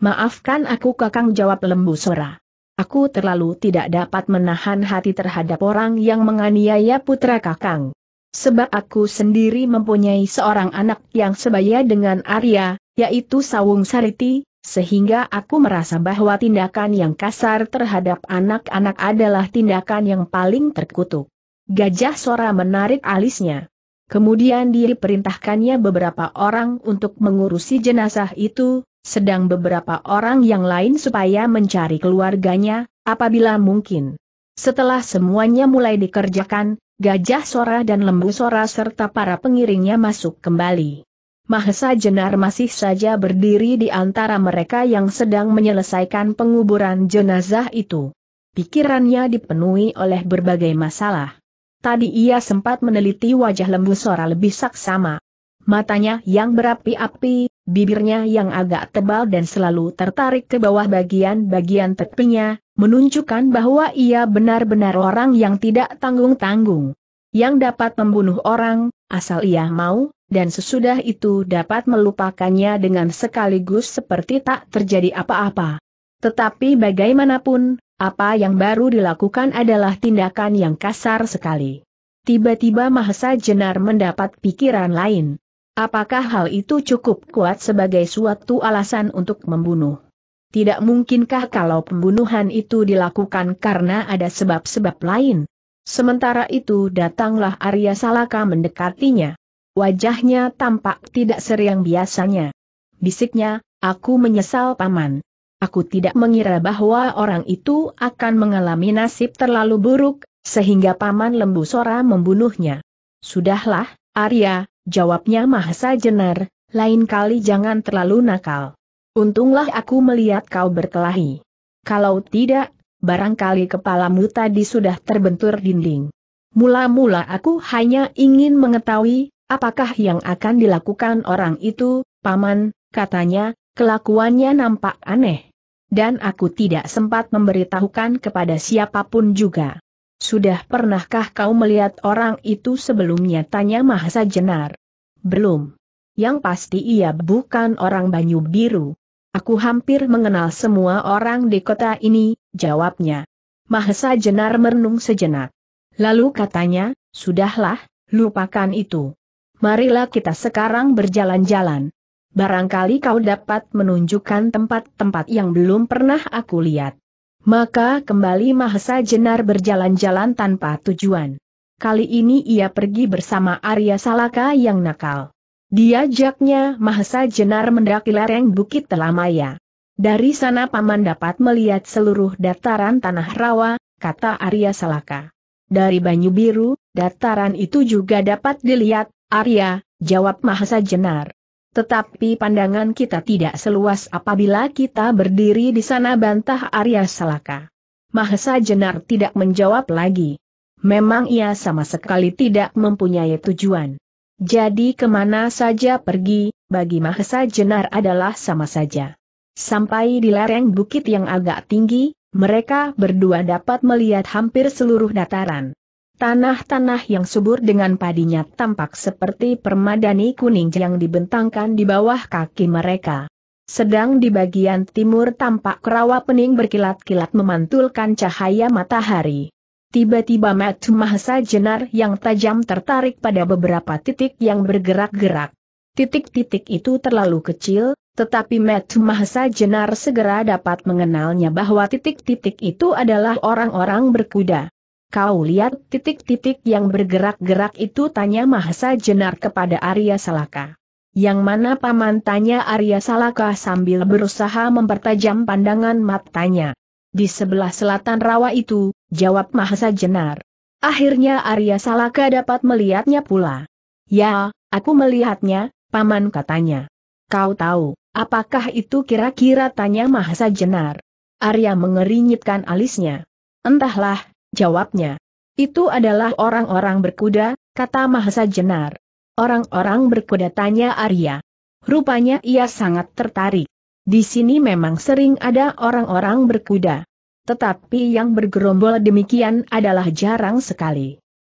Speaker 1: Maafkan aku kakang jawab Lembu Sora. Aku terlalu tidak dapat menahan hati terhadap orang yang menganiaya putra kakang. Sebab aku sendiri mempunyai seorang anak yang sebaya dengan Arya, yaitu Sawung Sariti, sehingga aku merasa bahwa tindakan yang kasar terhadap anak-anak adalah tindakan yang paling terkutuk. Gajah Sora menarik alisnya. Kemudian diperintahkannya beberapa orang untuk mengurusi jenazah itu, sedang beberapa orang yang lain supaya mencari keluarganya, apabila mungkin. Setelah semuanya mulai dikerjakan, gajah sora dan lembu sora serta para pengiringnya masuk kembali. Mahesa Jenar masih saja berdiri di antara mereka yang sedang menyelesaikan penguburan jenazah itu. Pikirannya dipenuhi oleh berbagai masalah. Tadi ia sempat meneliti wajah lembu sora lebih saksama, Matanya yang berapi-api, bibirnya yang agak tebal dan selalu tertarik ke bawah bagian-bagian tepinya, menunjukkan bahwa ia benar-benar orang yang tidak tanggung-tanggung. Yang dapat membunuh orang, asal ia mau, dan sesudah itu dapat melupakannya dengan sekaligus seperti tak terjadi apa-apa. Tetapi bagaimanapun, apa yang baru dilakukan adalah tindakan yang kasar sekali. Tiba-tiba Mahesa Jenar mendapat pikiran lain. Apakah hal itu cukup kuat sebagai suatu alasan untuk membunuh? Tidak mungkinkah kalau pembunuhan itu dilakukan karena ada sebab-sebab lain? Sementara itu datanglah Arya Salaka mendekatinya. Wajahnya tampak tidak seriang biasanya. Bisiknya, aku menyesal paman. Aku tidak mengira bahwa orang itu akan mengalami nasib terlalu buruk, sehingga paman lembu Sora membunuhnya. Sudahlah, Arya, jawabnya Mahesa Jenar, lain kali jangan terlalu nakal. Untunglah aku melihat kau berkelahi. Kalau tidak, barangkali kepalamu tadi sudah terbentur dinding. Mula-mula aku hanya ingin mengetahui, apakah yang akan dilakukan orang itu, paman, katanya, kelakuannya nampak aneh. Dan aku tidak sempat memberitahukan kepada siapapun juga. Sudah pernahkah kau melihat orang itu sebelumnya? Tanya Mahasa Jenar. Belum. Yang pasti ia bukan orang Banyu Biru. Aku hampir mengenal semua orang di kota ini, jawabnya. Mahesa Jenar merenung sejenak. Lalu katanya, sudahlah, lupakan itu. Marilah kita sekarang berjalan-jalan. Barangkali kau dapat menunjukkan tempat-tempat yang belum pernah aku lihat. Maka kembali Mahesa Jenar berjalan-jalan tanpa tujuan. Kali ini ia pergi bersama Arya Salaka yang nakal. Diajaknya Mahesa Jenar mendaki lereng Bukit Telamaya. Dari sana paman dapat melihat seluruh dataran tanah rawa, kata Arya Salaka. Dari Banyu Biru, dataran itu juga dapat dilihat, Arya, jawab Mahesa Jenar. Tetapi pandangan kita tidak seluas apabila kita berdiri di sana bantah Arya Salaka. Mahesa Jenar tidak menjawab lagi. Memang ia sama sekali tidak mempunyai tujuan. Jadi kemana saja pergi, bagi Mahesa Jenar adalah sama saja. Sampai di lereng bukit yang agak tinggi, mereka berdua dapat melihat hampir seluruh dataran. Tanah-tanah yang subur dengan padinya tampak seperti permadani kuning yang dibentangkan di bawah kaki mereka. Sedang di bagian timur tampak rawa pening berkilat-kilat memantulkan cahaya matahari. Tiba-tiba Matu Mahasa Jenar yang tajam tertarik pada beberapa titik yang bergerak-gerak. Titik-titik itu terlalu kecil, tetapi Matu Mahasa Jenar segera dapat mengenalnya bahwa titik-titik itu adalah orang-orang berkuda. Kau lihat titik-titik yang bergerak-gerak itu tanya Mahasa Jenar kepada Arya Salaka. Yang mana paman tanya Arya Salaka sambil berusaha mempertajam pandangan matanya. Di sebelah selatan rawa itu, jawab Mahasa Jenar. Akhirnya Arya Salaka dapat melihatnya pula. Ya, aku melihatnya, paman katanya. Kau tahu, apakah itu kira-kira tanya Mahasa Jenar. Arya mengerinyitkan alisnya. Entahlah, Jawabnya. Itu adalah orang-orang berkuda, kata Mahesa Jenar. Orang-orang berkuda tanya Arya. Rupanya ia sangat tertarik. Di sini memang sering ada orang-orang berkuda. Tetapi yang bergerombol demikian adalah jarang sekali.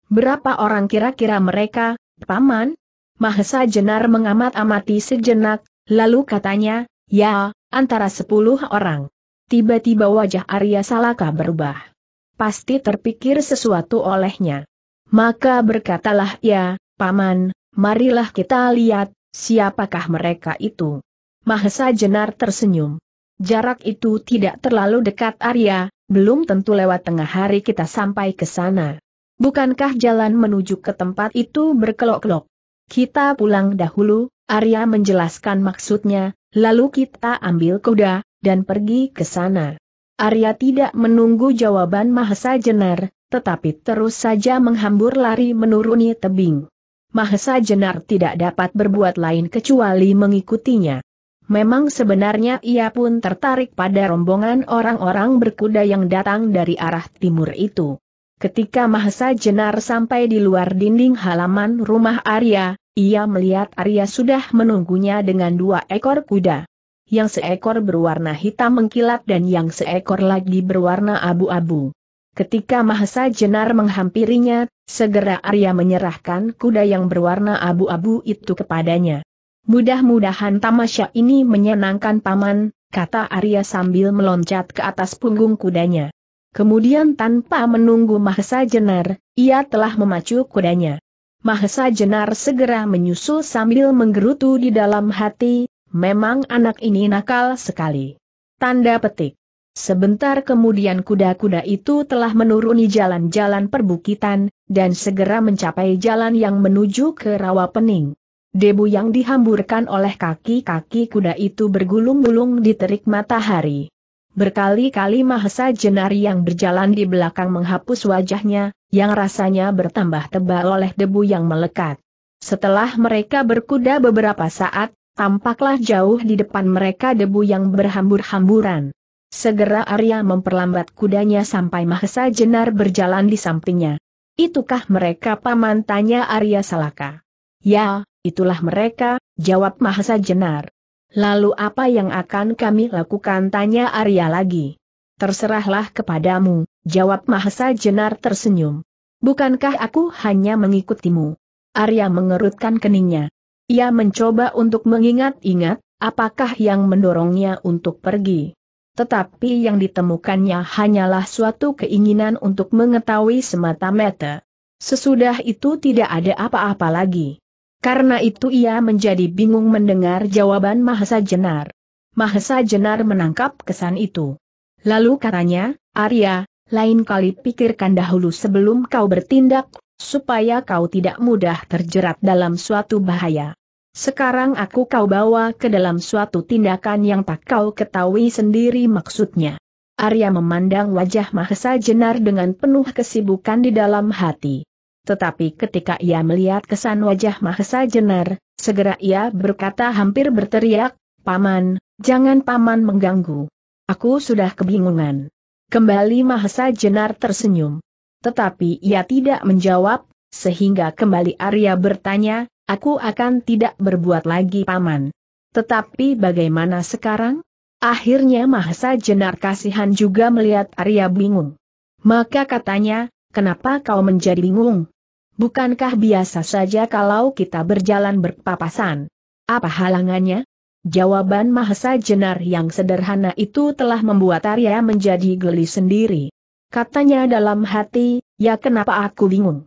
Speaker 1: Berapa orang kira-kira mereka, Paman? Mahesa Jenar mengamat-amati sejenak, lalu katanya, ya, antara sepuluh orang. Tiba-tiba wajah Arya Salaka berubah pasti terpikir sesuatu olehnya. Maka berkatalah ia, Paman, marilah kita lihat, siapakah mereka itu. Mahesa Jenar tersenyum. Jarak itu tidak terlalu dekat Arya, belum tentu lewat tengah hari kita sampai ke sana. Bukankah jalan menuju ke tempat itu berkelok-kelok? Kita pulang dahulu, Arya menjelaskan maksudnya, lalu kita ambil kuda, dan pergi ke sana. Arya tidak menunggu jawaban Mahesa Jenar, tetapi terus saja menghambur lari menuruni tebing. Mahesa Jenar tidak dapat berbuat lain kecuali mengikutinya. Memang sebenarnya ia pun tertarik pada rombongan orang-orang berkuda yang datang dari arah timur itu. Ketika Mahesa Jenar sampai di luar dinding halaman rumah Arya, ia melihat Arya sudah menunggunya dengan dua ekor kuda yang seekor berwarna hitam mengkilat dan yang seekor lagi berwarna abu-abu. Ketika Mahesa Jenar menghampirinya, segera Arya menyerahkan kuda yang berwarna abu-abu itu kepadanya. Mudah-mudahan tamasya ini menyenangkan paman, kata Arya sambil meloncat ke atas punggung kudanya. Kemudian tanpa menunggu Mahesa Jenar, ia telah memacu kudanya. Mahesa Jenar segera menyusul sambil menggerutu di dalam hati, Memang anak ini nakal sekali. Tanda petik. Sebentar kemudian kuda-kuda itu telah menuruni jalan-jalan perbukitan, dan segera mencapai jalan yang menuju ke rawa pening. Debu yang dihamburkan oleh kaki-kaki kuda itu bergulung-gulung di terik matahari. Berkali-kali Mahesa Jenari yang berjalan di belakang menghapus wajahnya, yang rasanya bertambah tebal oleh debu yang melekat. Setelah mereka berkuda beberapa saat, Tampaklah jauh di depan mereka debu yang berhambur-hamburan. Segera Arya memperlambat kudanya sampai Mahesa Jenar berjalan di sampingnya. Itukah mereka paman tanya Arya Salaka? Ya, itulah mereka, jawab Mahesa Jenar. Lalu apa yang akan kami lakukan tanya Arya lagi. Terserahlah kepadamu, jawab Mahesa Jenar tersenyum. Bukankah aku hanya mengikutimu? Arya mengerutkan keningnya. Ia mencoba untuk mengingat-ingat, apakah yang mendorongnya untuk pergi. Tetapi yang ditemukannya hanyalah suatu keinginan untuk mengetahui semata-mata. Sesudah itu tidak ada apa-apa lagi. Karena itu ia menjadi bingung mendengar jawaban Mahesa Jenar. Mahesa Jenar menangkap kesan itu. Lalu katanya, Arya, lain kali pikirkan dahulu sebelum kau bertindak supaya kau tidak mudah terjerat dalam suatu bahaya. Sekarang aku kau bawa ke dalam suatu tindakan yang tak kau ketahui sendiri maksudnya. Arya memandang wajah Mahesa Jenar dengan penuh kesibukan di dalam hati. Tetapi ketika ia melihat kesan wajah Mahesa Jenar, segera ia berkata hampir berteriak, Paman, jangan Paman mengganggu. Aku sudah kebingungan. Kembali Mahesa Jenar tersenyum. Tetapi ia tidak menjawab, sehingga kembali Arya bertanya, aku akan tidak berbuat lagi paman. Tetapi bagaimana sekarang? Akhirnya Mahasa Jenar Kasihan juga melihat Arya bingung. Maka katanya, kenapa kau menjadi bingung? Bukankah biasa saja kalau kita berjalan berpapasan? Apa halangannya? Jawaban Mahasa Jenar yang sederhana itu telah membuat Arya menjadi geli sendiri katanya dalam hati, ya kenapa aku bingung.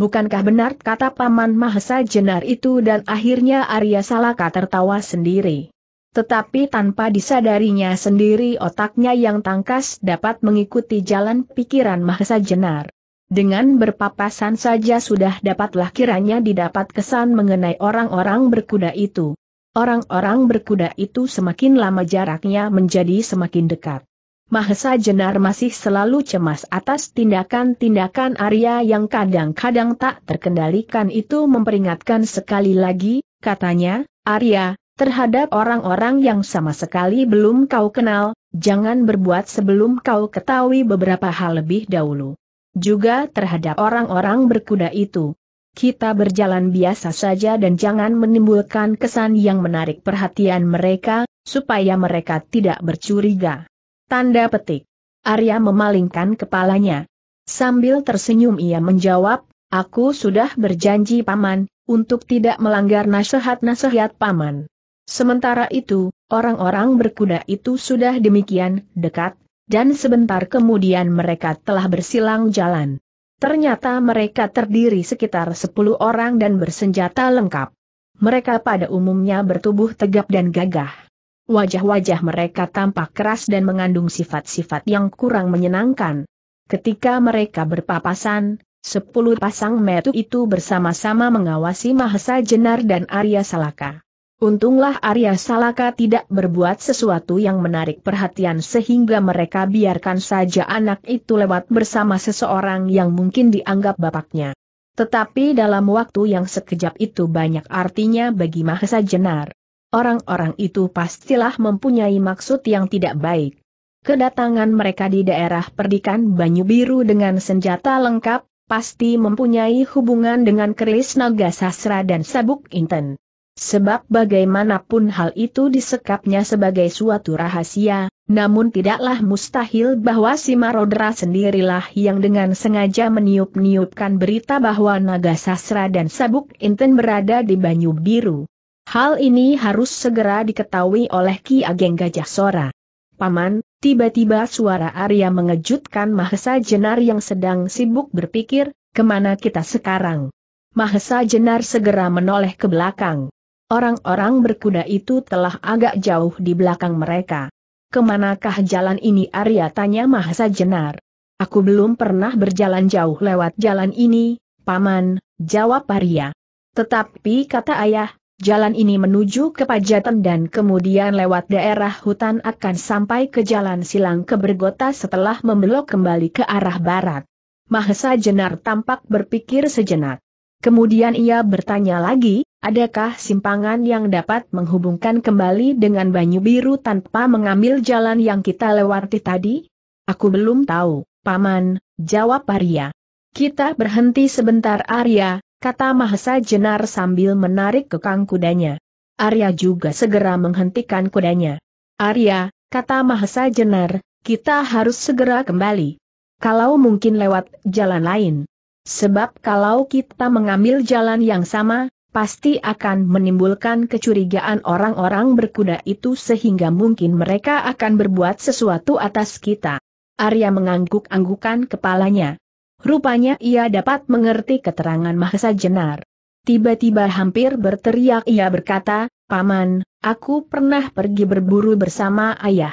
Speaker 1: Bukankah benar kata Paman Mahesa Jenar itu dan akhirnya Arya Salaka tertawa sendiri. Tetapi tanpa disadarinya sendiri otaknya yang tangkas dapat mengikuti jalan pikiran Mahesa Jenar. Dengan berpapasan saja sudah dapatlah kiranya didapat kesan mengenai orang-orang berkuda itu. Orang-orang berkuda itu semakin lama jaraknya menjadi semakin dekat. Mahesa Jenar masih selalu cemas atas tindakan-tindakan Arya yang kadang-kadang tak terkendalikan itu memperingatkan sekali lagi, katanya, Arya, terhadap orang-orang yang sama sekali belum kau kenal, jangan berbuat sebelum kau ketahui beberapa hal lebih dahulu. Juga terhadap orang-orang berkuda itu. Kita berjalan biasa saja dan jangan menimbulkan kesan yang menarik perhatian mereka, supaya mereka tidak bercuriga. Tanda petik. Arya memalingkan kepalanya. Sambil tersenyum ia menjawab, aku sudah berjanji paman, untuk tidak melanggar nasihat-nasihat paman. Sementara itu, orang-orang berkuda itu sudah demikian dekat, dan sebentar kemudian mereka telah bersilang jalan. Ternyata mereka terdiri sekitar 10 orang dan bersenjata lengkap. Mereka pada umumnya bertubuh tegap dan gagah. Wajah-wajah mereka tampak keras dan mengandung sifat-sifat yang kurang menyenangkan. Ketika mereka berpapasan, Sepuluh pasang metu itu bersama-sama mengawasi Mahesa Jenar dan Arya Salaka. Untunglah Arya Salaka tidak berbuat sesuatu yang menarik perhatian sehingga mereka biarkan saja anak itu lewat bersama seseorang yang mungkin dianggap bapaknya. Tetapi dalam waktu yang sekejap itu banyak artinya bagi Mahesa Jenar orang-orang itu pastilah mempunyai maksud yang tidak baik. Kedatangan mereka di daerah perdikan Banyu Biru dengan senjata lengkap, pasti mempunyai hubungan dengan keris naga sasra dan sabuk inten. Sebab bagaimanapun hal itu disekapnya sebagai suatu rahasia, namun tidaklah mustahil bahwa si Marodra sendirilah yang dengan sengaja meniup-niupkan berita bahwa naga sasra dan sabuk inten berada di Banyu Biru. Hal ini harus segera diketahui oleh Ki Ageng Gajah Sora. Paman, tiba-tiba suara Arya mengejutkan Mahesa Jenar yang sedang sibuk berpikir, kemana kita sekarang? Mahesa Jenar segera menoleh ke belakang. Orang-orang berkuda itu telah agak jauh di belakang mereka. Kemanakah jalan ini Arya tanya Mahesa Jenar. Aku belum pernah berjalan jauh lewat jalan ini, Paman, jawab Arya. Tetapi kata ayah, Jalan ini menuju ke Pajatan dan kemudian lewat daerah hutan akan sampai ke Jalan Silang ke bergota setelah membelok kembali ke arah barat. Mahesa Jenar tampak berpikir sejenak. Kemudian ia bertanya lagi, adakah simpangan yang dapat menghubungkan kembali dengan Banyu Biru tanpa mengambil jalan yang kita lewati tadi? Aku belum tahu, Paman, jawab Arya. Kita berhenti sebentar Arya, kata Mahesa Jenar sambil menarik kekang kudanya. Arya juga segera menghentikan kudanya. Arya, kata Mahesa Jenar, kita harus segera kembali. Kalau mungkin lewat jalan lain. Sebab kalau kita mengambil jalan yang sama, pasti akan menimbulkan kecurigaan orang-orang berkuda itu sehingga mungkin mereka akan berbuat sesuatu atas kita. Arya mengangguk-anggukan kepalanya. Rupanya ia dapat mengerti keterangan Mahesa Jenar. Tiba-tiba hampir berteriak ia berkata, Paman, aku pernah pergi berburu bersama ayah.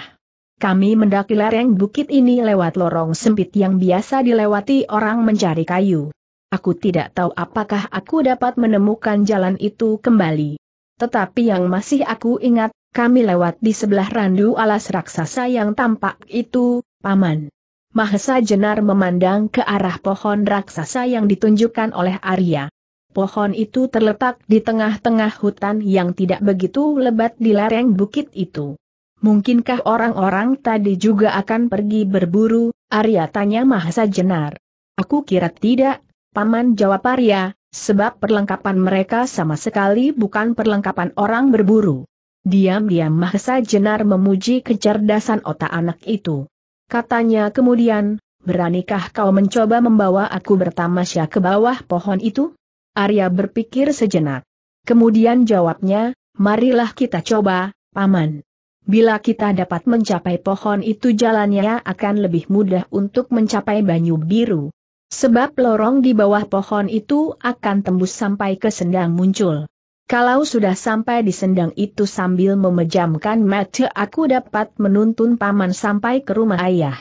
Speaker 1: Kami mendaki lereng bukit ini lewat lorong sempit yang biasa dilewati orang mencari kayu. Aku tidak tahu apakah aku dapat menemukan jalan itu kembali. Tetapi yang masih aku ingat, kami lewat di sebelah randu alas raksasa yang tampak itu, Paman. Mahesa Jenar memandang ke arah pohon raksasa yang ditunjukkan oleh Arya. Pohon itu terletak di tengah-tengah hutan yang tidak begitu lebat di lereng bukit itu. Mungkinkah orang-orang tadi juga akan pergi berburu? Arya tanya Mahesa Jenar. Aku kira tidak, Paman jawab Arya, sebab perlengkapan mereka sama sekali bukan perlengkapan orang berburu. Diam-diam Mahesa Jenar memuji kecerdasan otak anak itu. Katanya kemudian, beranikah kau mencoba membawa aku bertamasya ke bawah pohon itu? Arya berpikir sejenak. Kemudian jawabnya, marilah kita coba, Paman. Bila kita dapat mencapai pohon itu jalannya akan lebih mudah untuk mencapai Banyu Biru. Sebab lorong di bawah pohon itu akan tembus sampai ke sendang muncul. Kalau sudah sampai di sendang itu sambil memejamkan mata aku dapat menuntun paman sampai ke rumah ayah.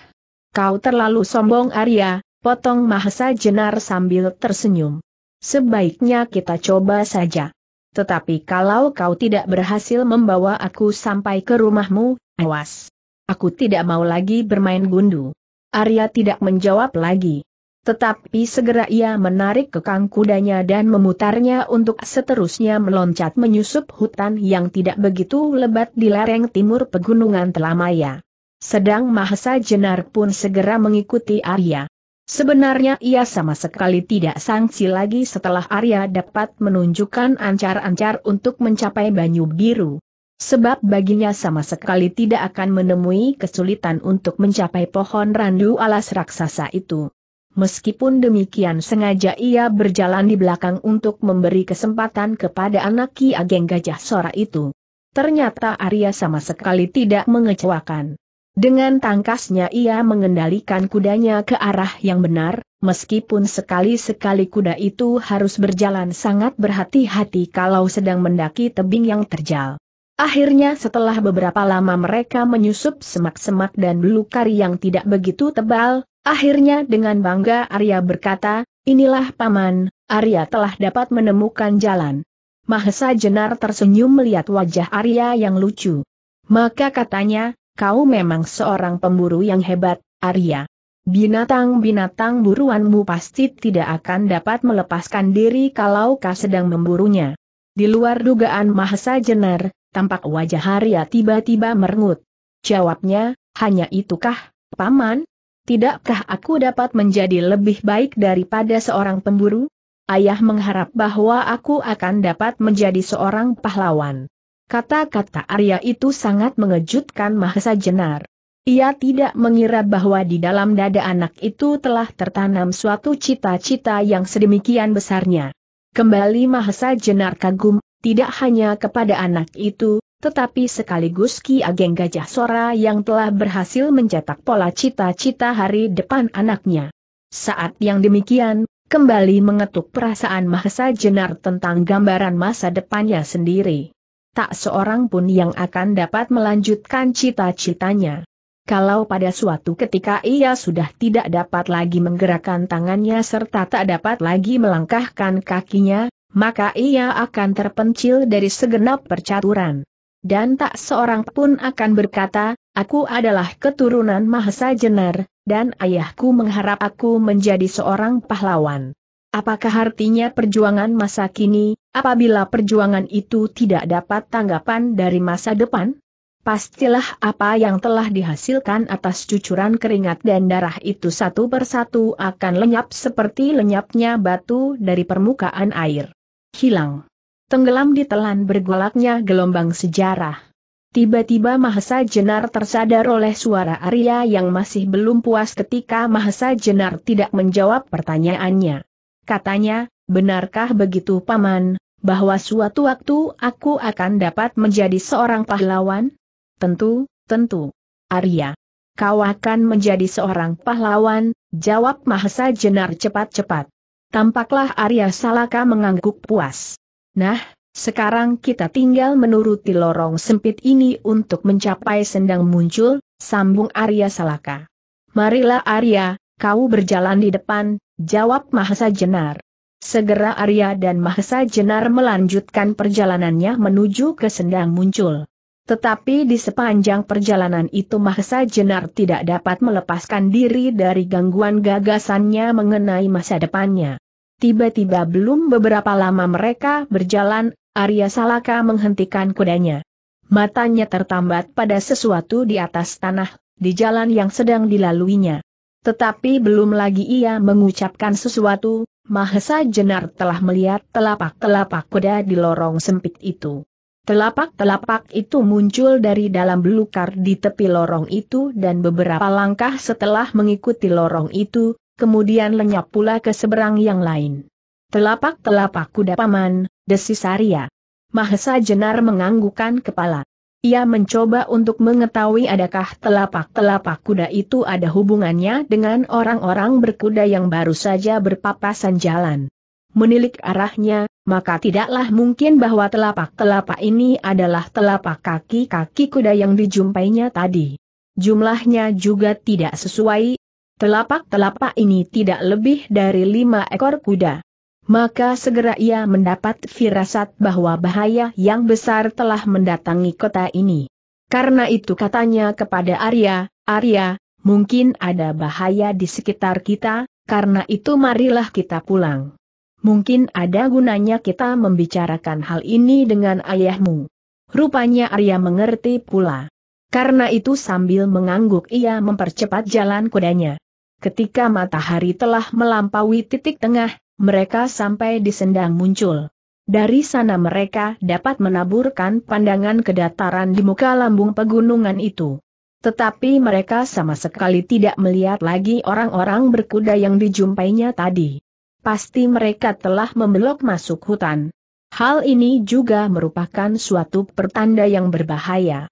Speaker 1: Kau terlalu sombong Arya, potong Mahesa Jenar sambil tersenyum. Sebaiknya kita coba saja. Tetapi kalau kau tidak berhasil membawa aku sampai ke rumahmu, awas. Aku tidak mau lagi bermain gundu. Arya tidak menjawab lagi. Tetapi segera ia menarik kekang kudanya dan memutarnya untuk seterusnya meloncat menyusup hutan yang tidak begitu lebat di lereng timur pegunungan Telamaya. Sedang Mahesa Jenar pun segera mengikuti Arya. Sebenarnya ia sama sekali tidak sangsi lagi setelah Arya dapat menunjukkan ancar-ancar untuk mencapai Banyu Biru. Sebab baginya sama sekali tidak akan menemui kesulitan untuk mencapai pohon randu alas raksasa itu. Meskipun demikian sengaja ia berjalan di belakang untuk memberi kesempatan kepada anak Ki Ageng Gajah Sora itu. Ternyata Arya sama sekali tidak mengecewakan. Dengan tangkasnya ia mengendalikan kudanya ke arah yang benar, meskipun sekali-sekali kuda itu harus berjalan sangat berhati-hati kalau sedang mendaki tebing yang terjal. Akhirnya setelah beberapa lama mereka menyusup semak-semak dan belukar yang tidak begitu tebal, Akhirnya dengan bangga Arya berkata, inilah paman, Arya telah dapat menemukan jalan. Mahesa Jenar tersenyum melihat wajah Arya yang lucu. Maka katanya, kau memang seorang pemburu yang hebat, Arya. Binatang-binatang buruanmu pasti tidak akan dapat melepaskan diri kalau kau sedang memburunya. Di luar dugaan Mahesa Jenar, tampak wajah Arya tiba-tiba merengut. Jawabnya, hanya itukah, Paman? Tidakkah aku dapat menjadi lebih baik daripada seorang pemburu? Ayah mengharap bahwa aku akan dapat menjadi seorang pahlawan. Kata-kata Arya itu sangat mengejutkan Mahesa Jenar. Ia tidak mengira bahwa di dalam dada anak itu telah tertanam suatu cita-cita yang sedemikian besarnya. Kembali Mahesa Jenar kagum, tidak hanya kepada anak itu, tetapi sekaligus Ki Ageng Gajah Sora yang telah berhasil mencetak pola cita-cita hari depan anaknya. Saat yang demikian, kembali mengetuk perasaan Mahesa Jenar tentang gambaran masa depannya sendiri. Tak seorang pun yang akan dapat melanjutkan cita-citanya. Kalau pada suatu ketika ia sudah tidak dapat lagi menggerakkan tangannya serta tak dapat lagi melangkahkan kakinya, maka ia akan terpencil dari segenap percaturan dan tak seorang pun akan berkata, aku adalah keturunan Mahesa Jenar, dan ayahku mengharap aku menjadi seorang pahlawan. Apakah artinya perjuangan masa kini, apabila perjuangan itu tidak dapat tanggapan dari masa depan? Pastilah apa yang telah dihasilkan atas cucuran keringat dan darah itu satu persatu akan lenyap seperti lenyapnya batu dari permukaan air. Hilang tenggelam di telan bergolaknya gelombang sejarah. Tiba-tiba Mahesa Jenar tersadar oleh suara Arya yang masih belum puas ketika Mahesa Jenar tidak menjawab pertanyaannya. Katanya, benarkah begitu paman, bahwa suatu waktu aku akan dapat menjadi seorang pahlawan? Tentu, tentu. Arya. Kau akan menjadi seorang pahlawan, jawab Mahesa Jenar cepat-cepat. Tampaklah Arya Salaka mengangguk puas. Nah, sekarang kita tinggal menuruti lorong sempit ini untuk mencapai sendang muncul, sambung Arya Salaka. Marilah Arya, kau berjalan di depan, jawab Mahesa Jenar. Segera Arya dan Mahesa Jenar melanjutkan perjalanannya menuju ke sendang muncul. Tetapi di sepanjang perjalanan itu Mahesa Jenar tidak dapat melepaskan diri dari gangguan gagasannya mengenai masa depannya. Tiba-tiba belum beberapa lama mereka berjalan, Arya Salaka menghentikan kudanya. Matanya tertambat pada sesuatu di atas tanah, di jalan yang sedang dilaluinya. Tetapi belum lagi ia mengucapkan sesuatu, Mahesa Jenar telah melihat telapak-telapak kuda di lorong sempit itu. Telapak-telapak itu muncul dari dalam belukar di tepi lorong itu dan beberapa langkah setelah mengikuti lorong itu, kemudian lenyap pula ke seberang yang lain. Telapak-telapak kuda paman, desis Arya. Mahesa Jenar menganggukan kepala. Ia mencoba untuk mengetahui adakah telapak-telapak kuda itu ada hubungannya dengan orang-orang berkuda yang baru saja berpapasan jalan. Menilik arahnya, maka tidaklah mungkin bahwa telapak-telapak ini adalah telapak kaki-kaki kuda yang dijumpainya tadi. Jumlahnya juga tidak sesuai Telapak-telapak ini tidak lebih dari lima ekor kuda. Maka segera ia mendapat firasat bahwa bahaya yang besar telah mendatangi kota ini. Karena itu katanya kepada Arya, Arya, mungkin ada bahaya di sekitar kita, karena itu marilah kita pulang. Mungkin ada gunanya kita membicarakan hal ini dengan ayahmu. Rupanya Arya mengerti pula. Karena itu sambil mengangguk ia mempercepat jalan kudanya. Ketika matahari telah melampaui titik tengah, mereka sampai di sendang muncul. Dari sana mereka dapat menaburkan pandangan ke dataran di muka lambung pegunungan itu. Tetapi mereka sama sekali tidak melihat lagi orang-orang berkuda yang dijumpainya tadi. Pasti mereka telah membelok masuk hutan. Hal ini juga merupakan suatu pertanda yang berbahaya.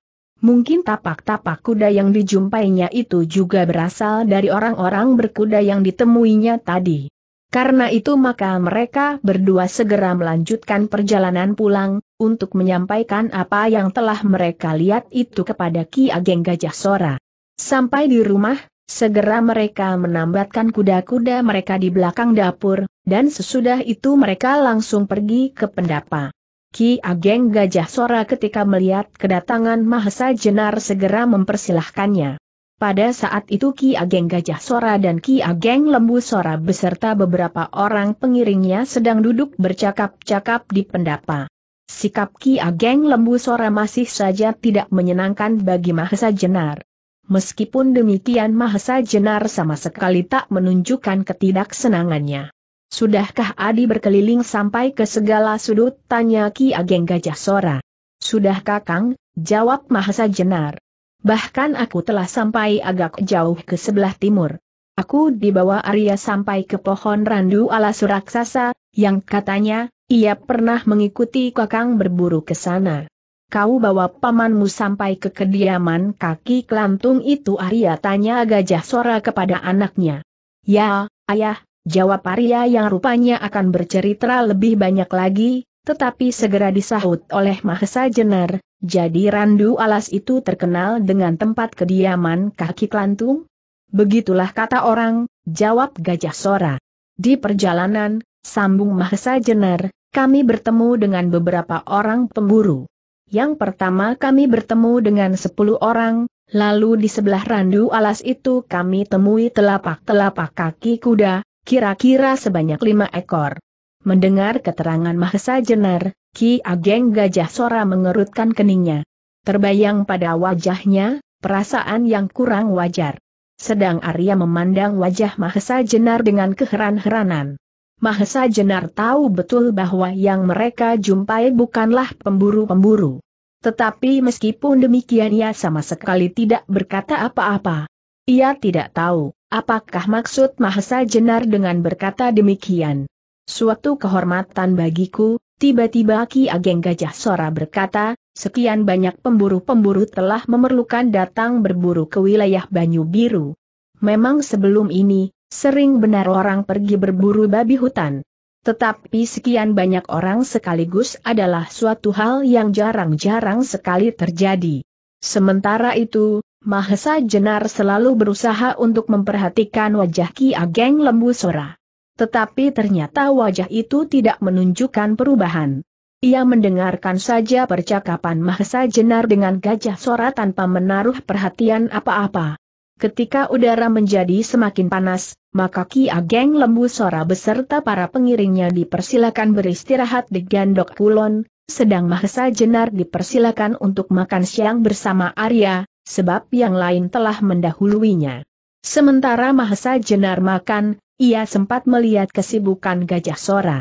Speaker 1: Mungkin tapak-tapak kuda yang dijumpainya itu juga berasal dari orang-orang berkuda yang ditemuinya tadi. Karena itu maka mereka berdua segera melanjutkan perjalanan pulang, untuk menyampaikan apa yang telah mereka lihat itu kepada Ki Ageng Gajah Sora. Sampai di rumah, segera mereka menambatkan kuda-kuda mereka di belakang dapur, dan sesudah itu mereka langsung pergi ke pendapa. Ki Ageng Gajah Sora ketika melihat kedatangan Mahesa Jenar segera mempersilahkannya. Pada saat itu Ki Ageng Gajah Sora dan Ki Ageng Lembu Sora beserta beberapa orang pengiringnya sedang duduk bercakap-cakap di pendapa. Sikap Ki Ageng Lembu Sora masih saja tidak menyenangkan bagi Mahesa Jenar. Meskipun demikian Mahesa Jenar sama sekali tak menunjukkan ketidaksenangannya. Sudahkah Adi berkeliling sampai ke segala sudut? Tanya Ki Ageng Gajah Sora. Sudah kakang, jawab Mahasa Jenar. Bahkan aku telah sampai agak jauh ke sebelah timur. Aku dibawa Arya sampai ke pohon randu ala suraksasa, yang katanya, ia pernah mengikuti kakang berburu ke sana. Kau bawa pamanmu sampai ke kediaman kaki kelantung itu Arya tanya Gajah Sora kepada anaknya. Ya, ayah, Jawab Arya yang rupanya akan bercerita lebih banyak lagi, tetapi segera disahut oleh Mahesa Jenar, jadi Randu Alas itu terkenal dengan tempat kediaman kaki kelantung? Begitulah kata orang, jawab Gajah Sora. Di perjalanan, sambung Mahesa Jenar, kami bertemu dengan beberapa orang pemburu. Yang pertama kami bertemu dengan sepuluh orang, lalu di sebelah Randu Alas itu kami temui telapak-telapak kaki kuda, kira-kira sebanyak lima ekor. Mendengar keterangan Mahesa Jenar, Ki Ageng Gajah Sora mengerutkan keningnya. Terbayang pada wajahnya, perasaan yang kurang wajar. Sedang Arya memandang wajah Mahesa Jenar dengan keheran-heranan. Mahesa Jenar tahu betul bahwa yang mereka jumpai bukanlah pemburu-pemburu. Tetapi meskipun demikian ia sama sekali tidak berkata apa-apa. Ia tidak tahu Apakah maksud Mahesa Jenar dengan berkata demikian? Suatu kehormatan bagiku, tiba-tiba Ki Ageng Gajah Sora berkata, sekian banyak pemburu-pemburu telah memerlukan datang berburu ke wilayah Banyu Biru. Memang sebelum ini, sering benar orang pergi berburu babi hutan. Tetapi sekian banyak orang sekaligus adalah suatu hal yang jarang-jarang sekali terjadi. Sementara itu, Mahesa Jenar selalu berusaha untuk memperhatikan wajah Ki Ageng Lembu Sora. Tetapi ternyata wajah itu tidak menunjukkan perubahan. Ia mendengarkan saja percakapan Mahesa Jenar dengan Gajah Sora tanpa menaruh perhatian apa-apa. Ketika udara menjadi semakin panas, maka Ki Ageng Lembu Sora beserta para pengiringnya dipersilakan beristirahat di Gandok Kulon, sedang Mahesa Jenar dipersilakan untuk makan siang bersama Arya, sebab yang lain telah mendahuluinya. Sementara Mahesa Jenar makan, ia sempat melihat kesibukan Gajah Sora.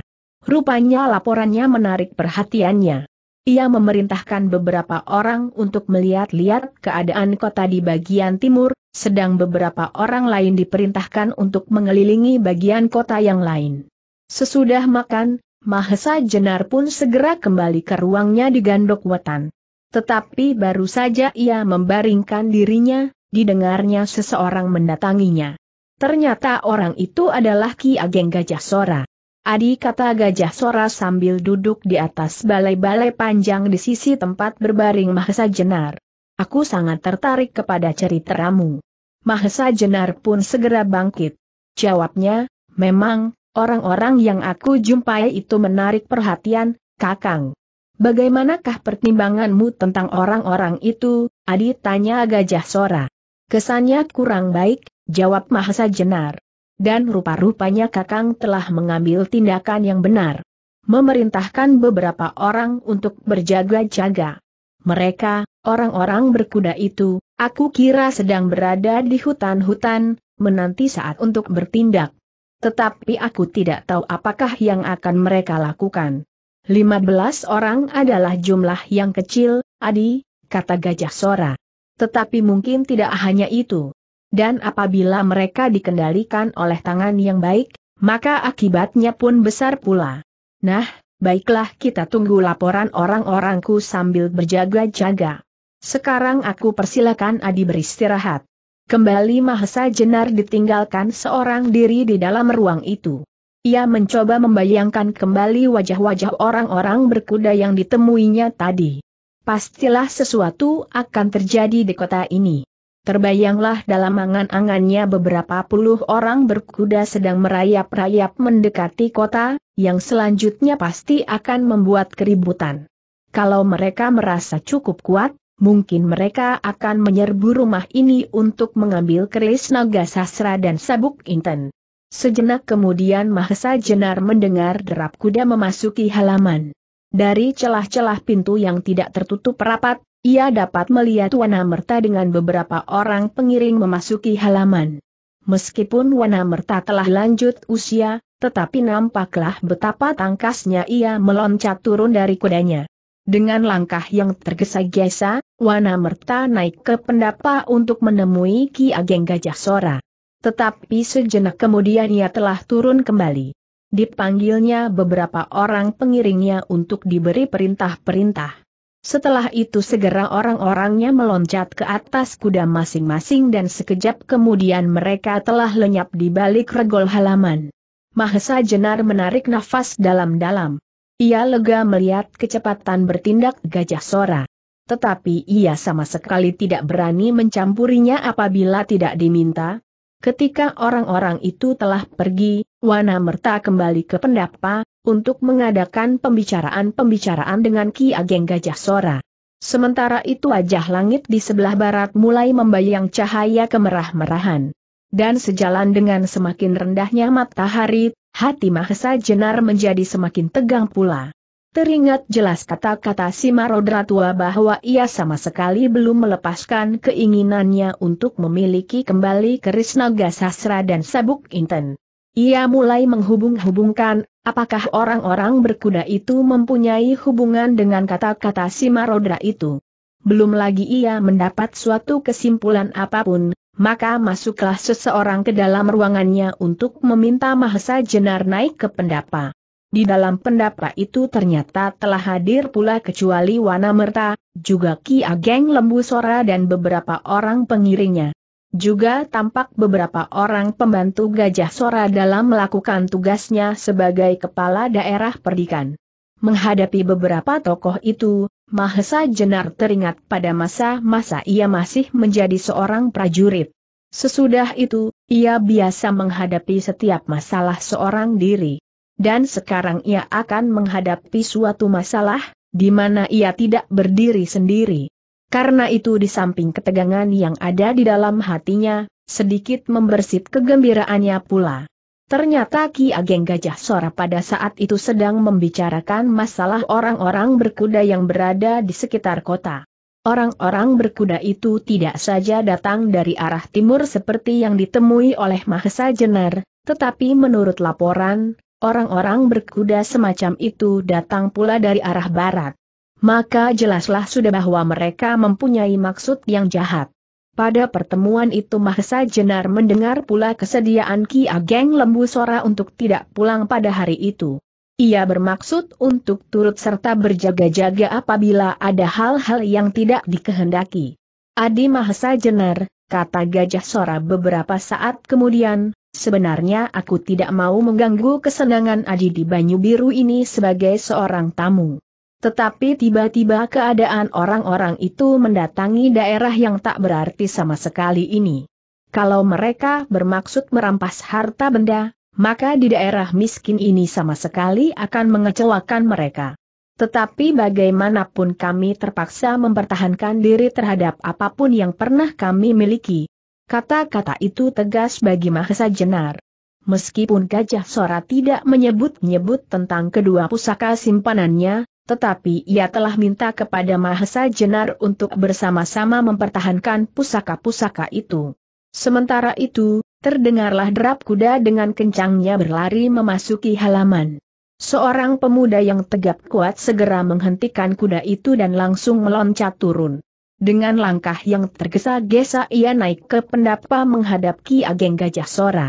Speaker 1: Rupanya laporannya menarik perhatiannya. Ia memerintahkan beberapa orang untuk melihat-lihat keadaan kota di bagian timur, sedang beberapa orang lain diperintahkan untuk mengelilingi bagian kota yang lain. Sesudah makan, Mahesa Jenar pun segera kembali ke ruangnya di Gandok Wetan. Tetapi baru saja ia membaringkan dirinya, didengarnya seseorang mendatanginya. Ternyata orang itu adalah Ki Ageng Gajah Sora. Adi kata Gajah Sora sambil duduk di atas balai-balai panjang di sisi tempat berbaring Mahesa Jenar. Aku sangat tertarik kepada ceritamu. Mahesa Jenar pun segera bangkit. Jawabnya, memang, orang-orang yang aku jumpai itu menarik perhatian, Kakang. Bagaimanakah pertimbanganmu tentang orang-orang itu, Adi tanya Gajah Sora. Kesannya kurang baik, jawab Mahasa Jenar. Dan rupa-rupanya Kakang telah mengambil tindakan yang benar. Memerintahkan beberapa orang untuk berjaga-jaga. Mereka, orang-orang berkuda itu, aku kira sedang berada di hutan-hutan, menanti saat untuk bertindak. Tetapi aku tidak tahu apakah yang akan mereka lakukan. 15 orang adalah jumlah yang kecil, Adi, kata Gajah Sora. Tetapi mungkin tidak hanya itu. Dan apabila mereka dikendalikan oleh tangan yang baik, maka akibatnya pun besar pula. Nah, baiklah kita tunggu laporan orang-orangku sambil berjaga-jaga. Sekarang aku persilakan Adi beristirahat. Kembali Mahesa Jenar ditinggalkan seorang diri di dalam ruang itu. Ia mencoba membayangkan kembali wajah-wajah orang-orang berkuda yang ditemuinya tadi. Pastilah sesuatu akan terjadi di kota ini. Terbayanglah dalam angan-angannya beberapa puluh orang berkuda sedang merayap-rayap mendekati kota, yang selanjutnya pasti akan membuat keributan. Kalau mereka merasa cukup kuat, mungkin mereka akan menyerbu rumah ini untuk mengambil keris naga sastra dan sabuk inten. Sejenak kemudian Mahesa Jenar mendengar derap kuda memasuki halaman. Dari celah-celah pintu yang tidak tertutup rapat, ia dapat melihat Wana Merta dengan beberapa orang pengiring memasuki halaman. Meskipun Wana Merta telah lanjut usia, tetapi nampaklah betapa tangkasnya ia meloncat turun dari kudanya. Dengan langkah yang tergesa-gesa, Wana Merta naik ke pendapa untuk menemui Ki Ageng Gajah Sora. Tetapi sejenak kemudian ia telah turun kembali. Dipanggilnya beberapa orang pengiringnya untuk diberi perintah-perintah. Setelah itu segera orang-orangnya meloncat ke atas kuda masing-masing dan sekejap kemudian mereka telah lenyap di balik regol halaman. Mahesa Jenar menarik nafas dalam-dalam. Ia lega melihat kecepatan bertindak gajah sora. Tetapi ia sama sekali tidak berani mencampurinya apabila tidak diminta, Ketika orang-orang itu telah pergi, Wana Merta kembali ke pendapa, untuk mengadakan pembicaraan-pembicaraan dengan Ki Ageng Gajah Sora. Sementara itu wajah langit di sebelah barat mulai membayang cahaya kemerah-merahan. Dan sejalan dengan semakin rendahnya matahari, hati Mahesa Jenar menjadi semakin tegang pula. Teringat jelas kata-kata si Marodra tua bahwa ia sama sekali belum melepaskan keinginannya untuk memiliki kembali keris naga sastra dan sabuk inten. Ia mulai menghubung-hubungkan, apakah orang-orang berkuda itu mempunyai hubungan dengan kata-kata si Marodra itu. Belum lagi ia mendapat suatu kesimpulan apapun, maka masuklah seseorang ke dalam ruangannya untuk meminta Mahesa Jenar naik ke pendapa. Di dalam pendapa itu ternyata telah hadir pula kecuali Wana Merta, juga Ki Ageng Lembu Sora dan beberapa orang pengiringnya. Juga tampak beberapa orang pembantu Gajah Sora dalam melakukan tugasnya sebagai kepala daerah perdikan. Menghadapi beberapa tokoh itu, Mahesa Jenar teringat pada masa-masa ia masih menjadi seorang prajurit. Sesudah itu, ia biasa menghadapi setiap masalah seorang diri dan sekarang ia akan menghadapi suatu masalah, di mana ia tidak berdiri sendiri. Karena itu di samping ketegangan yang ada di dalam hatinya, sedikit membersit kegembiraannya pula. Ternyata Ki Ageng Gajah Sora pada saat itu sedang membicarakan masalah orang-orang berkuda yang berada di sekitar kota. Orang-orang berkuda itu tidak saja datang dari arah timur seperti yang ditemui oleh Mahesa Jenar, tetapi menurut laporan, Orang-orang berkuda semacam itu datang pula dari arah barat. Maka jelaslah sudah bahwa mereka mempunyai maksud yang jahat. Pada pertemuan itu Mahesa Jenar mendengar pula kesediaan Ki Ageng Lembu Sora untuk tidak pulang pada hari itu. Ia bermaksud untuk turut serta berjaga-jaga apabila ada hal-hal yang tidak dikehendaki. Adi Mahesa Jenar, kata Gajah Sora beberapa saat kemudian, Sebenarnya aku tidak mau mengganggu kesenangan Adi di Banyu Biru ini sebagai seorang tamu. Tetapi tiba-tiba keadaan orang-orang itu mendatangi daerah yang tak berarti sama sekali ini. Kalau mereka bermaksud merampas harta benda, maka di daerah miskin ini sama sekali akan mengecewakan mereka. Tetapi bagaimanapun kami terpaksa mempertahankan diri terhadap apapun yang pernah kami miliki, Kata-kata itu tegas bagi Mahesa Jenar. Meskipun Gajah Sora tidak menyebut-nyebut tentang kedua pusaka simpanannya, tetapi ia telah minta kepada Mahesa Jenar untuk bersama-sama mempertahankan pusaka-pusaka itu. Sementara itu, terdengarlah derap kuda dengan kencangnya berlari memasuki halaman. Seorang pemuda yang tegap kuat segera menghentikan kuda itu dan langsung meloncat turun. Dengan langkah yang tergesa-gesa ia naik ke pendapa menghadap Ki Ageng Gajah Sora.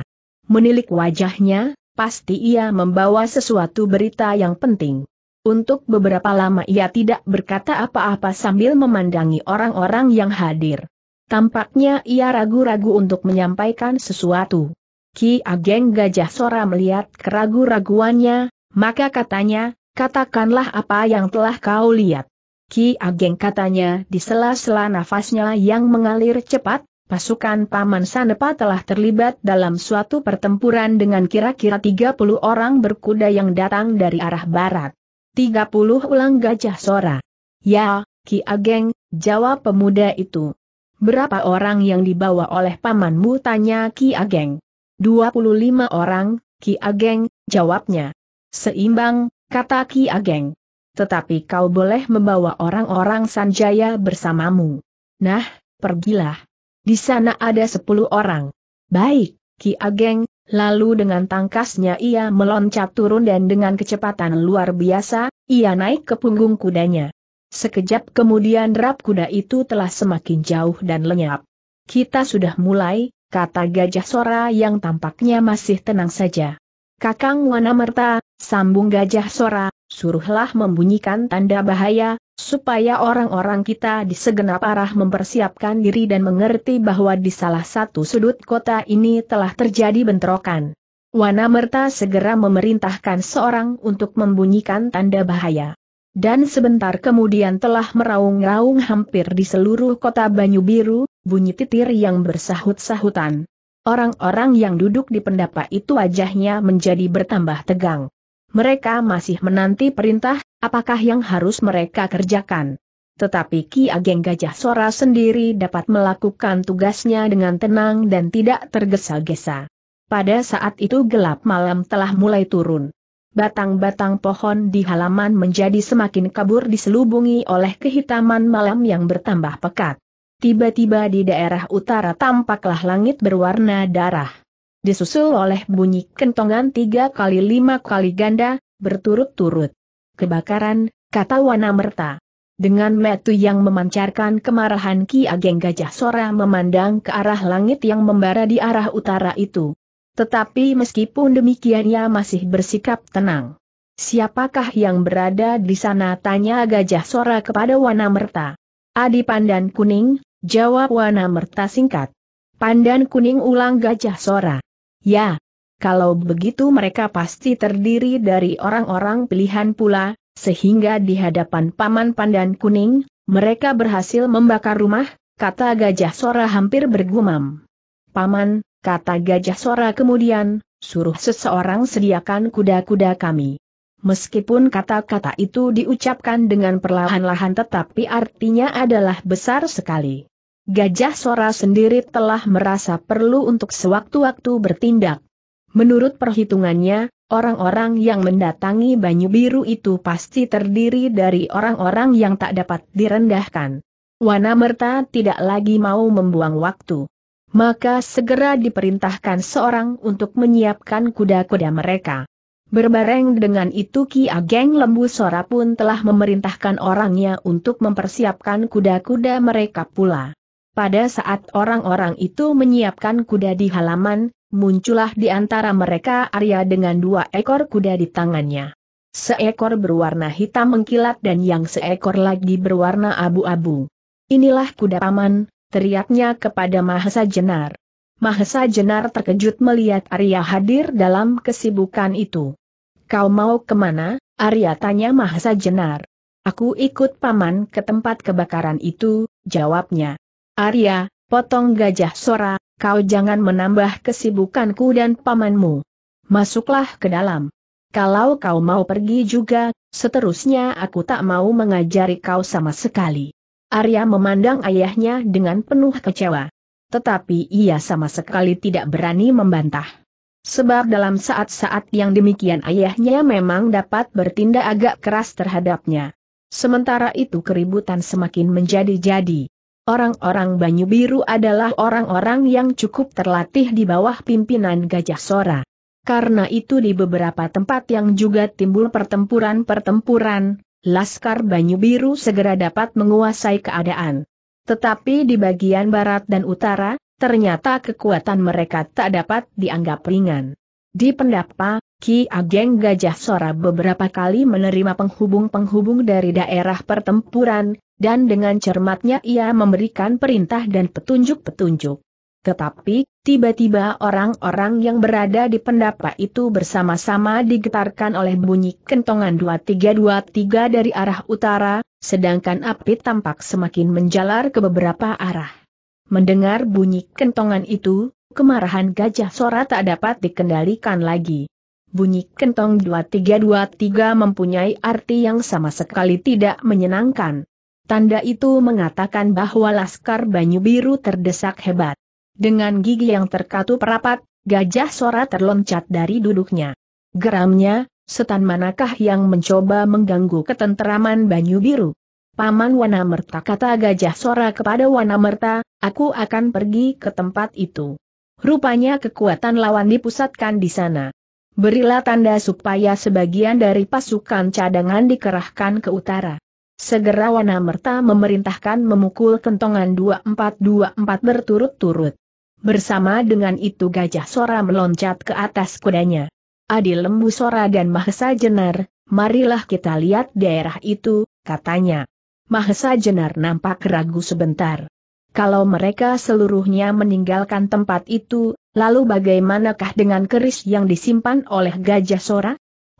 Speaker 1: Menilik wajahnya, pasti ia membawa sesuatu berita yang penting. Untuk beberapa lama ia tidak berkata apa-apa sambil memandangi orang-orang yang hadir. Tampaknya ia ragu-ragu untuk menyampaikan sesuatu. Ki Ageng Gajah Sora melihat keragu-raguannya, maka katanya, katakanlah apa yang telah kau lihat. Ki Ageng katanya di sela-sela nafasnya yang mengalir cepat, pasukan Paman Sanepa telah terlibat dalam suatu pertempuran dengan kira-kira 30 orang berkuda yang datang dari arah barat. 30 ulang gajah sora. Ya, Ki Ageng, jawab pemuda itu. Berapa orang yang dibawa oleh pamanmu tanya Ki Ageng. 25 orang, Ki Ageng, jawabnya. Seimbang, kata Ki Ageng tetapi kau boleh membawa orang-orang Sanjaya bersamamu. Nah, pergilah. Di sana ada sepuluh orang. Baik, Ki Ageng, lalu dengan tangkasnya ia meloncat turun dan dengan kecepatan luar biasa, ia naik ke punggung kudanya. Sekejap kemudian derap kuda itu telah semakin jauh dan lenyap. Kita sudah mulai, kata Gajah Sora yang tampaknya masih tenang saja. Kakang Wanamerta, Sambung gajah Sora, suruhlah membunyikan tanda bahaya, supaya orang-orang kita di segenap arah mempersiapkan diri dan mengerti bahwa di salah satu sudut kota ini telah terjadi bentrokan. Wana Merta segera memerintahkan seorang untuk membunyikan tanda bahaya. Dan sebentar kemudian telah meraung-raung hampir di seluruh kota Banyu Biru, bunyi titir yang bersahut-sahutan. Orang-orang yang duduk di pendapa itu wajahnya menjadi bertambah tegang. Mereka masih menanti perintah, apakah yang harus mereka kerjakan. Tetapi Ki Ageng Gajah Sora sendiri dapat melakukan tugasnya dengan tenang dan tidak tergesa-gesa. Pada saat itu gelap malam telah mulai turun. Batang-batang pohon di halaman menjadi semakin kabur diselubungi oleh kehitaman malam yang bertambah pekat. Tiba-tiba di daerah utara tampaklah langit berwarna darah disusul oleh bunyi kentongan tiga kali lima kali ganda, berturut-turut. Kebakaran, kata Wana Merta. Dengan metu yang memancarkan kemarahan Ki Ageng Gajah Sora memandang ke arah langit yang membara di arah utara itu. Tetapi meskipun demikian ia masih bersikap tenang. Siapakah yang berada di sana tanya Gajah Sora kepada Wana Merta. Adi Pandan Kuning, jawab Wana Merta singkat. Pandan Kuning ulang Gajah Sora. Ya, kalau begitu mereka pasti terdiri dari orang-orang pilihan pula, sehingga di hadapan Paman Pandan Kuning, mereka berhasil membakar rumah, kata Gajah Sora hampir bergumam. Paman, kata Gajah Sora kemudian, suruh seseorang sediakan kuda-kuda kami. Meskipun kata-kata itu diucapkan dengan perlahan-lahan tetapi artinya adalah besar sekali. Gajah Sora sendiri telah merasa perlu untuk sewaktu-waktu bertindak. Menurut perhitungannya, orang-orang yang mendatangi Banyu Biru itu pasti terdiri dari orang-orang yang tak dapat direndahkan. Merta tidak lagi mau membuang waktu. Maka segera diperintahkan seorang untuk menyiapkan kuda-kuda mereka. Berbareng dengan itu Ki Ageng Lembu Sora pun telah memerintahkan orangnya untuk mempersiapkan kuda-kuda mereka pula. Pada saat orang-orang itu menyiapkan kuda di halaman, muncullah di antara mereka Arya dengan dua ekor kuda di tangannya. Seekor berwarna hitam mengkilat dan yang seekor lagi berwarna abu-abu. Inilah kuda paman, teriaknya kepada Mahesa Jenar. Mahesa Jenar terkejut melihat Arya hadir dalam kesibukan itu. Kau mau kemana? Arya tanya Mahesa Jenar. Aku ikut paman ke tempat kebakaran itu, jawabnya. Arya, potong gajah sora, kau jangan menambah kesibukanku dan pamanmu. Masuklah ke dalam. Kalau kau mau pergi juga, seterusnya aku tak mau mengajari kau sama sekali. Arya memandang ayahnya dengan penuh kecewa. Tetapi ia sama sekali tidak berani membantah. Sebab dalam saat-saat yang demikian ayahnya memang dapat bertindak agak keras terhadapnya. Sementara itu keributan semakin menjadi-jadi. Orang-orang Banyu Biru adalah orang-orang yang cukup terlatih di bawah pimpinan Gajah Sora. Karena itu di beberapa tempat yang juga timbul pertempuran-pertempuran, Laskar Banyu Biru segera dapat menguasai keadaan. Tetapi di bagian barat dan utara, ternyata kekuatan mereka tak dapat dianggap ringan. Di pendapa, Ki Ageng Gajah Sora beberapa kali menerima penghubung-penghubung dari daerah pertempuran, dan dengan cermatnya ia memberikan perintah dan petunjuk-petunjuk. Tetapi, tiba-tiba orang-orang yang berada di pendapa itu bersama-sama digetarkan oleh bunyi kentongan 2323 dari arah utara, sedangkan api tampak semakin menjalar ke beberapa arah. Mendengar bunyi kentongan itu, kemarahan gajah Sora tak dapat dikendalikan lagi. Bunyi kentong 2323 mempunyai arti yang sama sekali tidak menyenangkan. Tanda itu mengatakan bahwa Laskar Banyu Biru terdesak hebat. Dengan gigi yang terkatup rapat, gajah Sora terloncat dari duduknya. Geramnya, setan manakah yang mencoba mengganggu ketenteraman Banyu Biru? Paman Wanamerta kata gajah Sora kepada Wanamerta, aku akan pergi ke tempat itu. Rupanya kekuatan lawan dipusatkan di sana. Berilah tanda supaya sebagian dari pasukan cadangan dikerahkan ke utara. Segera Wanamerta memerintahkan memukul kentongan 2424 berturut-turut. Bersama dengan itu Gajah Sora meloncat ke atas kudanya. Adil Lembu Sora dan Mahesa Jenar, marilah kita lihat daerah itu, katanya. Mahesa Jenar nampak ragu sebentar. Kalau mereka seluruhnya meninggalkan tempat itu, lalu bagaimanakah dengan keris yang disimpan oleh Gajah Sora?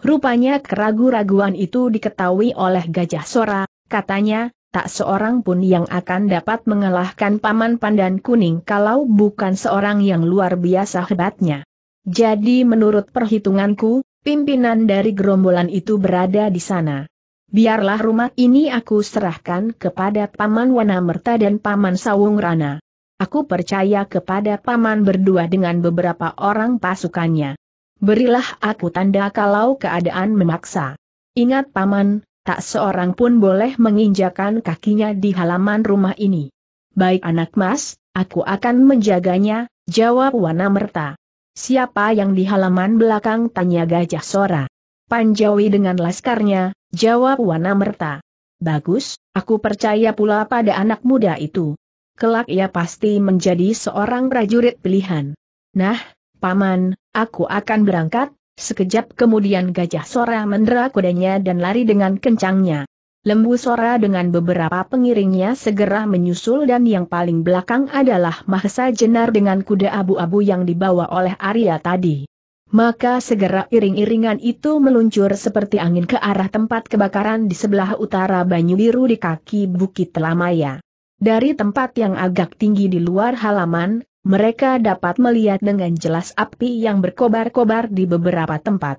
Speaker 1: Rupanya keraguan raguan itu diketahui oleh Gajah Sora, katanya, tak seorang pun yang akan dapat mengalahkan Paman Pandan Kuning kalau bukan seorang yang luar biasa hebatnya. Jadi menurut perhitunganku, pimpinan dari gerombolan itu berada di sana. Biarlah rumah ini aku serahkan kepada Paman Wanamerta dan Paman Sawung Rana. Aku percaya kepada Paman berdua dengan beberapa orang pasukannya berilah aku tanda kalau keadaan memaksa. Ingat paman, tak seorang pun boleh menginjakan kakinya di halaman rumah ini. Baik anak mas, aku akan menjaganya, jawab Wana Merta. Siapa yang di halaman belakang tanya Gajah Sora. Panjawi dengan laskarnya, jawab Wana Merta. Bagus, aku percaya pula pada anak muda itu. Kelak ia pasti menjadi seorang prajurit pilihan. Nah, Paman, Aku akan berangkat, sekejap kemudian gajah Sora mendera kudanya dan lari dengan kencangnya. Lembu Sora dengan beberapa pengiringnya segera menyusul dan yang paling belakang adalah Mahesa Jenar dengan kuda abu-abu yang dibawa oleh Arya tadi. Maka segera iring-iringan itu meluncur seperti angin ke arah tempat kebakaran di sebelah utara Banyu Biru di kaki Bukit Telamaya. Dari tempat yang agak tinggi di luar halaman, mereka dapat melihat dengan jelas api yang berkobar-kobar di beberapa tempat.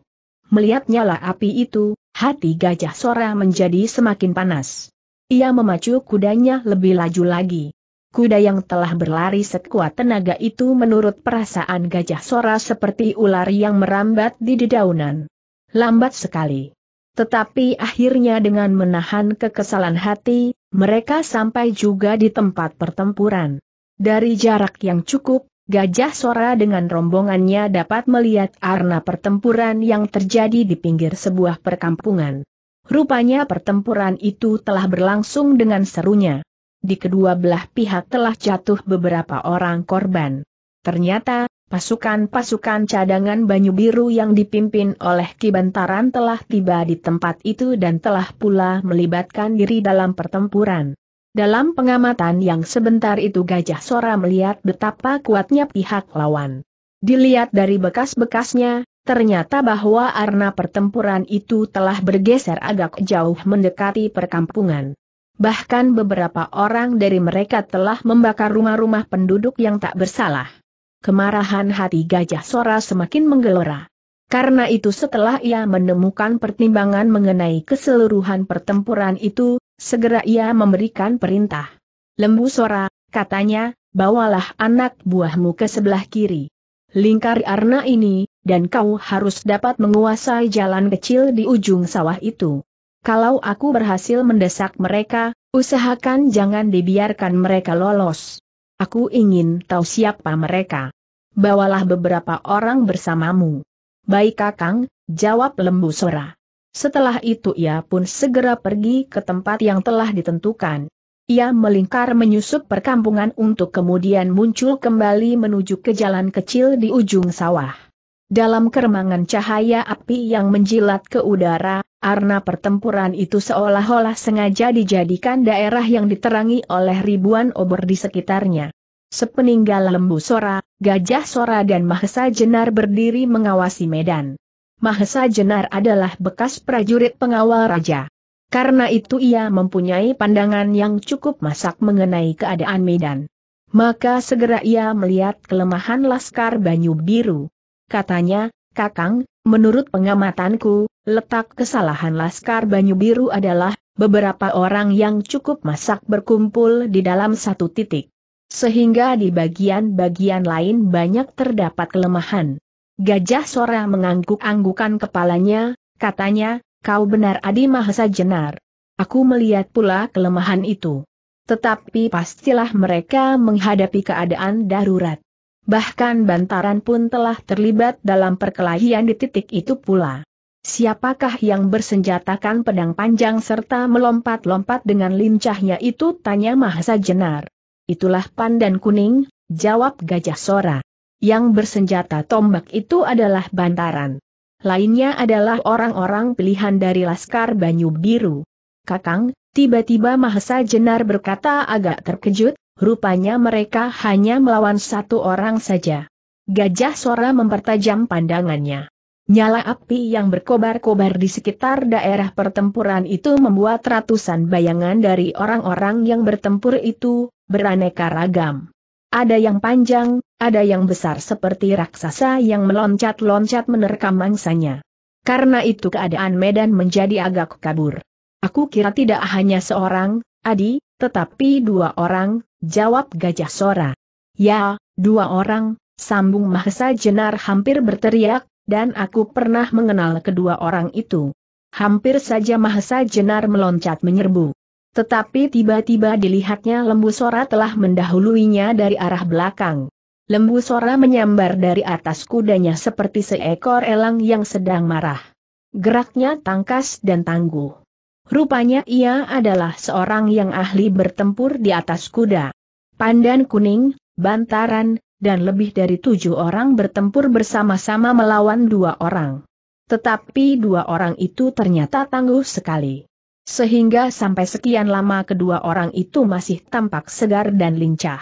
Speaker 1: Melihat nyala api itu, hati gajah Sora menjadi semakin panas. Ia memacu kudanya lebih laju lagi. Kuda yang telah berlari sekuat tenaga itu menurut perasaan gajah Sora seperti ular yang merambat di dedaunan. Lambat sekali. Tetapi akhirnya dengan menahan kekesalan hati, mereka sampai juga di tempat pertempuran. Dari jarak yang cukup, Gajah Sora dengan rombongannya dapat melihat arna pertempuran yang terjadi di pinggir sebuah perkampungan. Rupanya pertempuran itu telah berlangsung dengan serunya. Di kedua belah pihak telah jatuh beberapa orang korban. Ternyata, pasukan-pasukan cadangan Banyu Biru yang dipimpin oleh Kibantaran telah tiba di tempat itu dan telah pula melibatkan diri dalam pertempuran. Dalam pengamatan yang sebentar itu Gajah Sora melihat betapa kuatnya pihak lawan. Dilihat dari bekas-bekasnya, ternyata bahwa arna pertempuran itu telah bergeser agak jauh mendekati perkampungan. Bahkan beberapa orang dari mereka telah membakar rumah-rumah penduduk yang tak bersalah. Kemarahan hati Gajah Sora semakin menggelora. Karena itu setelah ia menemukan pertimbangan mengenai keseluruhan pertempuran itu, Segera ia memberikan perintah. Lembu Sora, katanya, bawalah anak buahmu ke sebelah kiri. Lingkari arna ini, dan kau harus dapat menguasai jalan kecil di ujung sawah itu. Kalau aku berhasil mendesak mereka, usahakan jangan dibiarkan mereka lolos. Aku ingin tahu siapa mereka. Bawalah beberapa orang bersamamu. Baik kakang, jawab lembu Sora. Setelah itu ia pun segera pergi ke tempat yang telah ditentukan. Ia melingkar menyusup perkampungan untuk kemudian muncul kembali menuju ke jalan kecil di ujung sawah. Dalam keremangan cahaya api yang menjilat ke udara, arna pertempuran itu seolah-olah sengaja dijadikan daerah yang diterangi oleh ribuan obor di sekitarnya. Sepeninggal lembu Sora, Gajah Sora dan Mahesa Jenar berdiri mengawasi medan. Mahesa Jenar adalah bekas prajurit pengawal raja. Karena itu ia mempunyai pandangan yang cukup masak mengenai keadaan Medan. Maka segera ia melihat kelemahan Laskar Banyu Biru. Katanya, Kakang, menurut pengamatanku, letak kesalahan Laskar Banyu Biru adalah beberapa orang yang cukup masak berkumpul di dalam satu titik. Sehingga di bagian-bagian lain banyak terdapat kelemahan. Gajah Sora mengangguk-anggukan kepalanya, katanya, kau benar Adi Mahesa Jenar. Aku melihat pula kelemahan itu. Tetapi pastilah mereka menghadapi keadaan darurat. Bahkan Bantaran pun telah terlibat dalam perkelahian di titik itu pula. Siapakah yang bersenjatakan pedang panjang serta melompat-lompat dengan lincahnya itu tanya Mahesa Jenar. Itulah Pandan Kuning, jawab Gajah Sora. Yang bersenjata tombak itu adalah bantaran. Lainnya adalah orang-orang pilihan dari Laskar Banyu Biru. Kakang, tiba-tiba Mahesa Jenar berkata agak terkejut, rupanya mereka hanya melawan satu orang saja. Gajah Sora mempertajam pandangannya. Nyala api yang berkobar-kobar di sekitar daerah pertempuran itu membuat ratusan bayangan dari orang-orang yang bertempur itu beraneka ragam. Ada yang panjang, ada yang besar seperti raksasa yang meloncat-loncat menerkam mangsanya. Karena itu keadaan Medan menjadi agak kabur. Aku kira tidak hanya seorang, Adi, tetapi dua orang, jawab Gajah Sora. Ya, dua orang, sambung Mahesa Jenar hampir berteriak, dan aku pernah mengenal kedua orang itu. Hampir saja Mahesa Jenar meloncat menyerbu. Tetapi tiba-tiba dilihatnya Lembu Sora telah mendahuluinya dari arah belakang. Lembu Sora menyambar dari atas kudanya seperti seekor elang yang sedang marah. Geraknya tangkas dan tangguh. Rupanya ia adalah seorang yang ahli bertempur di atas kuda. Pandan kuning, bantaran, dan lebih dari tujuh orang bertempur bersama-sama melawan dua orang. Tetapi dua orang itu ternyata tangguh sekali. Sehingga sampai sekian lama kedua orang itu masih tampak segar dan lincah.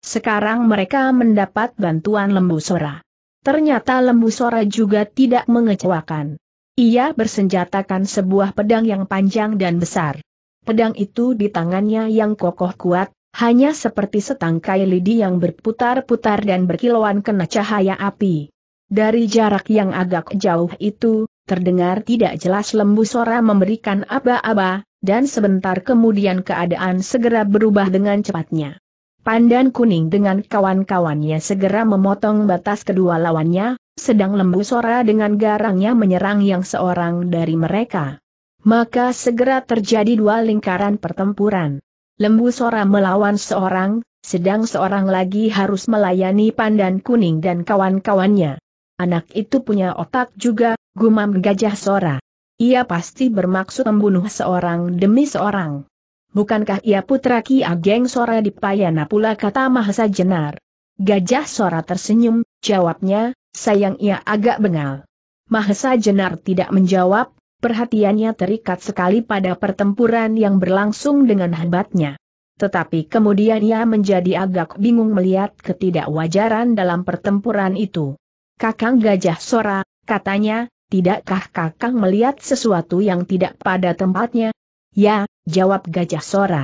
Speaker 1: Sekarang mereka mendapat bantuan lembu sora. Ternyata lembu sora juga tidak mengecewakan. Ia bersenjatakan sebuah pedang yang panjang dan besar. Pedang itu di tangannya yang kokoh kuat, hanya seperti setangkai lidi yang berputar-putar dan berkilauan kena cahaya api. Dari jarak yang agak jauh itu, Terdengar tidak jelas lembu Sora memberikan aba-aba, dan sebentar kemudian keadaan segera berubah dengan cepatnya. Pandan Kuning dengan kawan-kawannya segera memotong batas kedua lawannya, sedang lembu Sora dengan garangnya menyerang yang seorang dari mereka. Maka segera terjadi dua lingkaran pertempuran. Lembu Sora melawan seorang, sedang seorang lagi harus melayani Pandan Kuning dan kawan-kawannya. Anak itu punya otak juga, Gumam gajah Sora. Ia pasti bermaksud membunuh seorang demi seorang. Bukankah ia putra Ki Ageng Sora di Payana pula kata Mahesa Jenar. Gajah Sora tersenyum, jawabnya, sayang ia agak bengal. Mahesa Jenar tidak menjawab, perhatiannya terikat sekali pada pertempuran yang berlangsung dengan hebatnya. Tetapi kemudian ia menjadi agak bingung melihat ketidakwajaran dalam pertempuran itu. Kakang Gajah Sora, katanya, tidakkah kakang melihat sesuatu yang tidak pada tempatnya? Ya, jawab Gajah Sora.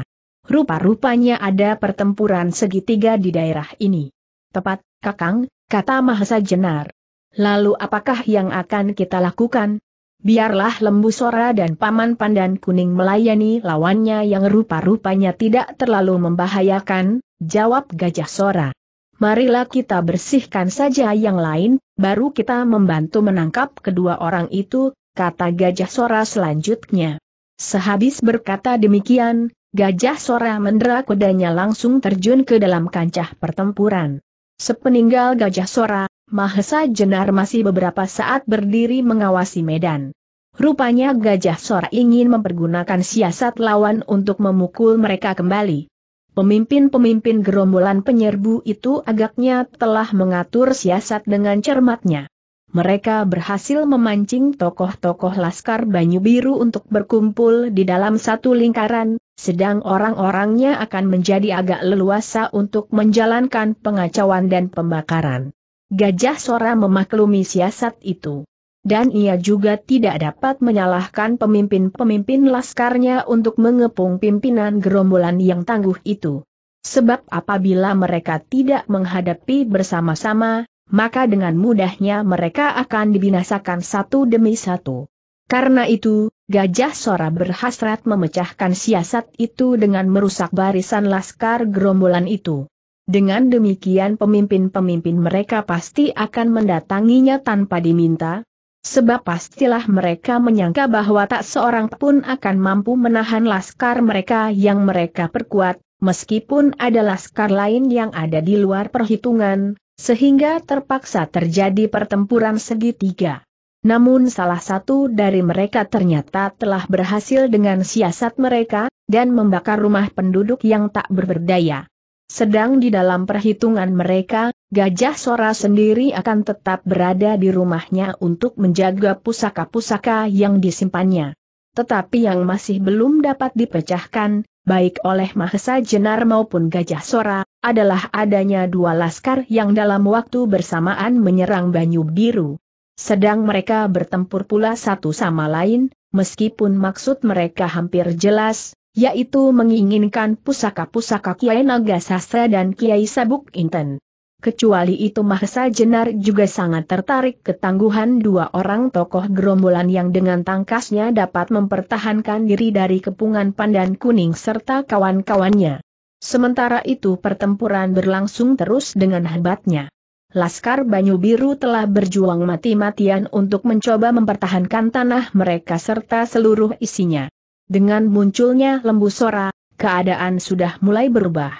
Speaker 1: Rupa-rupanya ada pertempuran segitiga di daerah ini. Tepat, kakang, kata Mahesa Jenar. Lalu apakah yang akan kita lakukan? Biarlah Lembu Sora dan Paman Pandan Kuning melayani lawannya yang rupa-rupanya tidak terlalu membahayakan, jawab Gajah Sora marilah kita bersihkan saja yang lain, baru kita membantu menangkap kedua orang itu, kata Gajah Sora selanjutnya. Sehabis berkata demikian, Gajah Sora mendera kudanya langsung terjun ke dalam kancah pertempuran. Sepeninggal Gajah Sora, Mahesa Jenar masih beberapa saat berdiri mengawasi medan. Rupanya Gajah Sora ingin mempergunakan siasat lawan untuk memukul mereka kembali. Pemimpin-pemimpin gerombolan penyerbu itu agaknya telah mengatur siasat dengan cermatnya. Mereka berhasil memancing tokoh-tokoh Laskar Banyu Biru untuk berkumpul di dalam satu lingkaran, sedang orang-orangnya akan menjadi agak leluasa untuk menjalankan pengacauan dan pembakaran. Gajah Sora memaklumi siasat itu dan ia juga tidak dapat menyalahkan pemimpin-pemimpin laskarnya untuk mengepung pimpinan gerombolan yang tangguh itu. Sebab apabila mereka tidak menghadapi bersama-sama, maka dengan mudahnya mereka akan dibinasakan satu demi satu. Karena itu, Gajah Sora berhasrat memecahkan siasat itu dengan merusak barisan laskar gerombolan itu. Dengan demikian pemimpin-pemimpin mereka pasti akan mendatanginya tanpa diminta, sebab pastilah mereka menyangka bahwa tak seorang pun akan mampu menahan laskar mereka yang mereka perkuat, meskipun ada laskar lain yang ada di luar perhitungan, sehingga terpaksa terjadi pertempuran segitiga. Namun salah satu dari mereka ternyata telah berhasil dengan siasat mereka, dan membakar rumah penduduk yang tak berberdaya. Sedang di dalam perhitungan mereka, Gajah Sora sendiri akan tetap berada di rumahnya untuk menjaga pusaka-pusaka yang disimpannya. Tetapi yang masih belum dapat dipecahkan, baik oleh Mahesa Jenar maupun Gajah Sora, adalah adanya dua laskar yang dalam waktu bersamaan menyerang Banyu Biru. Sedang mereka bertempur pula satu sama lain, meskipun maksud mereka hampir jelas, yaitu menginginkan pusaka-pusaka Kiai Naga Sastra dan Kiai Sabuk Inten. Kecuali itu Mahesa Jenar juga sangat tertarik ketangguhan dua orang tokoh gerombolan yang dengan tangkasnya dapat mempertahankan diri dari kepungan pandan kuning serta kawan-kawannya. Sementara itu pertempuran berlangsung terus dengan hebatnya. Laskar Banyu Biru telah berjuang mati-matian untuk mencoba mempertahankan tanah mereka serta seluruh isinya. Dengan munculnya lembu sora, keadaan sudah mulai berubah.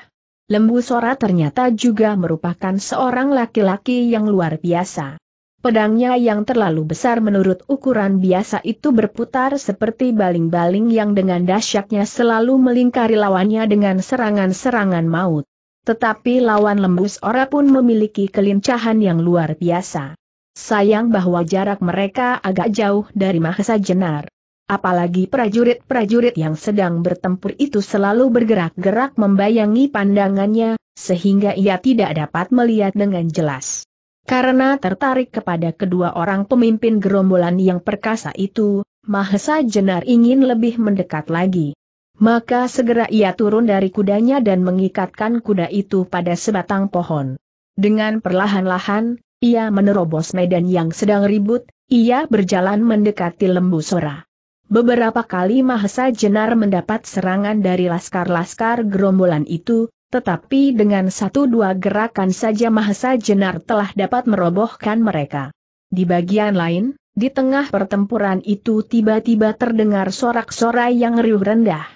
Speaker 1: Lembu Sora ternyata juga merupakan seorang laki-laki yang luar biasa. Pedangnya yang terlalu besar menurut ukuran biasa itu berputar seperti baling-baling yang dengan dahsyatnya selalu melingkari lawannya dengan serangan-serangan maut. Tetapi lawan lembu Sora pun memiliki kelincahan yang luar biasa. Sayang bahwa jarak mereka agak jauh dari Mahesa Jenar. Apalagi prajurit-prajurit yang sedang bertempur itu selalu bergerak-gerak membayangi pandangannya, sehingga ia tidak dapat melihat dengan jelas. Karena tertarik kepada kedua orang pemimpin gerombolan yang perkasa itu, Mahesa Jenar ingin lebih mendekat lagi. Maka segera ia turun dari kudanya dan mengikatkan kuda itu pada sebatang pohon. Dengan perlahan-lahan, ia menerobos medan yang sedang ribut, ia berjalan mendekati lembu Sora. Beberapa kali Mahesa Jenar mendapat serangan dari laskar-laskar gerombolan itu, tetapi dengan satu dua gerakan saja Mahesa Jenar telah dapat merobohkan mereka. Di bagian lain, di tengah pertempuran itu tiba-tiba terdengar sorak-sorai yang riuh rendah.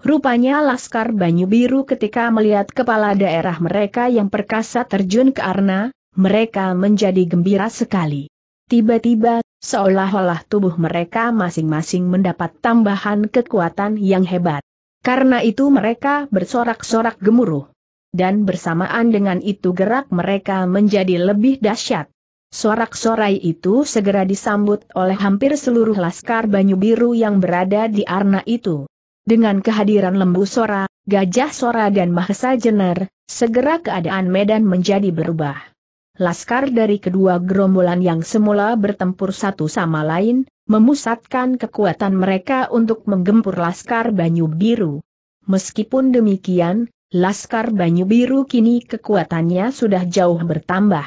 Speaker 1: Rupanya Laskar Banyu Biru ketika melihat kepala daerah mereka yang perkasa terjun ke Arna, mereka menjadi gembira sekali. Tiba-tiba, seolah-olah tubuh mereka masing-masing mendapat tambahan kekuatan yang hebat. Karena itu mereka bersorak-sorak gemuruh. Dan bersamaan dengan itu gerak mereka menjadi lebih dahsyat. Sorak-sorai itu segera disambut oleh hampir seluruh laskar Banyu Biru yang berada di arna itu. Dengan kehadiran lembu sora, gajah sora dan mahesa jenar, segera keadaan medan menjadi berubah. Laskar dari kedua gerombolan yang semula bertempur satu sama lain, memusatkan kekuatan mereka untuk menggempur Laskar Banyu Biru. Meskipun demikian, Laskar Banyu Biru kini kekuatannya sudah jauh bertambah.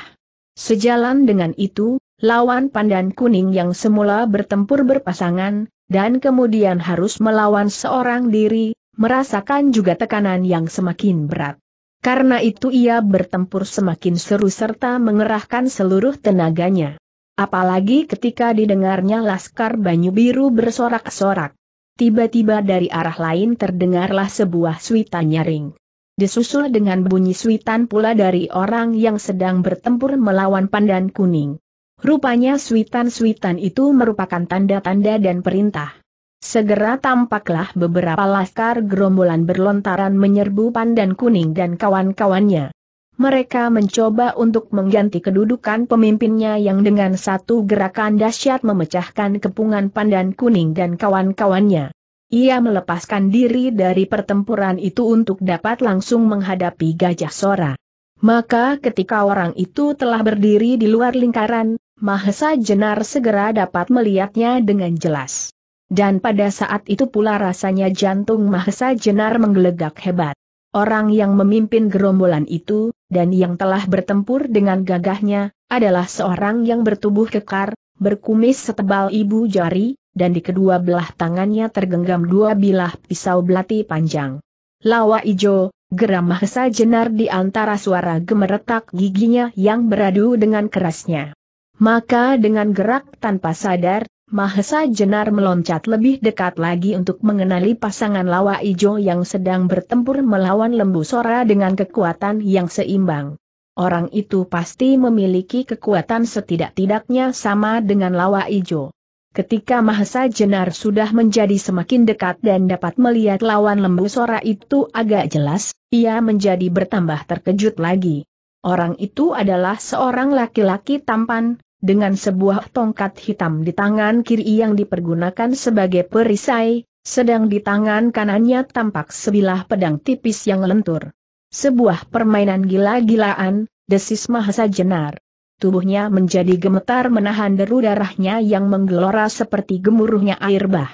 Speaker 1: Sejalan dengan itu, lawan pandan kuning yang semula bertempur berpasangan, dan kemudian harus melawan seorang diri, merasakan juga tekanan yang semakin berat. Karena itu ia bertempur semakin seru serta mengerahkan seluruh tenaganya. Apalagi ketika didengarnya Laskar Banyu Biru bersorak-sorak. Tiba-tiba dari arah lain terdengarlah sebuah suitan nyaring. Disusul dengan bunyi suitan pula dari orang yang sedang bertempur melawan pandan kuning. Rupanya suitan-suitan itu merupakan tanda-tanda dan perintah. Segera tampaklah beberapa laskar gerombolan berlontaran menyerbu Pandan Kuning dan kawan-kawannya. Mereka mencoba untuk mengganti kedudukan pemimpinnya yang dengan satu gerakan dahsyat memecahkan kepungan Pandan Kuning dan kawan-kawannya. Ia melepaskan diri dari pertempuran itu untuk dapat langsung menghadapi Gajah Sora. Maka ketika orang itu telah berdiri di luar lingkaran, Mahesa Jenar segera dapat melihatnya dengan jelas. Dan pada saat itu pula rasanya jantung Mahesa Jenar menggelegak hebat. Orang yang memimpin gerombolan itu, dan yang telah bertempur dengan gagahnya, adalah seorang yang bertubuh kekar, berkumis setebal ibu jari, dan di kedua belah tangannya tergenggam dua bilah pisau belati panjang. Lawa ijo, geram Mahesa Jenar di antara suara gemeretak giginya yang beradu dengan kerasnya. Maka dengan gerak tanpa sadar, Mahesa Jenar meloncat lebih dekat lagi untuk mengenali pasangan lawa ijo yang sedang bertempur melawan lembu sora dengan kekuatan yang seimbang. Orang itu pasti memiliki kekuatan setidak-tidaknya sama dengan lawa ijo. Ketika Mahesa Jenar sudah menjadi semakin dekat dan dapat melihat lawan lembu sora itu agak jelas, ia menjadi bertambah terkejut lagi. Orang itu adalah seorang laki-laki tampan, dengan sebuah tongkat hitam di tangan kiri yang dipergunakan sebagai perisai, sedang di tangan kanannya tampak sebilah pedang tipis yang lentur. Sebuah permainan gila-gilaan, desis mahasa jenar. Tubuhnya menjadi gemetar menahan deru darahnya yang menggelora seperti gemuruhnya air bah.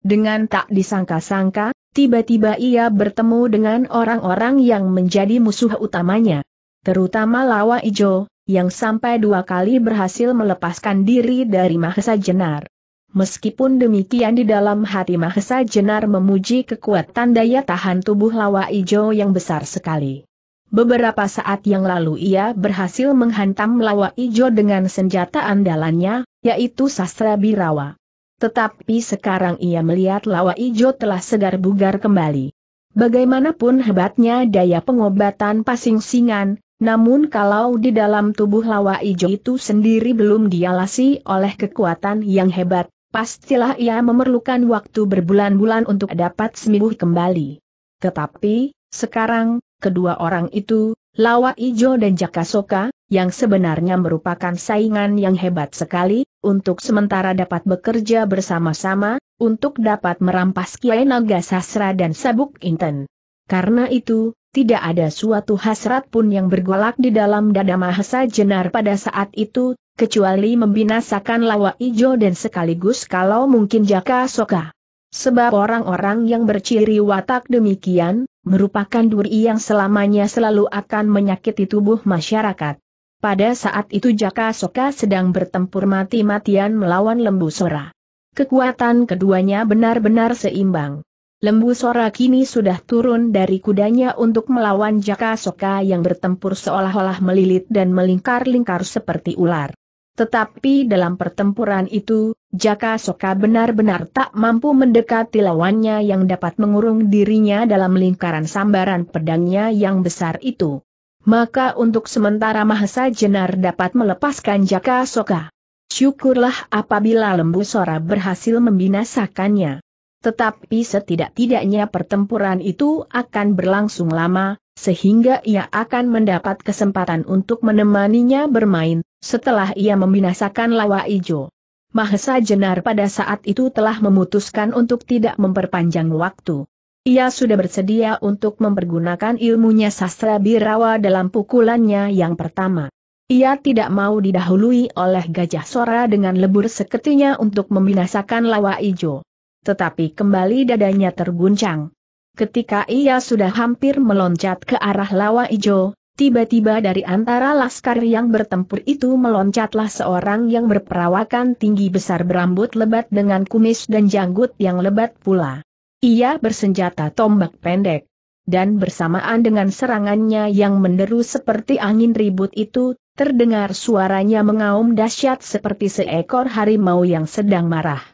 Speaker 1: Dengan tak disangka-sangka, tiba-tiba ia bertemu dengan orang-orang yang menjadi musuh utamanya. Terutama Lawa Ijo, yang sampai dua kali berhasil melepaskan diri dari Mahesa Jenar. Meskipun demikian di dalam hati Mahesa Jenar memuji kekuatan daya tahan tubuh lawa ijo yang besar sekali. Beberapa saat yang lalu ia berhasil menghantam lawa ijo dengan senjata andalannya, yaitu sastra birawa. Tetapi sekarang ia melihat lawa ijo telah segar bugar kembali. Bagaimanapun hebatnya daya pengobatan pasing singan, namun kalau di dalam tubuh lawa ijo itu sendiri belum dialasi oleh kekuatan yang hebat, pastilah ia memerlukan waktu berbulan-bulan untuk dapat sembuh kembali. Tetapi, sekarang, kedua orang itu, Lawa Ijo dan Jakasoka, yang sebenarnya merupakan saingan yang hebat sekali, untuk sementara dapat bekerja bersama-sama, untuk dapat merampas Kiai Naga Sasra dan Sabuk Inten. Karena itu, tidak ada suatu hasrat pun yang bergolak di dalam dada Mahesa Jenar pada saat itu, kecuali membinasakan lawa ijo dan sekaligus kalau mungkin jaka soka. Sebab orang-orang yang berciri watak demikian, merupakan duri yang selamanya selalu akan menyakiti tubuh masyarakat. Pada saat itu Jaka Soka sedang bertempur mati-matian melawan Lembu Sora. Kekuatan keduanya benar-benar seimbang. Lembu Sora kini sudah turun dari kudanya untuk melawan Jaka Soka yang bertempur seolah-olah melilit dan melingkar-lingkar seperti ular. Tetapi dalam pertempuran itu, Jaka Soka benar-benar tak mampu mendekati lawannya yang dapat mengurung dirinya dalam lingkaran sambaran pedangnya yang besar itu. Maka untuk sementara Mahesa Jenar dapat melepaskan Jaka Soka. Syukurlah apabila Lembu Sora berhasil membinasakannya. Tetapi setidak-tidaknya pertempuran itu akan berlangsung lama, sehingga ia akan mendapat kesempatan untuk menemaninya bermain, setelah ia membinasakan lawa ijo. Mahesa Jenar pada saat itu telah memutuskan untuk tidak memperpanjang waktu. Ia sudah bersedia untuk mempergunakan ilmunya sastra birawa dalam pukulannya yang pertama. Ia tidak mau didahului oleh gajah sora dengan lebur seketinya untuk membinasakan lawa ijo tetapi kembali dadanya terguncang. Ketika ia sudah hampir meloncat ke arah lawa ijo, tiba-tiba dari antara laskar yang bertempur itu meloncatlah seorang yang berperawakan tinggi besar berambut lebat dengan kumis dan janggut yang lebat pula. Ia bersenjata tombak pendek. Dan bersamaan dengan serangannya yang menderu seperti angin ribut itu, terdengar suaranya mengaum dahsyat seperti seekor harimau yang sedang marah.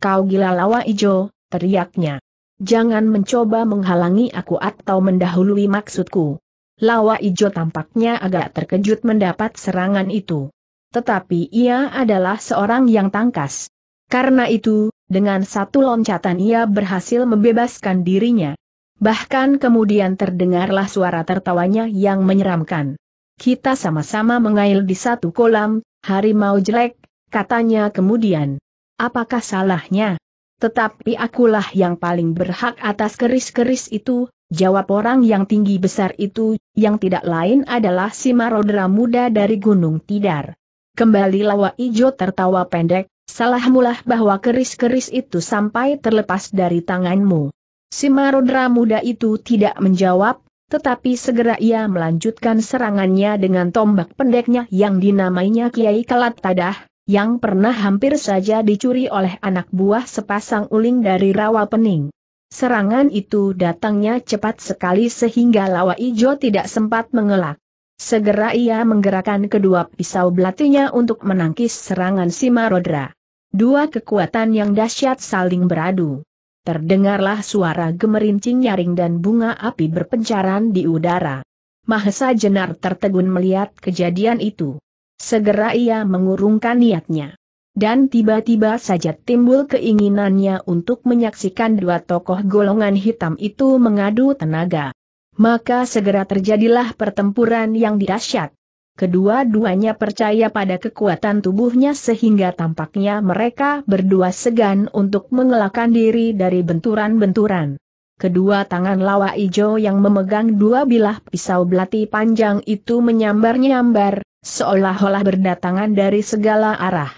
Speaker 1: Kau gila lawa ijo, teriaknya. Jangan mencoba menghalangi aku atau mendahului maksudku. Lawa ijo tampaknya agak terkejut mendapat serangan itu. Tetapi ia adalah seorang yang tangkas. Karena itu, dengan satu loncatan ia berhasil membebaskan dirinya. Bahkan kemudian terdengarlah suara tertawanya yang menyeramkan. Kita sama-sama mengail di satu kolam, harimau jelek, katanya kemudian. Apakah salahnya? Tetapi akulah yang paling berhak atas keris-keris itu, jawab orang yang tinggi besar itu, yang tidak lain adalah si marodera muda dari Gunung Tidar. Kembali Lawa Ijo tertawa pendek, salah mulah bahwa keris-keris itu sampai terlepas dari tanganmu. Si marodera muda itu tidak menjawab, tetapi segera ia melanjutkan serangannya dengan tombak pendeknya yang dinamainya Kiai Kalat Tadah, yang pernah hampir saja dicuri oleh anak buah sepasang uling dari rawa pening. Serangan itu datangnya cepat sekali sehingga lawa ijo tidak sempat mengelak. Segera ia menggerakkan kedua pisau belatinya untuk menangkis serangan si Marodra. Dua kekuatan yang dahsyat saling beradu. Terdengarlah suara gemerincing nyaring dan bunga api berpencaran di udara. Mahesa Jenar tertegun melihat kejadian itu. Segera ia mengurungkan niatnya. Dan tiba-tiba saja timbul keinginannya untuk menyaksikan dua tokoh golongan hitam itu mengadu tenaga. Maka segera terjadilah pertempuran yang dahsyat. Kedua-duanya percaya pada kekuatan tubuhnya sehingga tampaknya mereka berdua segan untuk mengelakkan diri dari benturan-benturan. Kedua tangan lawa ijo yang memegang dua bilah pisau belati panjang itu menyambar-nyambar, seolah-olah berdatangan dari segala arah.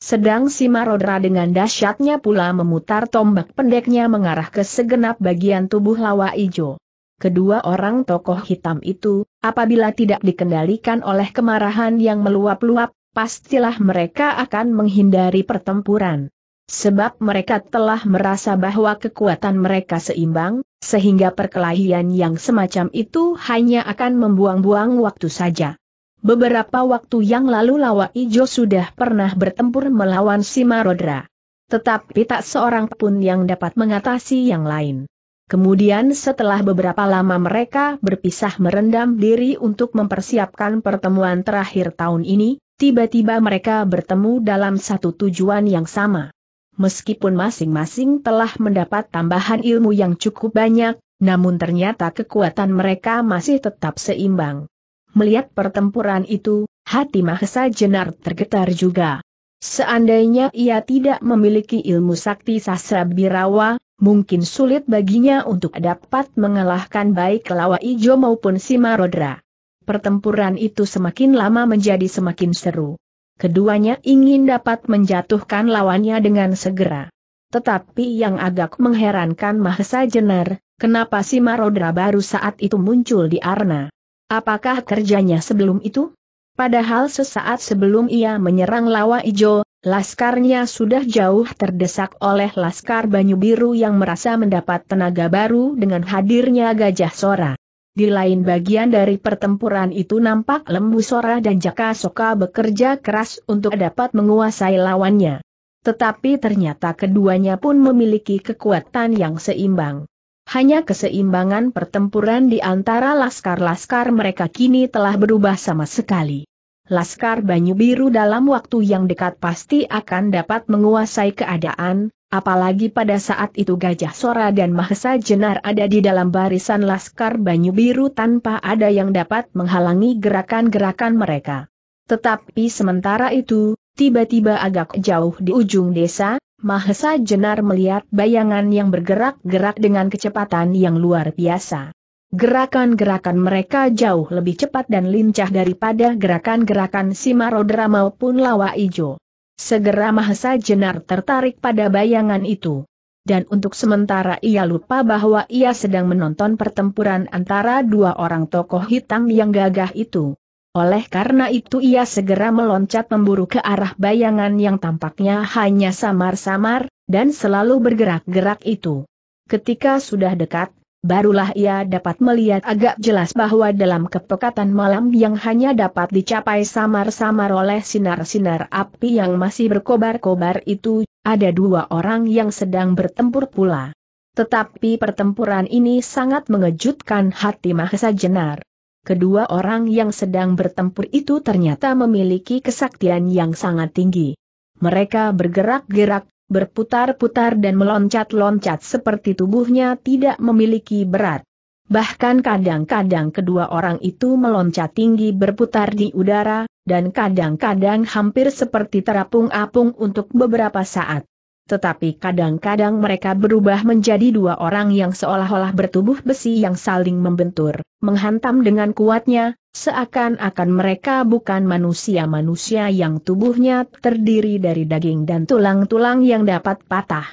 Speaker 1: Sedang si Marodra dengan dahsyatnya pula memutar tombak pendeknya mengarah ke segenap bagian tubuh lawa ijo. Kedua orang tokoh hitam itu, apabila tidak dikendalikan oleh kemarahan yang meluap-luap, pastilah mereka akan menghindari pertempuran. Sebab mereka telah merasa bahwa kekuatan mereka seimbang, sehingga perkelahian yang semacam itu hanya akan membuang-buang waktu saja. Beberapa waktu yang lalu Lawa Ijo sudah pernah bertempur melawan Simarodra. Tetapi tak seorang pun yang dapat mengatasi yang lain. Kemudian setelah beberapa lama mereka berpisah merendam diri untuk mempersiapkan pertemuan terakhir tahun ini, tiba-tiba mereka bertemu dalam satu tujuan yang sama meskipun masing-masing telah mendapat tambahan ilmu yang cukup banyak, namun ternyata kekuatan mereka masih tetap seimbang. Melihat pertempuran itu, hati Mahesa Jenar tergetar juga. Seandainya ia tidak memiliki ilmu sakti sasra birawa, mungkin sulit baginya untuk dapat mengalahkan baik Lawa Ijo maupun Simarodra. Pertempuran itu semakin lama menjadi semakin seru keduanya ingin dapat menjatuhkan lawannya dengan segera. Tetapi yang agak mengherankan Mahesa Jenar, kenapa si Marodra baru saat itu muncul di Arna? Apakah kerjanya sebelum itu? Padahal sesaat sebelum ia menyerang Lawa Ijo, laskarnya sudah jauh terdesak oleh laskar Banyu Biru yang merasa mendapat tenaga baru dengan hadirnya Gajah Sora. Di lain bagian dari pertempuran itu nampak Lembu Sora dan Jaka Soka bekerja keras untuk dapat menguasai lawannya. Tetapi ternyata keduanya pun memiliki kekuatan yang seimbang. Hanya keseimbangan pertempuran di antara laskar-laskar mereka kini telah berubah sama sekali. Laskar Banyu Biru dalam waktu yang dekat pasti akan dapat menguasai keadaan, Apalagi pada saat itu Gajah Sora dan Mahesa Jenar ada di dalam barisan Laskar Banyu Biru tanpa ada yang dapat menghalangi gerakan-gerakan mereka. Tetapi sementara itu, tiba-tiba agak jauh di ujung desa, Mahesa Jenar melihat bayangan yang bergerak-gerak dengan kecepatan yang luar biasa. Gerakan-gerakan mereka jauh lebih cepat dan lincah daripada gerakan-gerakan Simarodra maupun Lawa Ijo. Segera Mahesa Jenar tertarik pada bayangan itu. Dan untuk sementara ia lupa bahwa ia sedang menonton pertempuran antara dua orang tokoh hitam yang gagah itu. Oleh karena itu ia segera meloncat memburu ke arah bayangan yang tampaknya hanya samar-samar, dan selalu bergerak-gerak itu. Ketika sudah dekat, barulah ia dapat melihat agak jelas bahwa dalam kepekatan malam yang hanya dapat dicapai samar-samar oleh sinar-sinar api yang masih berkobar-kobar itu, ada dua orang yang sedang bertempur pula. Tetapi pertempuran ini sangat mengejutkan hati Mahesa Jenar. Kedua orang yang sedang bertempur itu ternyata memiliki kesaktian yang sangat tinggi. Mereka bergerak-gerak, berputar-putar dan meloncat-loncat seperti tubuhnya tidak memiliki berat. Bahkan kadang-kadang kedua orang itu meloncat tinggi berputar di udara, dan kadang-kadang hampir seperti terapung-apung untuk beberapa saat tetapi kadang-kadang mereka berubah menjadi dua orang yang seolah-olah bertubuh besi yang saling membentur, menghantam dengan kuatnya, seakan-akan mereka bukan manusia-manusia yang tubuhnya terdiri dari daging dan tulang-tulang yang dapat patah.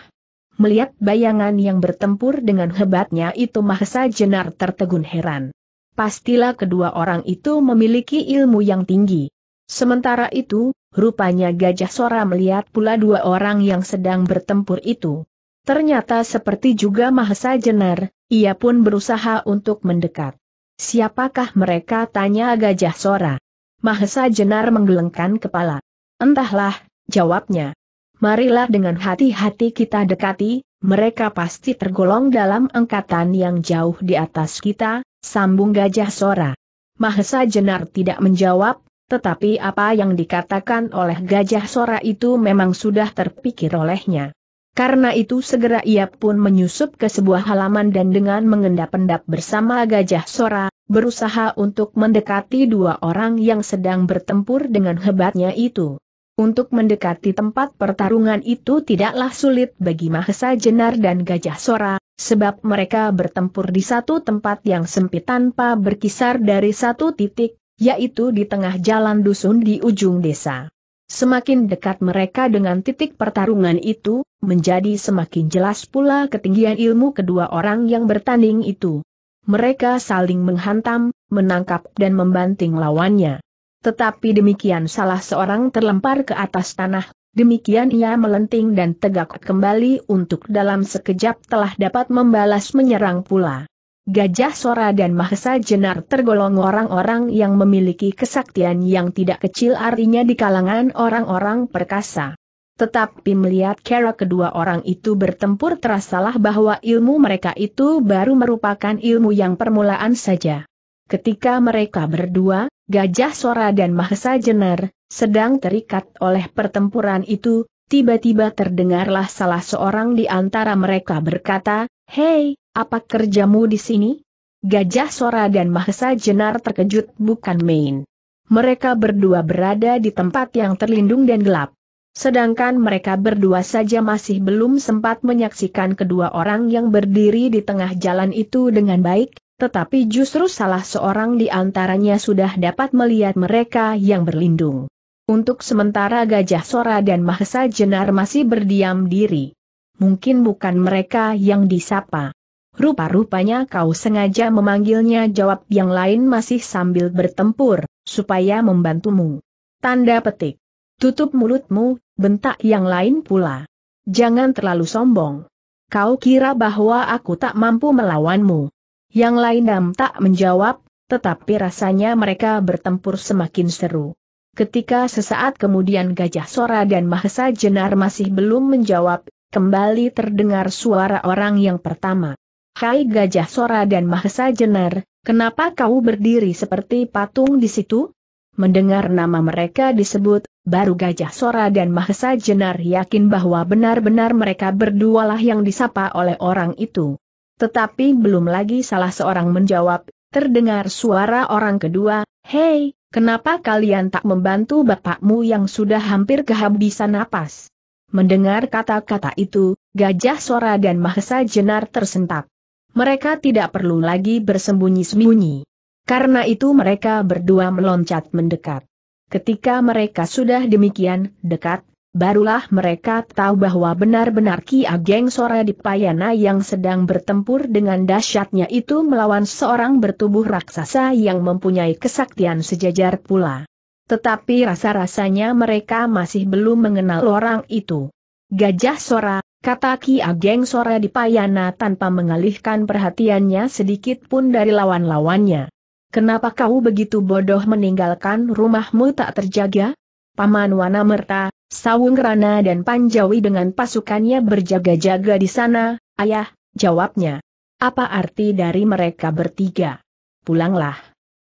Speaker 1: Melihat bayangan yang bertempur dengan hebatnya itu Mahesa Jenar tertegun heran. Pastilah kedua orang itu memiliki ilmu yang tinggi, Sementara itu, rupanya Gajah Sora melihat pula dua orang yang sedang bertempur itu. Ternyata seperti juga Mahesa Jenar, ia pun berusaha untuk mendekat. Siapakah mereka tanya Gajah Sora? Mahesa Jenar menggelengkan kepala. Entahlah, jawabnya. Marilah dengan hati-hati kita dekati, mereka pasti tergolong dalam angkatan yang jauh di atas kita, sambung Gajah Sora. Mahesa Jenar tidak menjawab, tetapi apa yang dikatakan oleh Gajah Sora itu memang sudah terpikir olehnya. Karena itu segera ia pun menyusup ke sebuah halaman dan dengan mengendap-endap bersama Gajah Sora, berusaha untuk mendekati dua orang yang sedang bertempur dengan hebatnya itu. Untuk mendekati tempat pertarungan itu tidaklah sulit bagi Mahesa Jenar dan Gajah Sora, sebab mereka bertempur di satu tempat yang sempit tanpa berkisar dari satu titik, yaitu di tengah jalan dusun di ujung desa. Semakin dekat mereka dengan titik pertarungan itu, menjadi semakin jelas pula ketinggian ilmu kedua orang yang bertanding itu. Mereka saling menghantam, menangkap dan membanting lawannya. Tetapi demikian salah seorang terlempar ke atas tanah, demikian ia melenting dan tegak kembali untuk dalam sekejap telah dapat membalas menyerang pula. Gajah Sora dan Mahesa Jenar tergolong orang-orang yang memiliki kesaktian yang tidak kecil artinya di kalangan orang-orang perkasa. Tetapi melihat cara kedua orang itu bertempur terasalah bahwa ilmu mereka itu baru merupakan ilmu yang permulaan saja. Ketika mereka berdua, Gajah Sora dan Mahesa Jenar, sedang terikat oleh pertempuran itu, tiba-tiba terdengarlah salah seorang di antara mereka berkata, Hei, apa kerjamu di sini? Gajah Sora dan Mahesa Jenar terkejut bukan main. Mereka berdua berada di tempat yang terlindung dan gelap. Sedangkan mereka berdua saja masih belum sempat menyaksikan kedua orang yang berdiri di tengah jalan itu dengan baik, tetapi justru salah seorang di antaranya sudah dapat melihat mereka yang berlindung. Untuk sementara Gajah Sora dan Mahesa Jenar masih berdiam diri. Mungkin bukan mereka yang disapa. Rupa-rupanya kau sengaja memanggilnya jawab yang lain masih sambil bertempur, supaya membantumu. Tanda petik. Tutup mulutmu, bentak yang lain pula. Jangan terlalu sombong. Kau kira bahwa aku tak mampu melawanmu. Yang lain dam tak menjawab, tetapi rasanya mereka bertempur semakin seru. Ketika sesaat kemudian Gajah Sora dan Mahesa Jenar masih belum menjawab, kembali terdengar suara orang yang pertama. Hai Gajah Sora dan Mahesa Jenar, kenapa kau berdiri seperti patung di situ? Mendengar nama mereka disebut, baru Gajah Sora dan Mahesa Jenar yakin bahwa benar-benar mereka berdualah yang disapa oleh orang itu. Tetapi belum lagi salah seorang menjawab, terdengar suara orang kedua, Hei, kenapa kalian tak membantu bapakmu yang sudah hampir kehabisan napas? Mendengar kata-kata itu, Gajah Sora dan Mahesa Jenar tersentak mereka tidak perlu lagi bersembunyi-sembunyi. Karena itu mereka berdua meloncat mendekat. Ketika mereka sudah demikian dekat, barulah mereka tahu bahwa benar-benar Ki Ageng Sora Dipayana yang sedang bertempur dengan dahsyatnya itu melawan seorang bertubuh raksasa yang mempunyai kesaktian sejajar pula. Tetapi rasa-rasanya mereka masih belum mengenal orang itu. Gajah Sora, kata Ki Ageng Sora di Payana tanpa mengalihkan perhatiannya sedikit pun dari lawan-lawannya. Kenapa kau begitu bodoh meninggalkan rumahmu tak terjaga? Paman Wana Merta, Sawung Rana dan Panjawi dengan pasukannya berjaga-jaga di sana, ayah, jawabnya. Apa arti dari mereka bertiga? Pulanglah.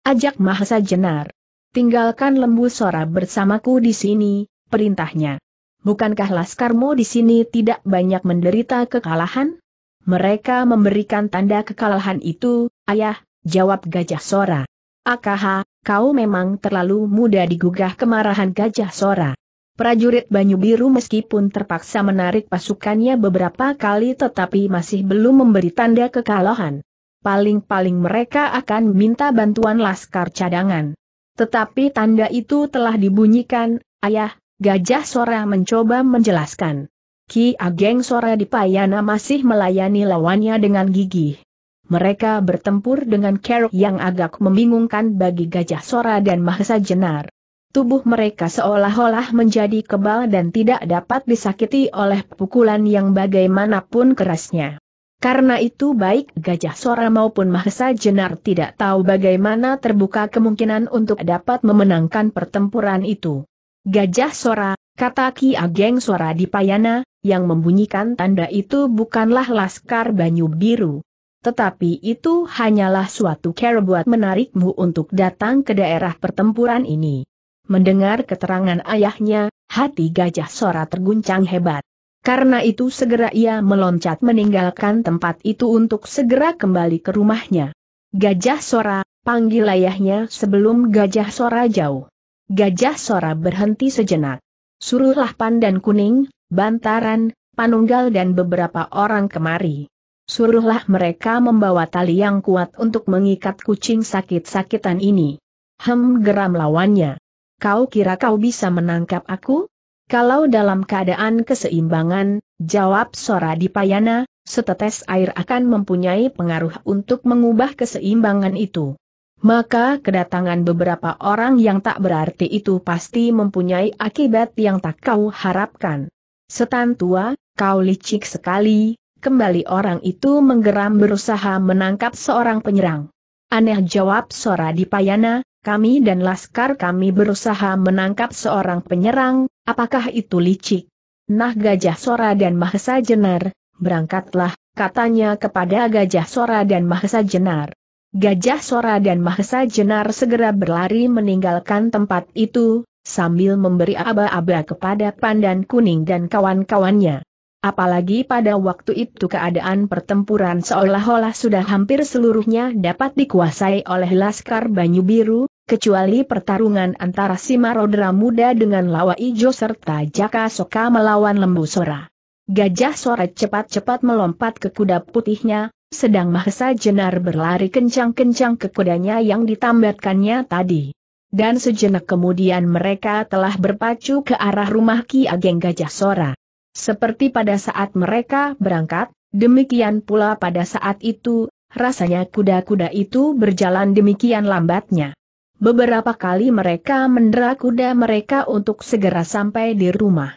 Speaker 1: Ajak Mahasa Jenar. Tinggalkan lembu Sora bersamaku di sini, perintahnya bukankah laskarmu di sini tidak banyak menderita kekalahan? Mereka memberikan tanda kekalahan itu, ayah, jawab Gajah Sora. Akaha, kau memang terlalu mudah digugah kemarahan Gajah Sora. Prajurit Banyu Biru meskipun terpaksa menarik pasukannya beberapa kali tetapi masih belum memberi tanda kekalahan. Paling-paling mereka akan minta bantuan laskar cadangan. Tetapi tanda itu telah dibunyikan, ayah, Gajah Sora mencoba menjelaskan. Ki Ageng Sora di Payana masih melayani lawannya dengan gigih. Mereka bertempur dengan kerok yang agak membingungkan bagi Gajah Sora dan Mahesa Jenar. Tubuh mereka seolah-olah menjadi kebal dan tidak dapat disakiti oleh pukulan yang bagaimanapun kerasnya. Karena itu baik Gajah Sora maupun Mahesa Jenar tidak tahu bagaimana terbuka kemungkinan untuk dapat memenangkan pertempuran itu. Gajah Sora, kata Ki Ageng Sora di Payana, yang membunyikan tanda itu bukanlah Laskar Banyu Biru. Tetapi itu hanyalah suatu cara buat menarikmu untuk datang ke daerah pertempuran ini. Mendengar keterangan ayahnya, hati Gajah Sora terguncang hebat. Karena itu segera ia meloncat meninggalkan tempat itu untuk segera kembali ke rumahnya. Gajah Sora, panggil ayahnya sebelum Gajah Sora jauh. Gajah Sora berhenti sejenak. Suruhlah Pandan Kuning, Bantaran, Panunggal dan beberapa orang kemari. Suruhlah mereka membawa tali yang kuat untuk mengikat kucing sakit-sakitan ini. Hem geram lawannya. Kau kira kau bisa menangkap aku? Kalau dalam keadaan keseimbangan, jawab Sora Dipayana, setetes air akan mempunyai pengaruh untuk mengubah keseimbangan itu maka kedatangan beberapa orang yang tak berarti itu pasti mempunyai akibat yang tak kau harapkan. Setan tua, kau licik sekali, kembali orang itu menggeram berusaha menangkap seorang penyerang. Aneh jawab Sora Dipayana, kami dan laskar kami berusaha menangkap seorang penyerang, apakah itu licik? Nah Gajah Sora dan Mahesa Jenar, berangkatlah, katanya kepada Gajah Sora dan Mahesa Jenar. Gajah Sora dan Mahesa Jenar segera berlari meninggalkan tempat itu, sambil memberi aba-aba kepada Pandan Kuning dan kawan-kawannya. Apalagi pada waktu itu keadaan pertempuran seolah-olah sudah hampir seluruhnya dapat dikuasai oleh Laskar Banyu Biru, kecuali pertarungan antara Rodra Muda dengan Lawa Ijo serta Jaka Soka melawan Lembu Sora. Gajah Sora cepat-cepat melompat ke kuda putihnya, sedang Mahesa Jenar berlari kencang-kencang ke kudanya yang ditambatkannya tadi. Dan sejenak kemudian mereka telah berpacu ke arah rumah Ki Ageng Gajah Sora. Seperti pada saat mereka berangkat, demikian pula pada saat itu, rasanya kuda-kuda itu berjalan demikian lambatnya. Beberapa kali mereka mendera kuda mereka untuk segera sampai di rumah.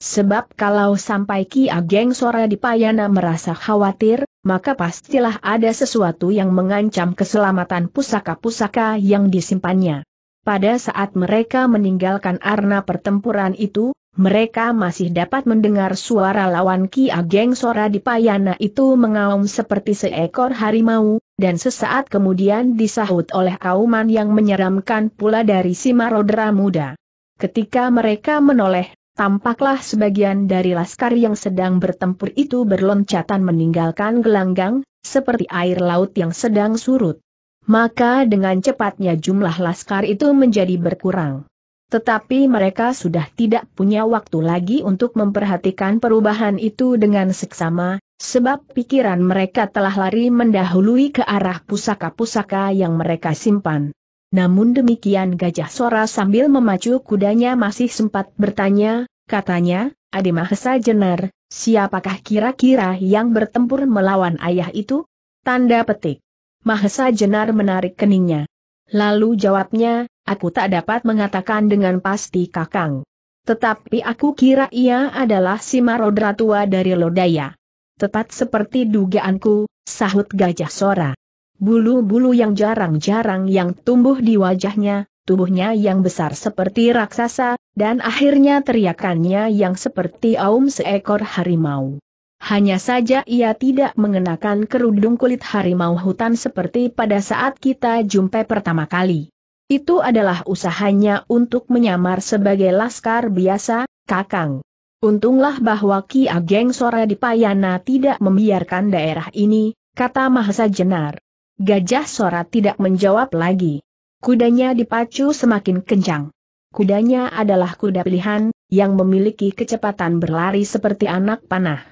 Speaker 1: Sebab kalau sampai Ki Ageng Sora di Payana merasa khawatir, maka pastilah ada sesuatu yang mengancam keselamatan pusaka-pusaka yang disimpannya. Pada saat mereka meninggalkan arena pertempuran itu, mereka masih dapat mendengar suara lawan Ki Ageng Sora di Payana itu mengaum seperti seekor harimau, dan sesaat kemudian disahut oleh kauman yang menyeramkan pula dari si Rodra muda. Ketika mereka menoleh, Tampaklah sebagian dari laskar yang sedang bertempur itu berloncatan meninggalkan gelanggang, seperti air laut yang sedang surut. Maka dengan cepatnya jumlah laskar itu menjadi berkurang. Tetapi mereka sudah tidak punya waktu lagi untuk memperhatikan perubahan itu dengan seksama, sebab pikiran mereka telah lari mendahului ke arah pusaka-pusaka yang mereka simpan. Namun demikian Gajah Sora sambil memacu kudanya masih sempat bertanya, katanya, Adi Mahesa Jenar, siapakah kira-kira yang bertempur melawan ayah itu? Tanda petik. Mahesa Jenar menarik keningnya. Lalu jawabnya, aku tak dapat mengatakan dengan pasti kakang. Tetapi aku kira ia adalah si Marodra tua dari Lodaya. Tepat seperti dugaanku, sahut Gajah Sora. Bulu-bulu yang jarang-jarang yang tumbuh di wajahnya, tubuhnya yang besar seperti raksasa, dan akhirnya teriakannya yang seperti aum seekor harimau. Hanya saja ia tidak mengenakan kerudung kulit harimau hutan seperti pada saat kita jumpai pertama kali. Itu adalah usahanya untuk menyamar sebagai laskar biasa, kakang. Untunglah bahwa Ki Ageng Sora di Payana tidak membiarkan daerah ini, kata Mahasa Jenar. Gajah Sora tidak menjawab lagi. Kudanya dipacu semakin kencang. Kudanya adalah kuda pilihan, yang memiliki kecepatan berlari seperti anak panah.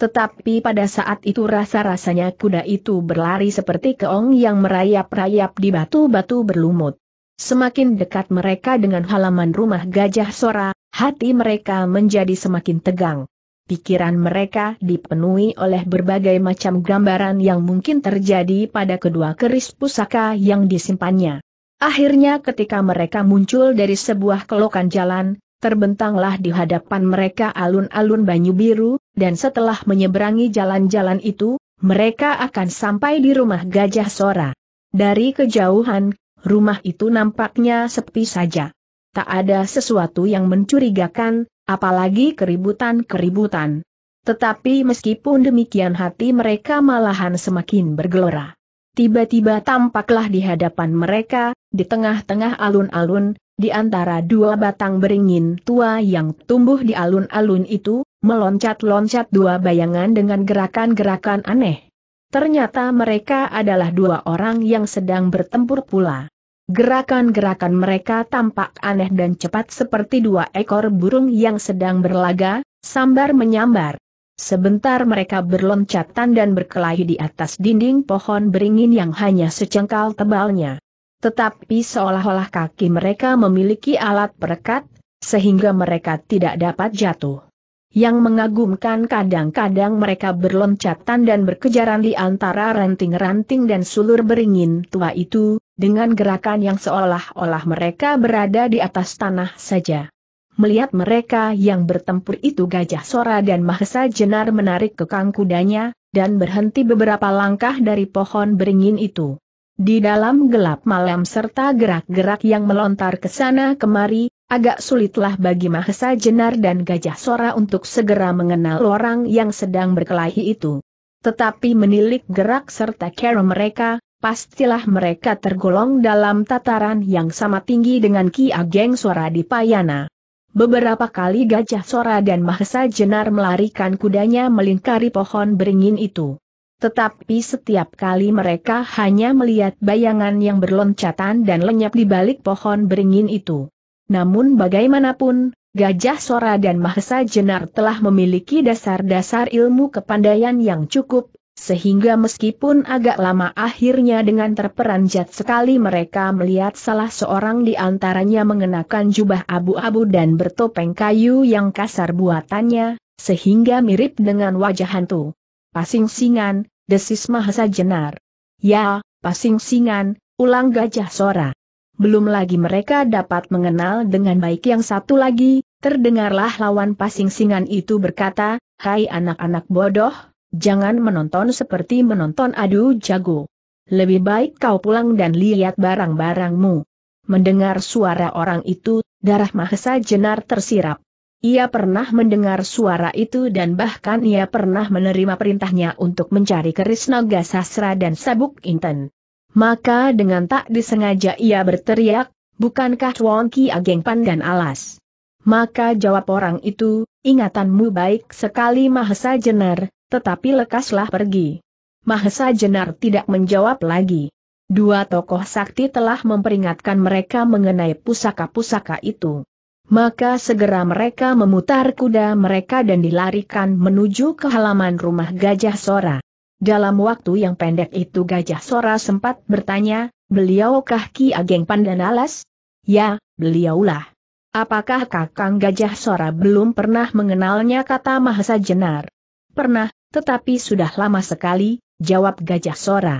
Speaker 1: Tetapi pada saat itu rasa-rasanya kuda itu berlari seperti keong yang merayap-rayap di batu-batu berlumut. Semakin dekat mereka dengan halaman rumah Gajah Sora, hati mereka menjadi semakin tegang pikiran mereka dipenuhi oleh berbagai macam gambaran yang mungkin terjadi pada kedua keris pusaka yang disimpannya. Akhirnya ketika mereka muncul dari sebuah kelokan jalan, terbentanglah di hadapan mereka alun-alun Banyu Biru, dan setelah menyeberangi jalan-jalan itu, mereka akan sampai di rumah Gajah Sora. Dari kejauhan, rumah itu nampaknya sepi saja. Tak ada sesuatu yang mencurigakan, apalagi keributan-keributan. Tetapi meskipun demikian hati mereka malahan semakin bergelora. Tiba-tiba tampaklah di hadapan mereka, di tengah-tengah alun-alun, di antara dua batang beringin tua yang tumbuh di alun-alun itu, meloncat-loncat dua bayangan dengan gerakan-gerakan aneh. Ternyata mereka adalah dua orang yang sedang bertempur pula. Gerakan-gerakan mereka tampak aneh dan cepat seperti dua ekor burung yang sedang berlaga, sambar menyambar. Sebentar mereka berloncatan dan berkelahi di atas dinding pohon beringin yang hanya secengkal tebalnya. Tetapi seolah-olah kaki mereka memiliki alat perekat, sehingga mereka tidak dapat jatuh. Yang mengagumkan kadang-kadang mereka berloncatan dan berkejaran di antara ranting-ranting dan sulur beringin tua itu, dengan gerakan yang seolah-olah mereka berada di atas tanah saja. Melihat mereka yang bertempur itu Gajah Sora dan Mahesa Jenar menarik kekang kudanya, dan berhenti beberapa langkah dari pohon beringin itu. Di dalam gelap malam serta gerak-gerak yang melontar ke sana kemari, agak sulitlah bagi Mahesa Jenar dan Gajah Sora untuk segera mengenal orang yang sedang berkelahi itu. Tetapi menilik gerak serta cara mereka, pastilah mereka tergolong dalam tataran yang sama tinggi dengan Ki Ageng Sora di Payana. Beberapa kali Gajah Sora dan Mahesa Jenar melarikan kudanya melingkari pohon beringin itu. Tetapi setiap kali mereka hanya melihat bayangan yang berloncatan dan lenyap di balik pohon beringin itu. Namun bagaimanapun, Gajah Sora dan Mahesa Jenar telah memiliki dasar-dasar ilmu kepandaian yang cukup, sehingga meskipun agak lama akhirnya dengan terperanjat sekali mereka melihat salah seorang di antaranya mengenakan jubah abu-abu dan bertopeng kayu yang kasar buatannya, sehingga mirip dengan wajah hantu. Pasing singan, desis mahasa jenar. Ya, pasing singan, ulang gajah sora. Belum lagi mereka dapat mengenal dengan baik yang satu lagi, terdengarlah lawan pasing singan itu berkata, Hai anak-anak bodoh, Jangan menonton seperti menonton adu jago. Lebih baik kau pulang dan lihat barang-barangmu. Mendengar suara orang itu, darah Mahesa Jenar tersirap. Ia pernah mendengar suara itu dan bahkan ia pernah menerima perintahnya untuk mencari keris naga sastra dan sabuk inten. Maka dengan tak disengaja ia berteriak, bukankah Wong Ki Ageng Pandan Alas? Maka jawab orang itu, ingatanmu baik sekali Mahesa Jenar, tetapi lekaslah pergi. Mahesa Jenar tidak menjawab lagi. Dua tokoh sakti telah memperingatkan mereka mengenai pusaka-pusaka itu. Maka segera mereka memutar kuda mereka dan dilarikan menuju ke halaman rumah Gajah Sora. Dalam waktu yang pendek itu Gajah Sora sempat bertanya, beliaukah Ki Ageng Pandanalas? Ya, beliaulah. Apakah kakang Gajah Sora belum pernah mengenalnya kata Mahesa Jenar? Pernah, tetapi sudah lama sekali, jawab Gajah Sora.